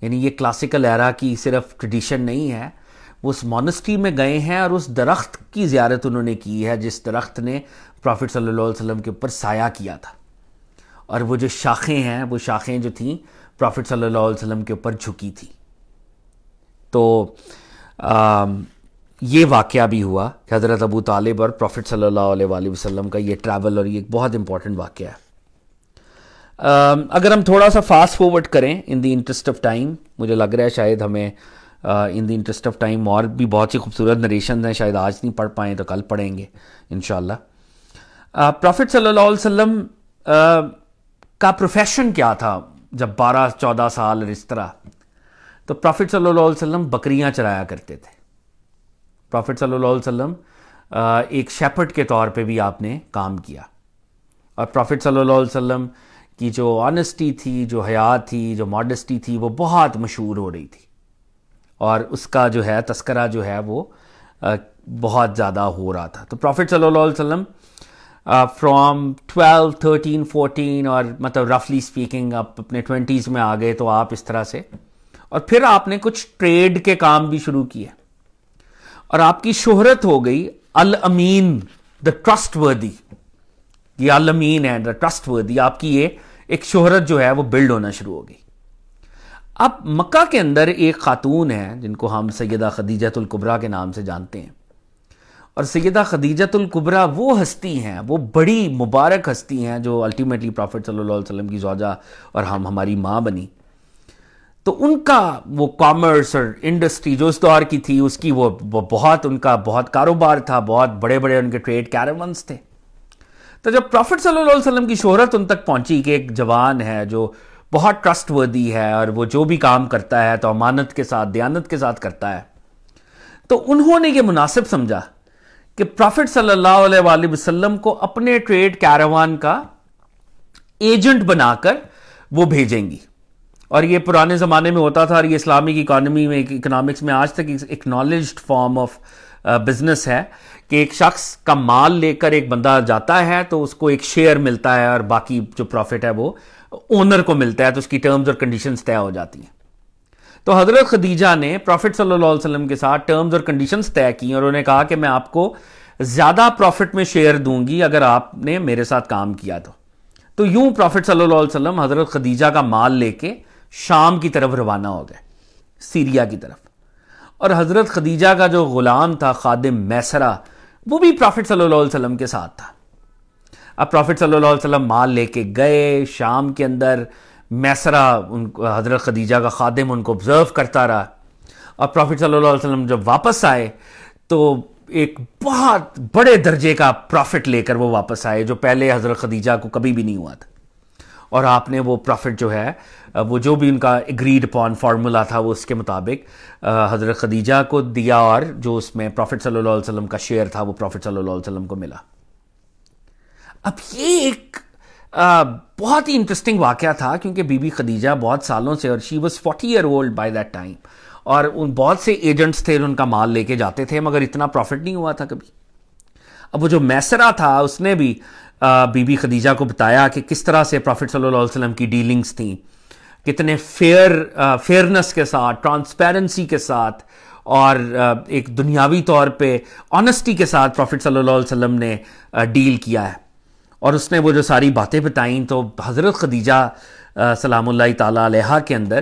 यानी ये क्लासिकल एरा की सिर्फ ट्रेडिशन नहीं है वो उस मोनेस्ट्री में गए हैं और उस दरख्त की ज्यारत उन्होंने की है जिस दरख्त ने प्रॉफिट सल्लल्लाहु अलैहि वसल्लम के ऊपर साया किया था और वो जो शाखें हैं वो शाखें जो थीं प्रॉफिट सल्लल्लाहु अलैहि वसल्लम के ऊपर झुकी थी तो आ, ये वाक़ भी हुआ कि हज़रत अबू तालिब और प्रॉफिट सल्लल्लाहु वसल्लम का ये ट्रैवल और ये एक बहुत इंपॉर्टेंट वाक़ है अगर हम थोड़ा सा फास्ट फॉरवर्ड करें in the interest of time मुझे लग रहा है शायद हमें in the interest of time और भी बहुत सी खूबसूरत नरेशन हैं शायद आज नहीं पढ़ पाएँ तो कल पढ़ेंगे इन प्रॉफिट सल्लल्लाहु अलैहि वसल्लम का प्रोफेशन क्या था जब बारह चौदह साल और इस तरह तो प्रॉफिट सल्लल्लाहु अलैहि वसल्लम बकरियां चराया करते थे प्रॉफिट सल्लल्लाहु अलैहि वसल्लम एक शेपर्ड के तौर पे भी आपने काम किया और प्रॉफिट सल्लल्लाहु अलैहि वसल्लम की जो ऑनेस्टी थी जो हया थी जो मॉडस्टी थी वो बहुत मशहूर हो रही थी और उसका जो है तस्करा जो है वो बहुत ज़्यादा हो रहा था तो प्रॉफिट सल्लल्लाहु अलैहि वसल्लम फ्रॉम ट्वेल्व थर्टीन फोर्टीन और मतलब रफली स्पीकिंग आप अपने ट्वेंटीज़ में आ गए तो आप इस तरह से और फिर आपने कुछ ट्रेड के काम भी शुरू किए और आपकी शोहरत हो गई अल अमीन द ट्रस्ट वर्दी ये अल अमीन है द ट्रस्ट वर्दी आपकी ये एक शोहरत जो है वो बिल्ड होना शुरू हो गई अब मक्का के अंदर एक खातून है जिनको हम सैदा खदीजतुलकुबरा के नाम से जानते हैं और सैदा खदीजतुलकुबरा वो हस्ती हैं वो बड़ी मुबारक हस्ती हैं जो अल्टीमेटली प्रॉफिट सल्लल्लाहु अलैहि वसल्लम की जौजा और हम हमारी माँ बनी तो उनका वो कॉमर्स और इंडस्ट्री जो उस दौर की थी उसकी वो, बहुत उनका बहुत कारोबार था बहुत बड़े बड़े उनके ट्रेड कैरवंस थे तो जब प्रॉफिट सल्लल्लाहु अलैहि वसल्लम की शोहरत उन तक पहुंची कि एक जवान है जो बहुत ट्रस्टवर्दी है और वो जो भी काम करता है तो अमानत के साथ दयानत के साथ करता है तो उन्होंने ये मुनासिब समझा कि प्रॉफिट सल्लल्लाहु अलैहि वसल्लम को अपने ट्रेड कैरवान का एजेंट बनाकर वो भेजेंगी और ये पुराने ज़माने में होता था और ये इस्लामिक इकानमी में इकोनॉमिक्स में आज तक एक्नॉलेज फॉर्म ऑफ बिजनेस है कि एक शख्स का माल लेकर एक बंदा जाता है तो उसको एक शेयर मिलता है और बाकी जो प्रॉफिट है वो ओनर को मिलता है तो उसकी टर्म्स और कंडीशंस तय हो जाती हैं तो हजरत खदीजा ने प्रॉफिट सल्लल्लाहु अलैहि वसल्लम के साथ टर्म्स और कंडीशंस तय की और उन्होंने कहा कि मैं आपको ज़्यादा प्रॉफिट में शेयर दूंगी अगर आपने मेरे साथ काम किया तो तो यूं प्रॉफिट सल्लल्लाहु अलैहि वसल्लम हजरत खदीजा का माल लेके शाम की तरफ रवाना हो गए सीरिया की तरफ और हज़रत खदीजा का जो ग़ुलाम था खादिम मैसरा वो भी प्रॉफिट सल्लल्लाहु अलैहि वसल्लम के साथ था अब प्रॉफिट सल्लल्लाहु अलैहि वसल्लम माल लेके गए शाम के अंदर मैसरा उन हज़रत खदीजा का खादिम उनको ऑब्ज़र्व करता रहा और प्रॉफिट सल्लल्लाहु अलैहि वसल्लम जब वापस आए तो एक बहुत बड़े दर्जे का प्रॉफिट लेकर वो वापस आए जो पहले हज़रत खदीजा को कभी भी नहीं हुआ था और आपने वो प्रॉफिट जो है वो जो भी उनका एग्रीड अपॉन फार्मूला था वो उसके मुताबिक हज़रत खदीजा को दिया और जो उसमें प्रॉफिट सल्लल्लाहु अलैहि वसल्लम का शेयर था वो प्रॉफिट सल्लल्लाहु अलैहि वसल्लम को मिला अब ये एक आ, बहुत ही इंटरेस्टिंग वाक़ था क्योंकि बीबी खदीजा बहुत सालों से और she was forty year old by that time और उन बहुत से एजेंट्स थे उनका माल लेके जाते थे मगर इतना प्रॉफिट नहीं हुआ था कभी अब वो जो मैसरा था उसने भी बीबी खदीजा को बताया कि किस तरह से प्रॉफिट सल्लल्लाहु वसल्लम की डीलिंग्स थी कितने फेयर फेयरनेस के साथ ट्रांसपेरेंसी के साथ और एक दुनियावी तौर पे ऑनेस्टी के साथ प्रॉफिट सल्लल्लाहु अलैहि वसल्लम ने डील किया है और उसने वो जो सारी बातें बताई तो हज़रत खदीजा सलाम तहा के अंदर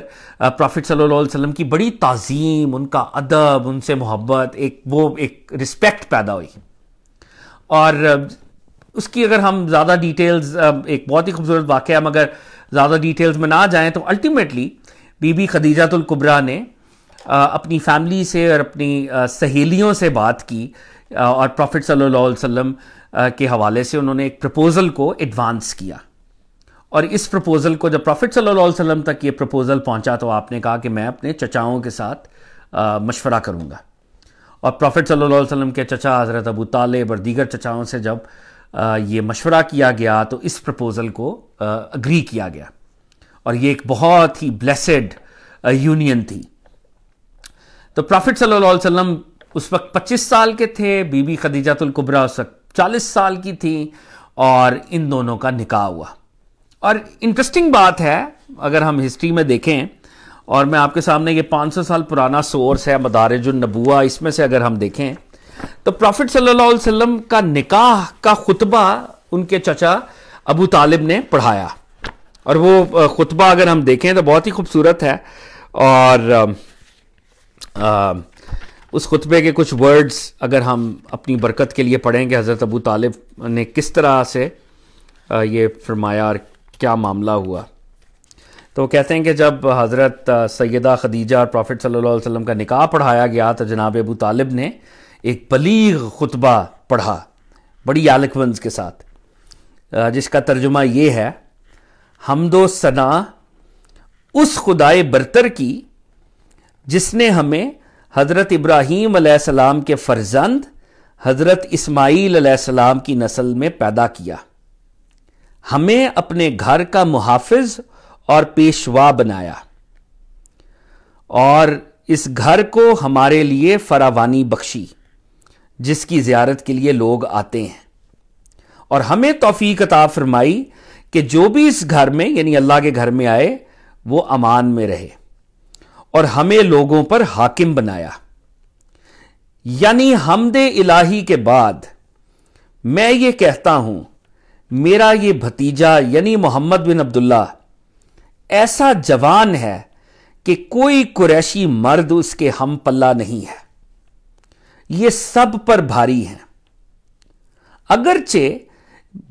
प्रॉफिट सल्लल्लाहु अलैहि वसल्लम की बड़ी तज़ीम उनका अदब उनसे मोहब्बत एक वो एक रिस्पेक्ट पैदा हुई और उसकी अगर हम ज़्यादा डिटेल्स एक बहुत ही खूबसूरत वाक़ हम अगर ज़्यादा डिटेल्स में ना जाएं तो अल्टीमेटली बीबी खदीजातुल्कुबरा ने अपनी फैमिली से और अपनी सहेलियों से बात की और प्रॉफिट सल्लल्लाहु अलैहि वसल्लम के हवाले से उन्होंने एक प्रपोज़ल को एडवांस किया और इस प्रपोज़ल को जब प्रॉफिट सल्लल्लाहु अलैहि वसल्लम तक ये प्रपोज़ल पहुंचा तो आपने कहा कि मैं अपने चचाओं के साथ मशवरा करूँगा और प्रॉफिट सल्लल्लाहु अलैहि वसल्लम के चचा हज़रत अबू तालिब और दीगर चचाओं से जब ये मशवरा किया गया तो इस प्रपोज़ल को अग्री किया गया और ये एक बहुत ही ब्लेसड यूनियन थी तो प्रॉफिट सल्लम उस वक्त 25 साल के थे बीबी खदीजातुल कुबरा उस वक्त चालीस साल की थी और इन दोनों का निकाह हुआ और इंटरेस्टिंग बात है अगर हम हिस्ट्री में देखें और मैं आपके सामने ये 500 साल पुराना सोर्स है नबुआ इसमें से अगर हम देखें तो प्रॉफिट सल्लाम का निकाह का खुतबा उनके चचा अबू तालिब ने पढ़ाया और वो खुतबा अगर हम देखें तो बहुत ही खूबसूरत है और आ, आ, उस खुतबे के कुछ वर्ड्स अगर हम अपनी बरकत के लिए पढ़ेंगे हज़रत अबू तालिब ने किस तरह से ये फरमाया और क्या मामला हुआ तो कहते हैं कि जब हज़रत सैदा खदीजा और प्रॉफिट सल्लल्लाहु अलैहि वसल्लम का निकाह पढ़ाया गया तो जनाब अबू तालिब ने एक बलीग खुतबा पढ़ा बड़ी आलकवंज के साथ जिसका तर्जुमा ये है हमदो सना उस खुदाए बरतर की जिसने हमें हज़रत इब्राहीम सलाम के फर्जंद हज़रत इस्माइल सलाम की नस्ल में पैदा किया हमें अपने घर का मुहाफ़ और पेशवा बनाया और इस घर को हमारे लिए फरावानी बख्शी जिसकी ज़्यारत के लिए लोग आते हैं और हमें तोफीक अता फरमाई कि जो भी इस घर में यानी अल्लाह के घर में आए वो अमान में रहे और हमें लोगों पर हाकिम बनाया यानी हमद इलाही के बाद मैं ये कहता हूं मेरा ये भतीजा यानी मोहम्मद बिन अब्दुल्ला ऐसा जवान है कि कोई कुरैशी मर्द उसके हम पल्ला नहीं है ये सब पर भारी हैं अगरचे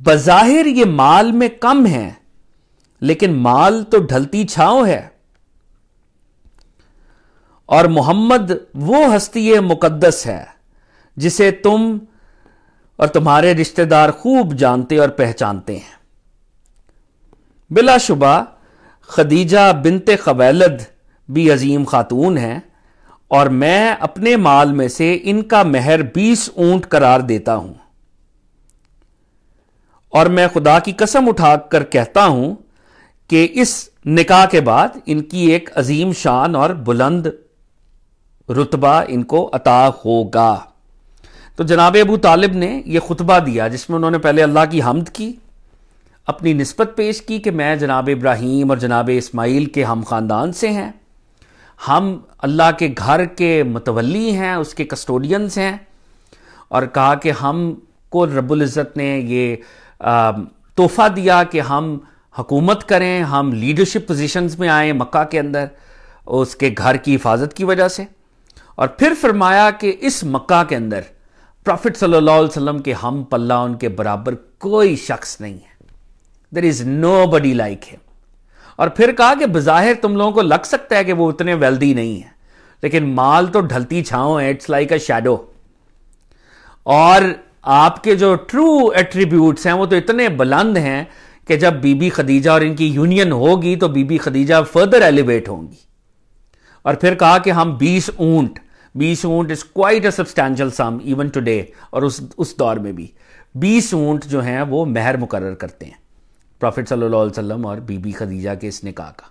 बज़ाहिर ये माल में कम है लेकिन माल तो ढलती छाव है और मोहम्मद वो हस्ती मुकद्दस है जिसे तुम और तुम्हारे रिश्तेदार खूब जानते और पहचानते हैं बिलाशुबा खदीजा बिनते खवैलद भी अजीम खातून हैं और मैं अपने माल में से इनका मेहर बीस ऊंट करार देता हूं और मैं खुदा की कसम उठाकर कहता हूं कि इस निकाह के बाद इनकी एक अजीम शान और बुलंद रुतबा इनको अता होगा तो जनाब अबू तालिब ने यह खुतबा दिया जिसमें उन्होंने पहले अल्लाह की हमद की अपनी नस्बत पेश की कि मैं जनाब इब्राहिम और जनाब इस्माइल के हम ख़ानदान से हैं हम अल्लाह के घर के मतवली हैं उसके कस्टोडियंस हैं और कहा कि हम को रबुल्ज़त ने ये तोहफ़ा दिया कि हम हकूमत करें हम लीडरशिप पोजीशंस में आए मक्का के अंदर उसके घर की हिफाजत की वजह से और फिर फरमाया कि इस मक्का के अंदर प्रॉफिट सल्लल्लाहु अलैहि वसल्लम के हम पल्ला उनके बराबर कोई शख्स नहीं है there is nobody like him और फिर कहा कि बज़ाहिर तुम लोगों को लग सकता है कि वो उतने वेल्दी नहीं है लेकिन माल तो ढलती छाओ है इट्स लाइक अ शेडो और आपके जो ट्रू एट्रीब्यूट्स हैं वो तो इतने बुलंद हैं कि जब बीबी खदीजा और इनकी यूनियन होगी तो बीबी खदीजा फर्दर एलिवेट होंगी और फिर कहा कि हम 20 ऊंट 20 ऊंट is quite a substantial sum even today और उस उस दौर में भी 20 ऊंट जो हैं वो मेहर मुकर करते हैं प्रॉफिट सल्लल्लाहु अलैहि वसल्लम और बीबी खदीजा के इस निकाह का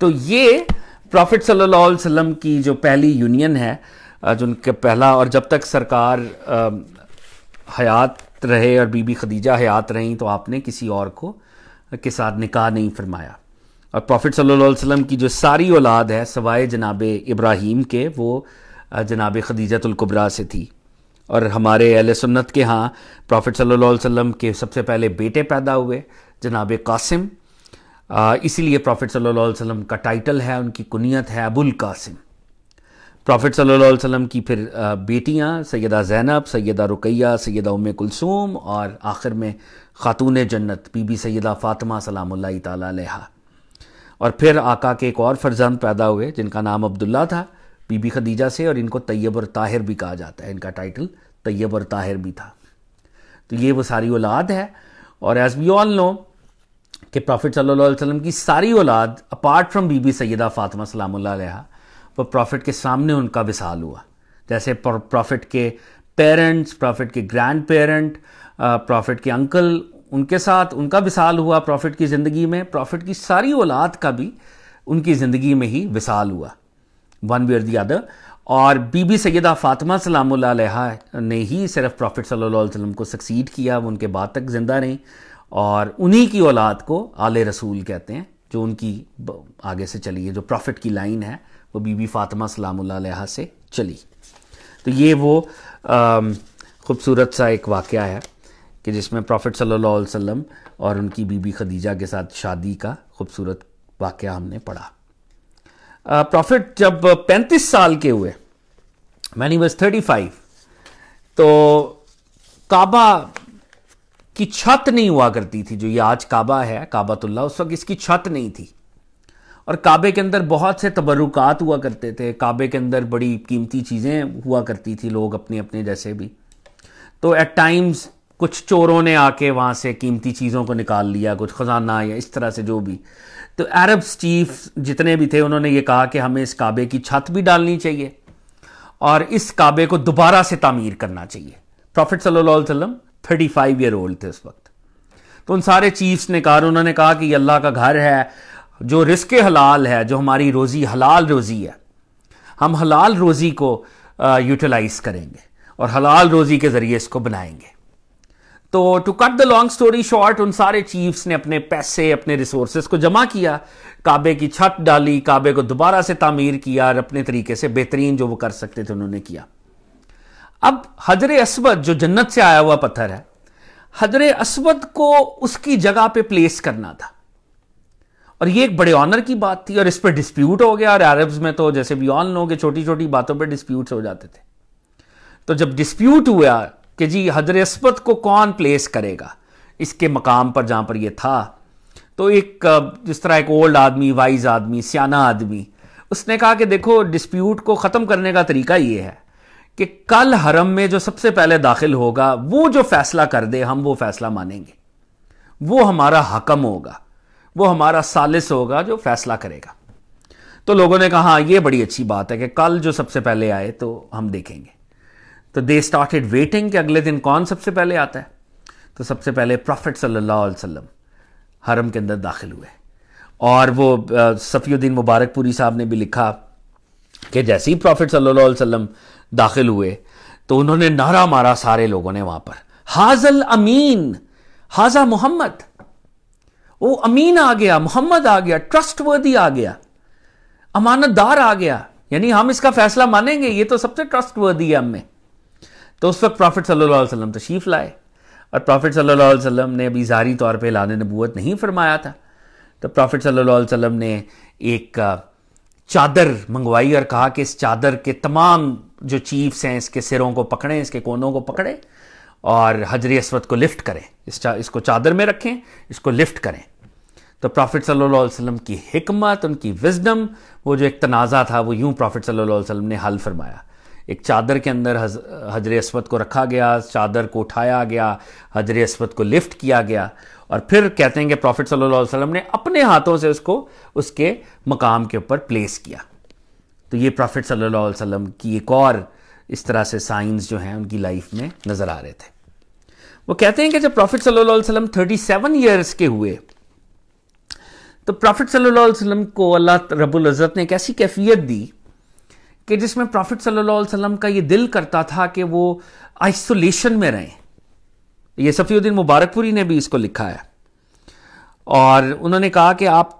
तो ये प्रॉफिट सल्लल्लाहु अलैहि वसल्लम की जो पहली यूनियन है जो उनके पहला और जब तक सरकार हयात रहे और बीबी खदीजा हयात रहीं तो आपने किसी और को के साथ निकाह नहीं फरमाया और प्रॉफिट सल्लल्लाहु अलैहि वसल्लम की जो सारी औलाद है सवाए जनाब इब्राहिम के वो जनाब खदीजतुल्कुबरा से थी और हमारे अल सुन्नत के यहाँ प्रॉफिट सल्लल्लाहु वसल्लम के सबसे पहले बेटे पैदा हुए जनाब कासिम इसीलिए प्रॉफिट सल्लल्लाहु अलैहि वसल्लम का टाइटल है उनकी कुनियत है अबुल कासिम प्रॉफिट सल्लल्लाहु वसम वसल्लम की फिर बेटियाँ सैदा ज़ैनब सैदा रुकैया सैदा उम कुलसूम और आखिर में ख़ातून जन्नत बीबी सैदा फ़ातिमा सलाम तहा और फिर आका के एक और फर्जंद पैदा हुए जिनका नाम अब्दुल्ला था बीबी खदीजा से और इनको तैयब और ताहिर भी कहा जाता है इनका टाइटल तैयब और ताहिर भी था तो ये वो सारी औलाद है और एज वी ऑल नो कि प्रॉफिट सल्लल्लाहु अलैहि वसल्लम की सारी औलाद अपार्ट फ्रॉम बीबी सैदा फ़ातिमा सलाम वो प्रॉफिट के सामने उनका विसाल हुआ जैसे प्रॉफिट के पेरेंट्स प्रॉफिट के ग्रैंड पेरेंट प्रॉफिट के अंकल उनके साथ उनका विसाल हुआ प्रॉफिट की ज़िंदगी में प्रॉफिट की सारी औलाद का भी उनकी ज़िंदगी में ही विसाल हुआ वन वे और दी अदर और बीबी सैदा फ़ातिमा सलाम ने ही सिर्फ प्रॉफिट सल्लल्लाहु अलैहि वसल्लम को सक्सीड किया वो उनके बाद तक ज़िंदा रहीं और उन्हीं की औलाद को आल रसूल कहते हैं जो उनकी आगे से चली है जो प्रॉफिट की लाइन है वो बीबी फ़ातिमा सलाम से चली तो ये वो ख़ूबसूरत सा एक वाक़ है कि जिसमें प्रॉफिट सल्लल्लाहु अलैहि वसल्लम और उनकी बीबी खदीजा के साथ शादी का खूबसूरत वाक़ हमने पढ़ा प्रॉफिट uh, जब 35 uh, साल के हुए मैनी वॉज फाइव तो काबा की छत नहीं हुआ करती थी जो ये आज काबा है काबातुल्ला उस वक्त इसकी छत नहीं थी और काबे के अंदर बहुत से तबरुकात हुआ करते थे काबे के अंदर बड़ी कीमती चीज़ें हुआ करती थी लोग अपने अपने जैसे भी तो एट टाइम्स कुछ चोरों ने आके वहाँ से कीमती चीज़ों को निकाल लिया कुछ ख़जाना या इस तरह से जो भी तो अरब चीफ जितने भी थे उन्होंने ये कहा कि हमें इस काबे की छत भी डालनी चाहिए और इस काबे को दोबारा से तामीर करना चाहिए प्रॉफिट सल्लल्लाहु अलैहि वसल्लम 35 ईयर ओल्ड थे उस वक्त तो उन सारे चीफ्स ने कहा उन्होंने कहा कि ये अल्लाह का घर है जो रिस्क हलाल है जो हमारी रोज़ी हलाल रोज़ी है हम हलाल रोज़ी को यूटिलाइज़ करेंगे और हलाल रोज़ी के ज़रिए इसको बनाएंगे तो to cut the long story short उन सारे चीफ्स ने अपने पैसे अपने रिसोर्सेस को जमा किया काबे की छत डाली काबे को दोबारा से तामीर किया और अपने तरीके से बेहतरीन जो वो कर सकते थे उन्होंने किया अब हजर असवद जो जन्नत से आया हुआ पत्थर है हजर असवद को उसकी जगह पे प्लेस करना था और ये एक बड़े ऑनर की बात थी और इस पर डिस्प्यूट हो गया और अरब्स में तो जैसे भी ऑन लोग छोटी छोटी बातों पर डिस्प्यूट हो जाते थे तो जब डिस्प्यूट हुआ कि जी हजरस्पत को कौन प्लेस करेगा इसके मकाम पर जहाँ पर यह था तो एक जिस तरह एक ओल्ड आदमी वाइज आदमी सियाना आदमी उसने कहा कि देखो डिस्प्यूट को ख़त्म करने का तरीका ये है कि कल हरम में जो सबसे पहले दाखिल होगा वो जो फैसला कर दे हम वो फैसला मानेंगे वो हमारा हकम होगा वो हमारा सालिस होगा जो फैसला करेगा तो लोगों ने कहा हाँ, ये बड़ी अच्छी बात है कि कल जो सबसे पहले आए तो हम देखेंगे तो दे स्टार्टेड वेटिंग कि अगले दिन कौन सबसे पहले आता है तो सबसे पहले प्रॉफिट सल्लल्लाहु अलैहि वसल्लम हरम के अंदर दाखिल हुए और वो सफीद्दीन मुबारकपुरी साहब ने भी लिखा कि जैसे ही प्रॉफिट सल्लल्लाहु अलैहि वसल्लम दाखिल हुए तो उन्होंने नारा मारा सारे लोगों ने वहां पर हाजल अमीन हाजा मोहम्मद वो अमीन आ गया मोहम्मद आ गया ट्रस्ट वर्दी आ गया अमानतदार आ गया यानी हम इसका फैसला मानेंगे ये तो सबसे ट्रस्ट वर्दी है हमें तो उस वक्त प्रॉफिट सल्लल्लाहु अलैहि वसल्लम लाए और प्रॉफिट सल्लल्लाहु अलैहि वसल्लम ने अभी ज़ारी तौर पे लाने नबूत नहीं फरमाया था तो प्रॉफिट सल्लल्लाहु अलैहि वसल्लम ने एक चादर मंगवाई और कहा कि इस चादर के तमाम जो चीफ्स हैं इसके सिरों को पकड़ें इसके कोनों को पकड़ें और हजरी असवद को लिफ्ट करें इस चा, इसको चादर में रखें इसको लिफ्ट करें तो प्रॉफिट सल्लल्लाहु अलैहि वसल्लम की हमत उनकी विजडम वो जो एक तनाज़ा था वो यूँ प्रॉफिट सल्लल्लाहु अलैहि वसल्लम ने हल फरमाया एक चादर के अंदर हजर असवद को रखा गया चादर को उठाया गया हजर असवद को लिफ्ट किया गया और फिर कहते हैं कि प्रॉफिट सल्लल्लाहु अलैहि वसल्लम ने अपने हाथों से उसको उसके मकाम के ऊपर प्लेस किया तो ये प्रॉफिट सल्लल्लाहु अलैहि वसल्लम की एक और इस तरह से साइंस जो हैं उनकी लाइफ में नज़र आ रहे थे वो कहते हैं कि जब प्रॉफिट सल्लल्लाहु अलैहि वसल्लम सेवन ईयर्स के हुए तो प्रॉफिट सल्लल्लाहु अलैहि वसल्लम को अल्लाह रब्बुल ने एक ऐसी कैफियत दी कि जिसमें प्रॉफिट सल्लल्लाहु अलैहि वसल्लम का ये दिल करता था कि वो आइसोलेशन में रहें ये सफ़ीउद्दीन मुबारकपुरी ने भी इसको लिखा है और उन्होंने कहा कि आप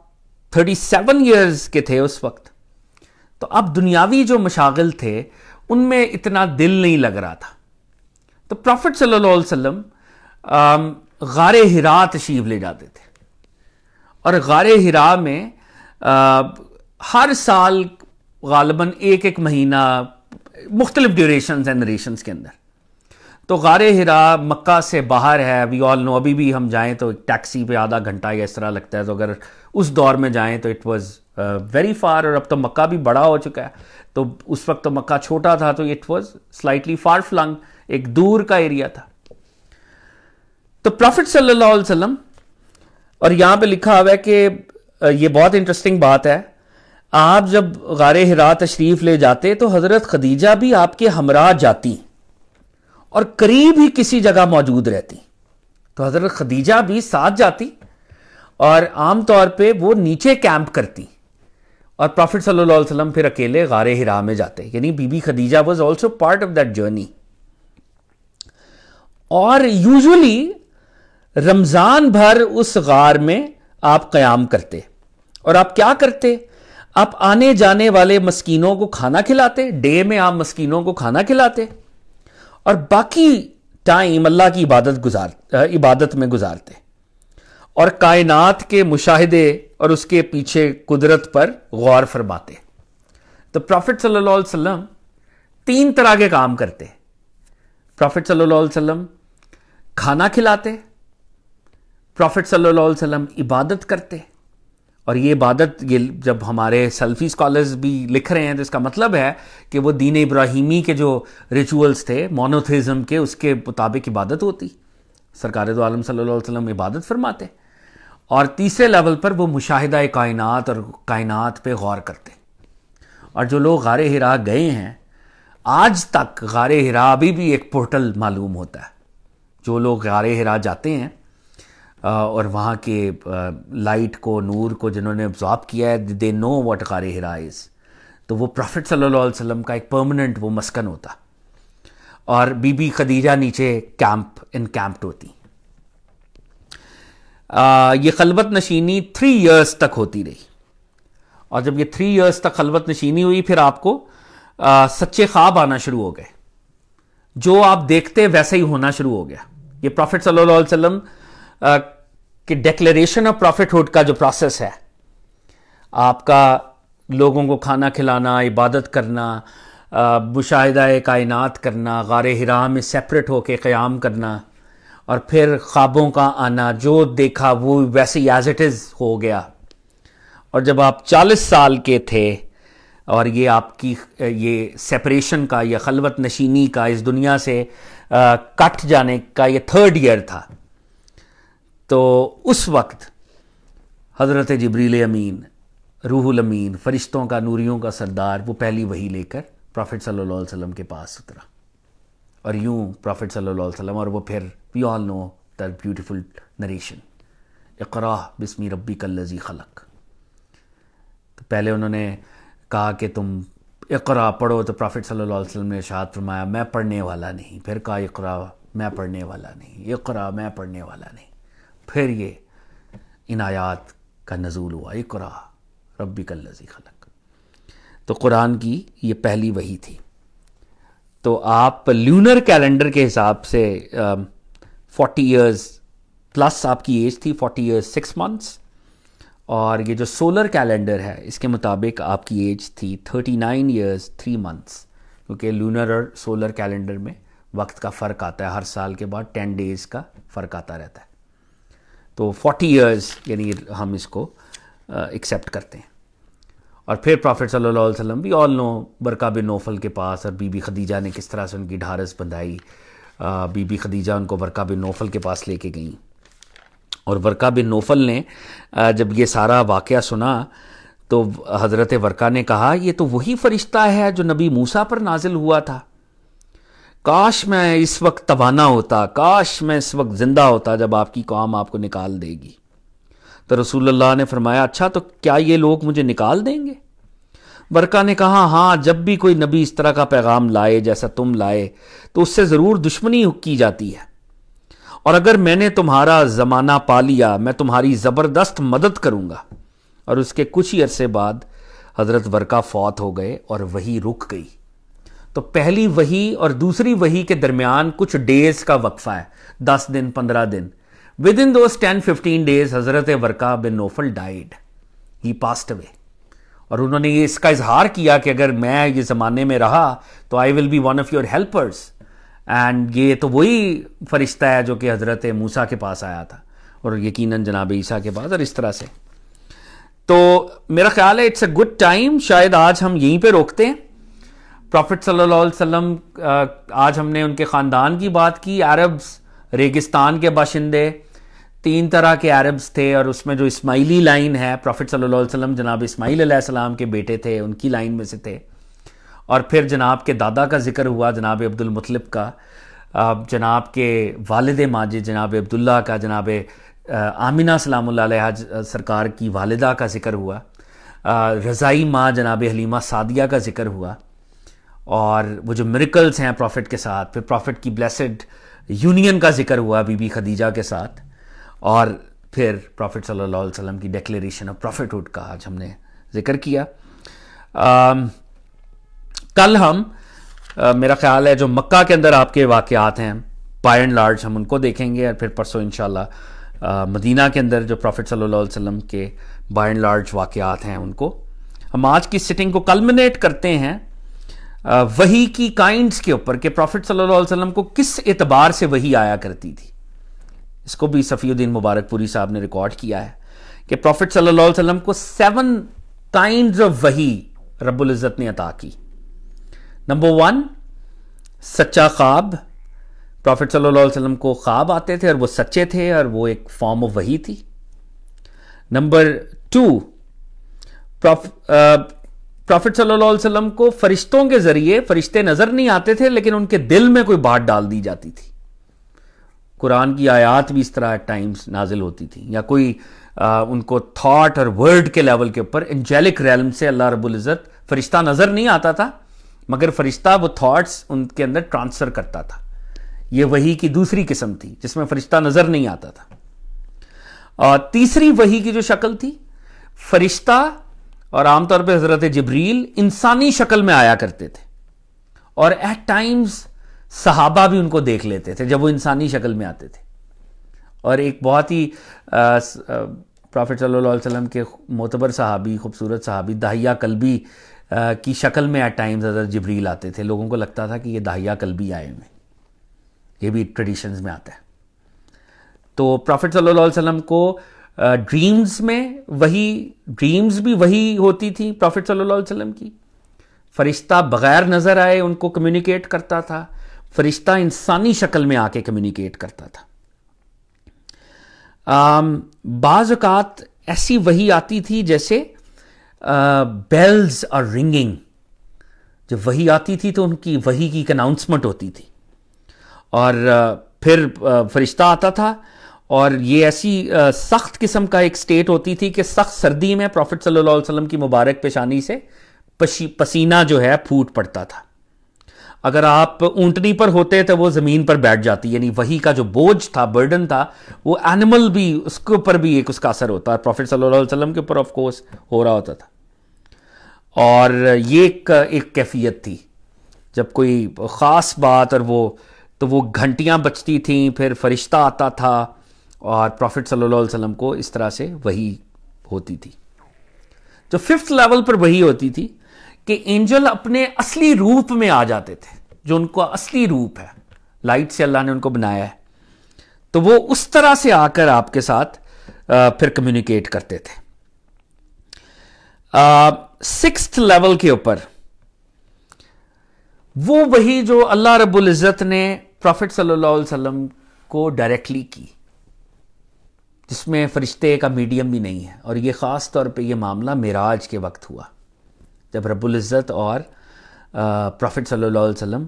37 सेवन ईयर्स के थे उस वक्त तो अब दुनियावी जो मशागिल थे उनमें इतना दिल नहीं लग रहा था तो प्रॉफिट सल्लल्लाहु अलैहि वसल्लम गार हिरा तशीफ ले जाते थे और गार हिरा में आ, हर साल गालबन एक एक महीना मुख्तलिफ ड्यूरेशन है नरेशन के अंदर तो गार हिरा मक्का से बाहर है वी ऑल नो अभी भी हम जाएँ तो टैक्सी पर आधा घंटा या इस तरह लगता है तो अगर उस दौर में जाएँ तो इट वॉज वेरी फार और अब तो मक्का भी बड़ा हो चुका है तो उस वक्त तो मक्का छोटा था तो it was slightly far flung एक दूर का एरिया था तो प्रॉफिट सल्लल्लाहु अलैहि वसल्लम और यहां पे लिखा हुआ है कि uh, ये बहुत इंटरेस्टिंग बात है आप जब गार हिरा तशरीफ ले जाते तो हजरत खदीजा भी आपके हमरा जाती और करीब ही किसी जगह मौजूद रहती तो हजरत खदीजा भी साथ जाती और आम तौर पे वो नीचे कैंप करती और प्रॉफिट सल्लल्लाहु अलैहि वसल्लम फिर अकेले गार हिरा में जाते यानी बीबी Khadija was also part of that journey और यूजुअली रमज़ान भर उस गार में आप क्याम करते और आप क्या करते आप आने जाने वाले मस्कीनों को खाना खिलाते डे में आप मस्कीनों को खाना खिलाते और बाकी टाइम अल्लाह की इबादत गुजार इबादत में गुजारते और कायनात के मुशाहदे और उसके पीछे कुदरत पर गौर फरमाते तो प्रॉफिट सल्लल्लाहु अलैहि वसल्लम तीन तरह के काम करते प्रॉफिट सल्लल्लाहु अलैहि वसल्लम खाना खिलाते प्रॉफिट सल्लल्लाहु अलैहि वसल्लम इबादत करते और ये इबादत ये जब हमारे सल्फ़ी स्कॉलर्स भी लिख रहे हैं तो इसका मतलब है कि वो दीन इब्राहिमी के जो रिचुअल्स थे मोनोथेज़म के उसके मुताबिक इबादत होती सरकार दो तो आलम सल्लल्लाहु अलैहि वसल्लम इबादत फरमाते और तीसरे लेवल पर वो मुशाहिदा कायनात और कायनात पे गौर करते और जो लोग गार हिरा गए हैं आज तक गार हिरा अभी भी एक पोर्टल मालूम होता है जो लोग गार हिरा जाते हैं और वहाँ के लाइट को नूर को जिन्होंने ऑब्ज़ॉर्ब किया है दे नो वट कार तो वो प्रॉफिट सल्लल्लाहु अलैहि वसल्लम का एक परमानेंट वो मस्कन होता और बीबी खदीजा नीचे कैंप इन कैंप्ड होती आ, ये खलबत नशीनी थ्री इयर्स तक होती रही और जब ये थ्री इयर्स तक खलबत नशीनी हुई फिर आपको आ, सच्चे ख्वाब आना शुरू हो गए जो आप देखते वैसे ही होना शुरू हो गया ये प्रॉफिट सल्लल्लाहु अलैहि वसल्लम कि डेक्लेरेशन ऑफ प्रॉफिटहुड का जो प्रोसेस है आपका लोगों को खाना खिलाना इबादत करना मुशाहिदा कायनात करना गार हिरा में सेपरेट होके क़्याम करना और फिर ख्वाबों का आना जो देखा वो वैसे एज इट इज़ हो गया और जब आप 40 साल के थे और ये आपकी ये सेपरेशन का या खलवत नशीनी का इस दुनिया से कट जाने का ये थर्ड ईयर था तो उस वक्त हज़रत जबरील अमीन रूहुल अमीन फ़रिश्तों का नूरियों का सरदार वो पहली वही लेकर प्रॉफिट सल्लल्लाहु अलैहि वसल्लम के पास उतरा और यूँ प्रॉफिट सल्लल्लाहु अलैहि वसल्लम और वो फिर we all know the beautiful narration इकरा बिस्मी रबी कल्लजी खलक तो पहले उन्होंने कहा कि तुम इकरा पढ़ो तो प्रॉफिट सल्लल्लाहु अलैहि वसल्लम ने शाद फरमाया मैं पढ़ने वाला नहीं फिर कहा इकरा मैं पढ़ने वाला नहीं इकरा मैं पढ़ने वाला नहीं फिर ये इनायात का नज़ूल हुआ ये कुरा रबी लजी खलक तो कुरान की ये पहली वही थी तो आप ल्यूनर कैलेंडर के हिसाब से फोर्टी ईयर्स प्लस आपकी एज थी फोर्टी ईयर्स सिक्स मंथ्स और ये जो सोलर कैलेंडर है इसके मुताबिक आपकी एज थी thirty nine years three months क्योंकि लूनर और सोलर कैलेंडर में वक्त का फ़र्क आता है हर साल के बाद टेन डेज़ का फ़र्क आता रहता है तो 40 ईयर्स यानी हम इसको एक्सेप्ट करते हैं और फिर प्रॉफिट सल्लल्लाहु अलैहि वसल्लम भी ऑल नो बरका बिन नोफल के पास और बीबी खदीजा ने किस तरह से उनकी ढारस बंधाई बीबी खदीजा उनको बरका बिन नोफल के पास लेके गई और वरका बिन नोफल ने जब ये सारा वाक़ सुना तो हज़रत वरका ने कहा ये तो वही फ़रिश्ता है जो नबी मूसा पर नाजिल हुआ था काश मैं इस वक्त तबाना होता काश मैं इस वक्त ज़िंदा होता जब आपकी कौम आपको निकाल देगी तो रसूलुल्लाह ने फरमाया अच्छा तो क्या ये लोग मुझे निकाल देंगे बरका ने कहा हाँ जब भी कोई नबी इस तरह का पैगाम लाए जैसा तुम लाए तो उससे ज़रूर दुश्मनी की जाती है और अगर मैंने तुम्हारा ज़माना पा लिया मैं तुम्हारी ज़बरदस्त मदद करूँगा और उसके कुछ ही अरसे बाद हज़रत वरका फौत हो गए और वही रुक गई तो पहली वही और दूसरी वही के दरमियान कुछ डेज का वक्फा है दस दिन पंद्रह दिन within those ten fifteen days हजरत Waraqa bin Nawfal died he passed away और उन्होंने ये इसका इजहार किया कि अगर मैं ये ज़माने में रहा तो I will be one of your helpers and ये तो वही फरिश्ता है जो कि हज़रत मूसा के पास आया था और यकीनन जनाब ईसा के पास और इस तरह से तो मेरा ख्याल है इट्स अ गुड टाइम शायद आज हम यहीं पे रोकते हैं प्रॉफिट सल्लल्लाहु अलैहि वसल्लम आज हमने उनके ख़ानदान की बात की अरब्स रेगिस्तान के बाशिंदे तीन तरह के अरब्स थे और उसमें जो इस्माइली लाइन है प्रॉफिट सल्लल्लाहु अलैहि वसल्लम जनाब इस्माईल सलाम के बेटे थे उनकी लाइन में से थे और फिर जनाब के दादा का जिक्र हुआ जनाब अब्दुलमतलब का जनाब के वालद माजिद जनाब अब्दुल्ला का जनाब आमिना सलाम सरकार की वालदा का जिक्र हुआ रज़ाई माँ जनाब हलीमा सादिया का जिक्र हुआ और वो जो मेरिकल्स हैं प्रॉफिट के साथ फिर प्रॉफिट की ब्लेसड यूनियन का जिक्र हुआ बीबी खदीजा के साथ और फिर प्रॉफिट सल्लल्लाहु अलैहि वसल्लम की डिक्लेरेशन ऑफ प्रॉफिटहुड का आज हमने जिक्र किया आ, कल हम आ, मेरा ख्याल है जो मक्का के अंदर आपके वाक़ात हैं बाय एंड लार्ज हम उनको देखेंगे और फिर परसों इन मदीना के अंदर जो प्रॉफिट सल्लल्लाहु अलैहि वसल्लम के बाय एंड लार्ज वाक़ात हैं उनको हम आज की सिटिंग को कलमिनेट करते हैं वही की काइंड्स के ऊपर कि प्रॉफिट सल्लल्लाहु वसल्लम को किस एतबार से वही आया करती थी इसको भी सफ़ीुद्दीन मुबारकपुरी साहब ने रिकॉर्ड किया है कि प्रॉफिट वसल्लम को सेवन काइंड ऑफ वही रबुल्जत ने अता की नंबर वन सच्चा ख्वाब प्रॉफिट सल्लल्लाहु वसल्लम को ख्वाब आते थे और वो सच्चे थे और वो एक फॉर्म ऑफ वही थी नंबर टू प्रॉफिट सल्लल्लाहु अलैहि वसल्लम को फरिश्तों के जरिए फरिश्ते नजर नहीं आते थे लेकिन उनके दिल में कोई बात डाल दी जाती थी कुरान की आयात भी इस तरह टाइम्स नाजिल होती थी या कोई आ, उनको थॉट और वर्ड के लेवल के ऊपर एंजेलिक रैलम से अल्लाह रबुल्ज़त फरिश्ता नज़र नहीं आता था मगर फरिश्ता वो थॉट्स उनके अंदर ट्रांसफ़र करता था ये वही की दूसरी किस्म थी जिसमें फरिश्ता नज़र नहीं आता था और तीसरी वही की जो शक्ल थी फरिश्ता और आमतौर पर हज़रत जबरील इंसानी शक्ल में आया करते थे और एट टाइम्स सहाबा भी उनको देख लेते थे जब वो इंसानी शक्ल में आते थे और एक बहुत ही प्रॉफिट सल्लल्लाहु वसल्लम के मोतबर सहाबी खूबसूरत सहाबी दाहिया कलबी आ, की शक्ल में एट टाइम्स अदर जबरील आते थे लोगों को लगता था कि ये दाहिया कलबी आए हुए ये भी ट्रेडिशंस में आता है तो प्रॉफिट सल्लल्लाहु अलैहि वसल्लम को ड्रीम्स में वही ड्रीम्स भी वही होती थी प्रॉफिट सल्लल्लाहु अलैहि वसल्लम की फरिश्ता बगैर नज़र आए उनको कम्युनिकेट करता था फरिश्ता इंसानी शक्ल में आके कम्युनिकेट करता था बाज़ात ऐसी वही आती थी जैसे बेल्स और रिंगिंग जब वही आती थी तो उनकी वही की अनाउंसमेंट होती थी और फिर फरिश्ता आता था और ये ऐसी सख्त किस्म का एक स्टेट होती थी कि सख्त सर्दी में प्रॉफिट सल्लल्लाहु अलैहि वसल्लम की मुबारक पेशानी से पशी पसीना जो है फूट पड़ता था अगर आप ऊँटनी पर होते तो वो ज़मीन पर बैठ जाती यानी वही का जो बोझ था बर्डन था वो एनिमल भी उसके ऊपर भी एक उसका असर होता है प्रॉफिट सल्लल्लाहु अलैहि वसल्लम के ऊपर ऑफकोर्स हो रहा होता था और ये एक एक कैफियत थी जब कोई ख़ास बात और वो तो वो घंटियाँ बचती थी फिर फरिश्ता आता था और प्रॉफिट सल्लल्लाहु अलैहि वसल्लम को इस तरह से वही होती थी जो फिफ्थ लेवल पर वही होती थी कि एंजल अपने असली रूप में आ जाते थे जो उनका असली रूप है लाइट से अल्लाह ने उनको बनाया है तो वो उस तरह से आकर आपके साथ फिर कम्युनिकेट करते थे सिक्स लेवल के ऊपर वो वही जो अल्लाह रबुल्जत इज़्ज़त ने प्रॉफिट सल्लल्लाहु अलैहि वसल्लम को डायरेक्टली की जिसमें फ़रिश्ते का मीडियम भी नहीं है और ये ख़ास तौर पे ये मामला मराज के वक्त हुआ जब रब्ज़त और प्रॉफ़िट सल्लल्लाहु अलैहि वसल्लम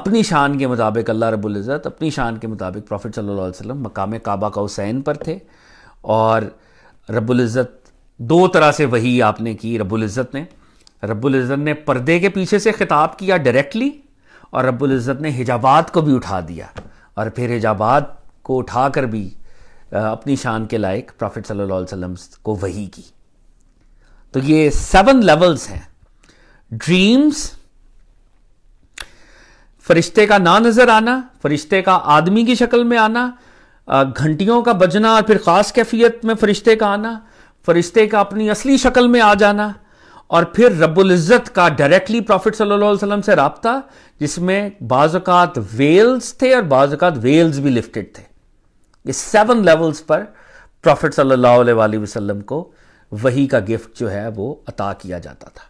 अपनी शान के मुताबिक अल्लाह रबुल्ज़त अपनी शान के मुताबिक प्रॉफ़िट सल्लल्लाहु अलैहि वसल्लम मकाम काबा का हुसैन पर थे और रबुल्ज़त दो तरह से वही आपने की रबुल्ज़त ने रब्ज़त ने पर्दे के पीछे से ख़िताब किया डायरेक्टली और रबुल्ज़त ने हिजाबात को भी उठा दिया और फिर हिजाबात को उठा कर भी अपनी शान के लायक प्रॉफिट सल्लल्लाहु अलैहि वसल्लम को वही की तो ये सेवन लेवल्स हैं ड्रीम्स फरिश्ते का ना नजर आना फरिश्ते का आदमी की शक्ल में आना घंटियों का बजना और फिर खास कैफियत में फरिश्ते का आना फरिश्ते का अपनी असली शक्ल में आ जाना और फिर रब्बुल इज़्ज़त का डायरेक्टली प्रॉफिट सल्लल्लाहु अलैहि वसल्लम से रबता जिसमें बाज़ात वेल्स थे और बाज़ात वेल्स भी लिफ्टेड थे ये सेवन लेवल्स पर प्रॉफिट सल्लल्लाहु वसल्लम को वही का गिफ्ट जो है वो अता किया जाता था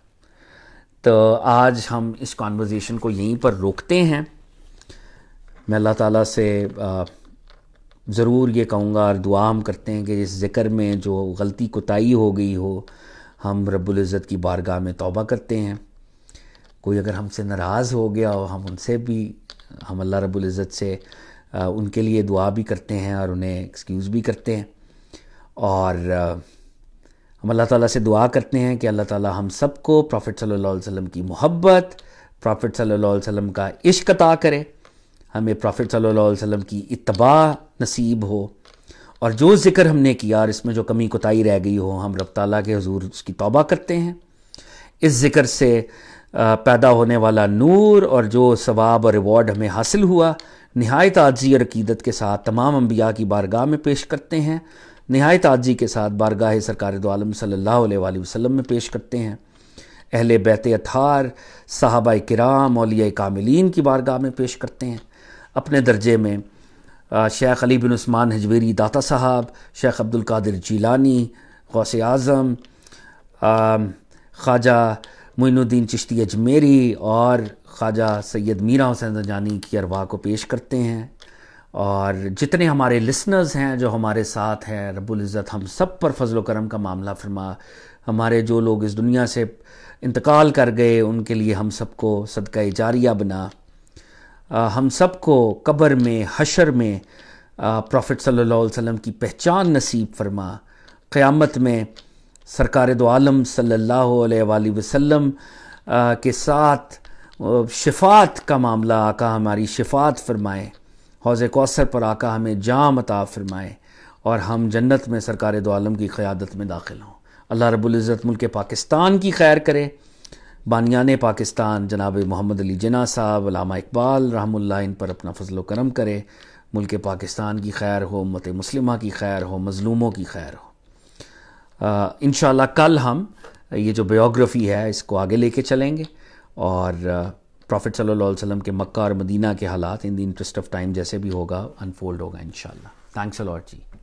तो आज हम इस कॉन्वर्जेसन को यहीं पर रोकते हैं मैं अल्लाह ताला से ज़रूर ये कहूँगा और दुआ हम करते हैं कि इस ज़िक्र में जो गलती कोताही हो गई हो हम रबुल्जत की बारगाह में तौबा करते हैं कोई अगर हमसे नाराज़ हो गया हो हम उनसे भी हम अल्लाह रबुल्जत से उनके लिए दुआ भी करते हैं और उन्हें एक्सक्यूज़ भी करते हैं और हम अल्लाह ताला से दुआ करते हैं कि अल्लाह ताला हम सबको प्रॉफ़िट सल्लल्लाहु अलैहि वसल्लम की मोहब्बत प्रॉफ़िट सल्लल्लाहु अलैहि वसल्लम का इश्क अता करे हमें प्रॉफ़िट सल्लल्लाहु अलैहि वसल्लम की इतबा नसीब हो और जो ज़िक्र हमने किया और इसमें जो कमी कोताही रह गई हो हम रब ताला के हजूर उसकी तोबा करते हैं इस ज़िक्र से पैदा होने वाला नूर और जो सवाब और रिवॉर्ड हमें हासिल हुआ नहायत आजी और अकीदत के साथ तमाम अम्बिया की बारगाह में पेश करते हैं नहायत आजी के साथ बारगाह सरकार दोम सल्ला वसम में पेश करते हैं अहल बैत अथार साहबा कराम मौलिया कामिलीन की बारगाह में पेश करते हैं अपने दर्जे में शेख अली बिन उस्मान हजवेरी दाता साहब शेख अब्दुल जीलानी गौस आज़म ख्वाजा मोइनुद्दीन चिश्ती अजमेरी और ख्वाजा सैयद मीरा हुसैन जानी की अरवा को पेश करते हैं और जितने हमारे लिसनर्स हैं जो हमारे साथ हैं रबुल्ज़त हम सब पर फजल करम का मामला फरमा हमारे जो लोग इस दुनिया से इंतकाल कर गए उनके लिए हम सबको सदका जारिया बना आ, हम सबको कब्र में हशर में प्रॉफ़िट सल्लल्लाहु अलैहि वसल्लम की पहचान नसीब फरमा क़यामत में सरकार दो आलम सल्लल्लाहु अलैहि वसल्लम के साथ शिफात का मामला आका हमारी शिफात फरमाएँ हौज़ कौसर पर आका हमें जाम अता फरमाएँ और हम जन्नत में सरकार दो आलम की क़्यादत में दाखिल हों अल्लाह रबुल्ज़त मुल्क पाकिस्तान की खैर करें बानियान पाकिस्तान जनाब मोहम्मद अली जना साहब अलामा इकबाल रहमुल्ला इन पर अपना फजल करम करे मुल्क पाकिस्तान की खैर हो मत मुस्लिमा की खैर हो मज़लूमों की खैर हो इन कल हम ये जो बायोग्राफ़ी है इसको आगे लेके चलेंगे और प्रॉफिट uh, सल्लल्लाहु अलैहि वसल्लम के मक्का और मदीना के हालात in the interest of time जैसे भी होगा अनफोल्ड होगा इन थैंक्स लॉट जी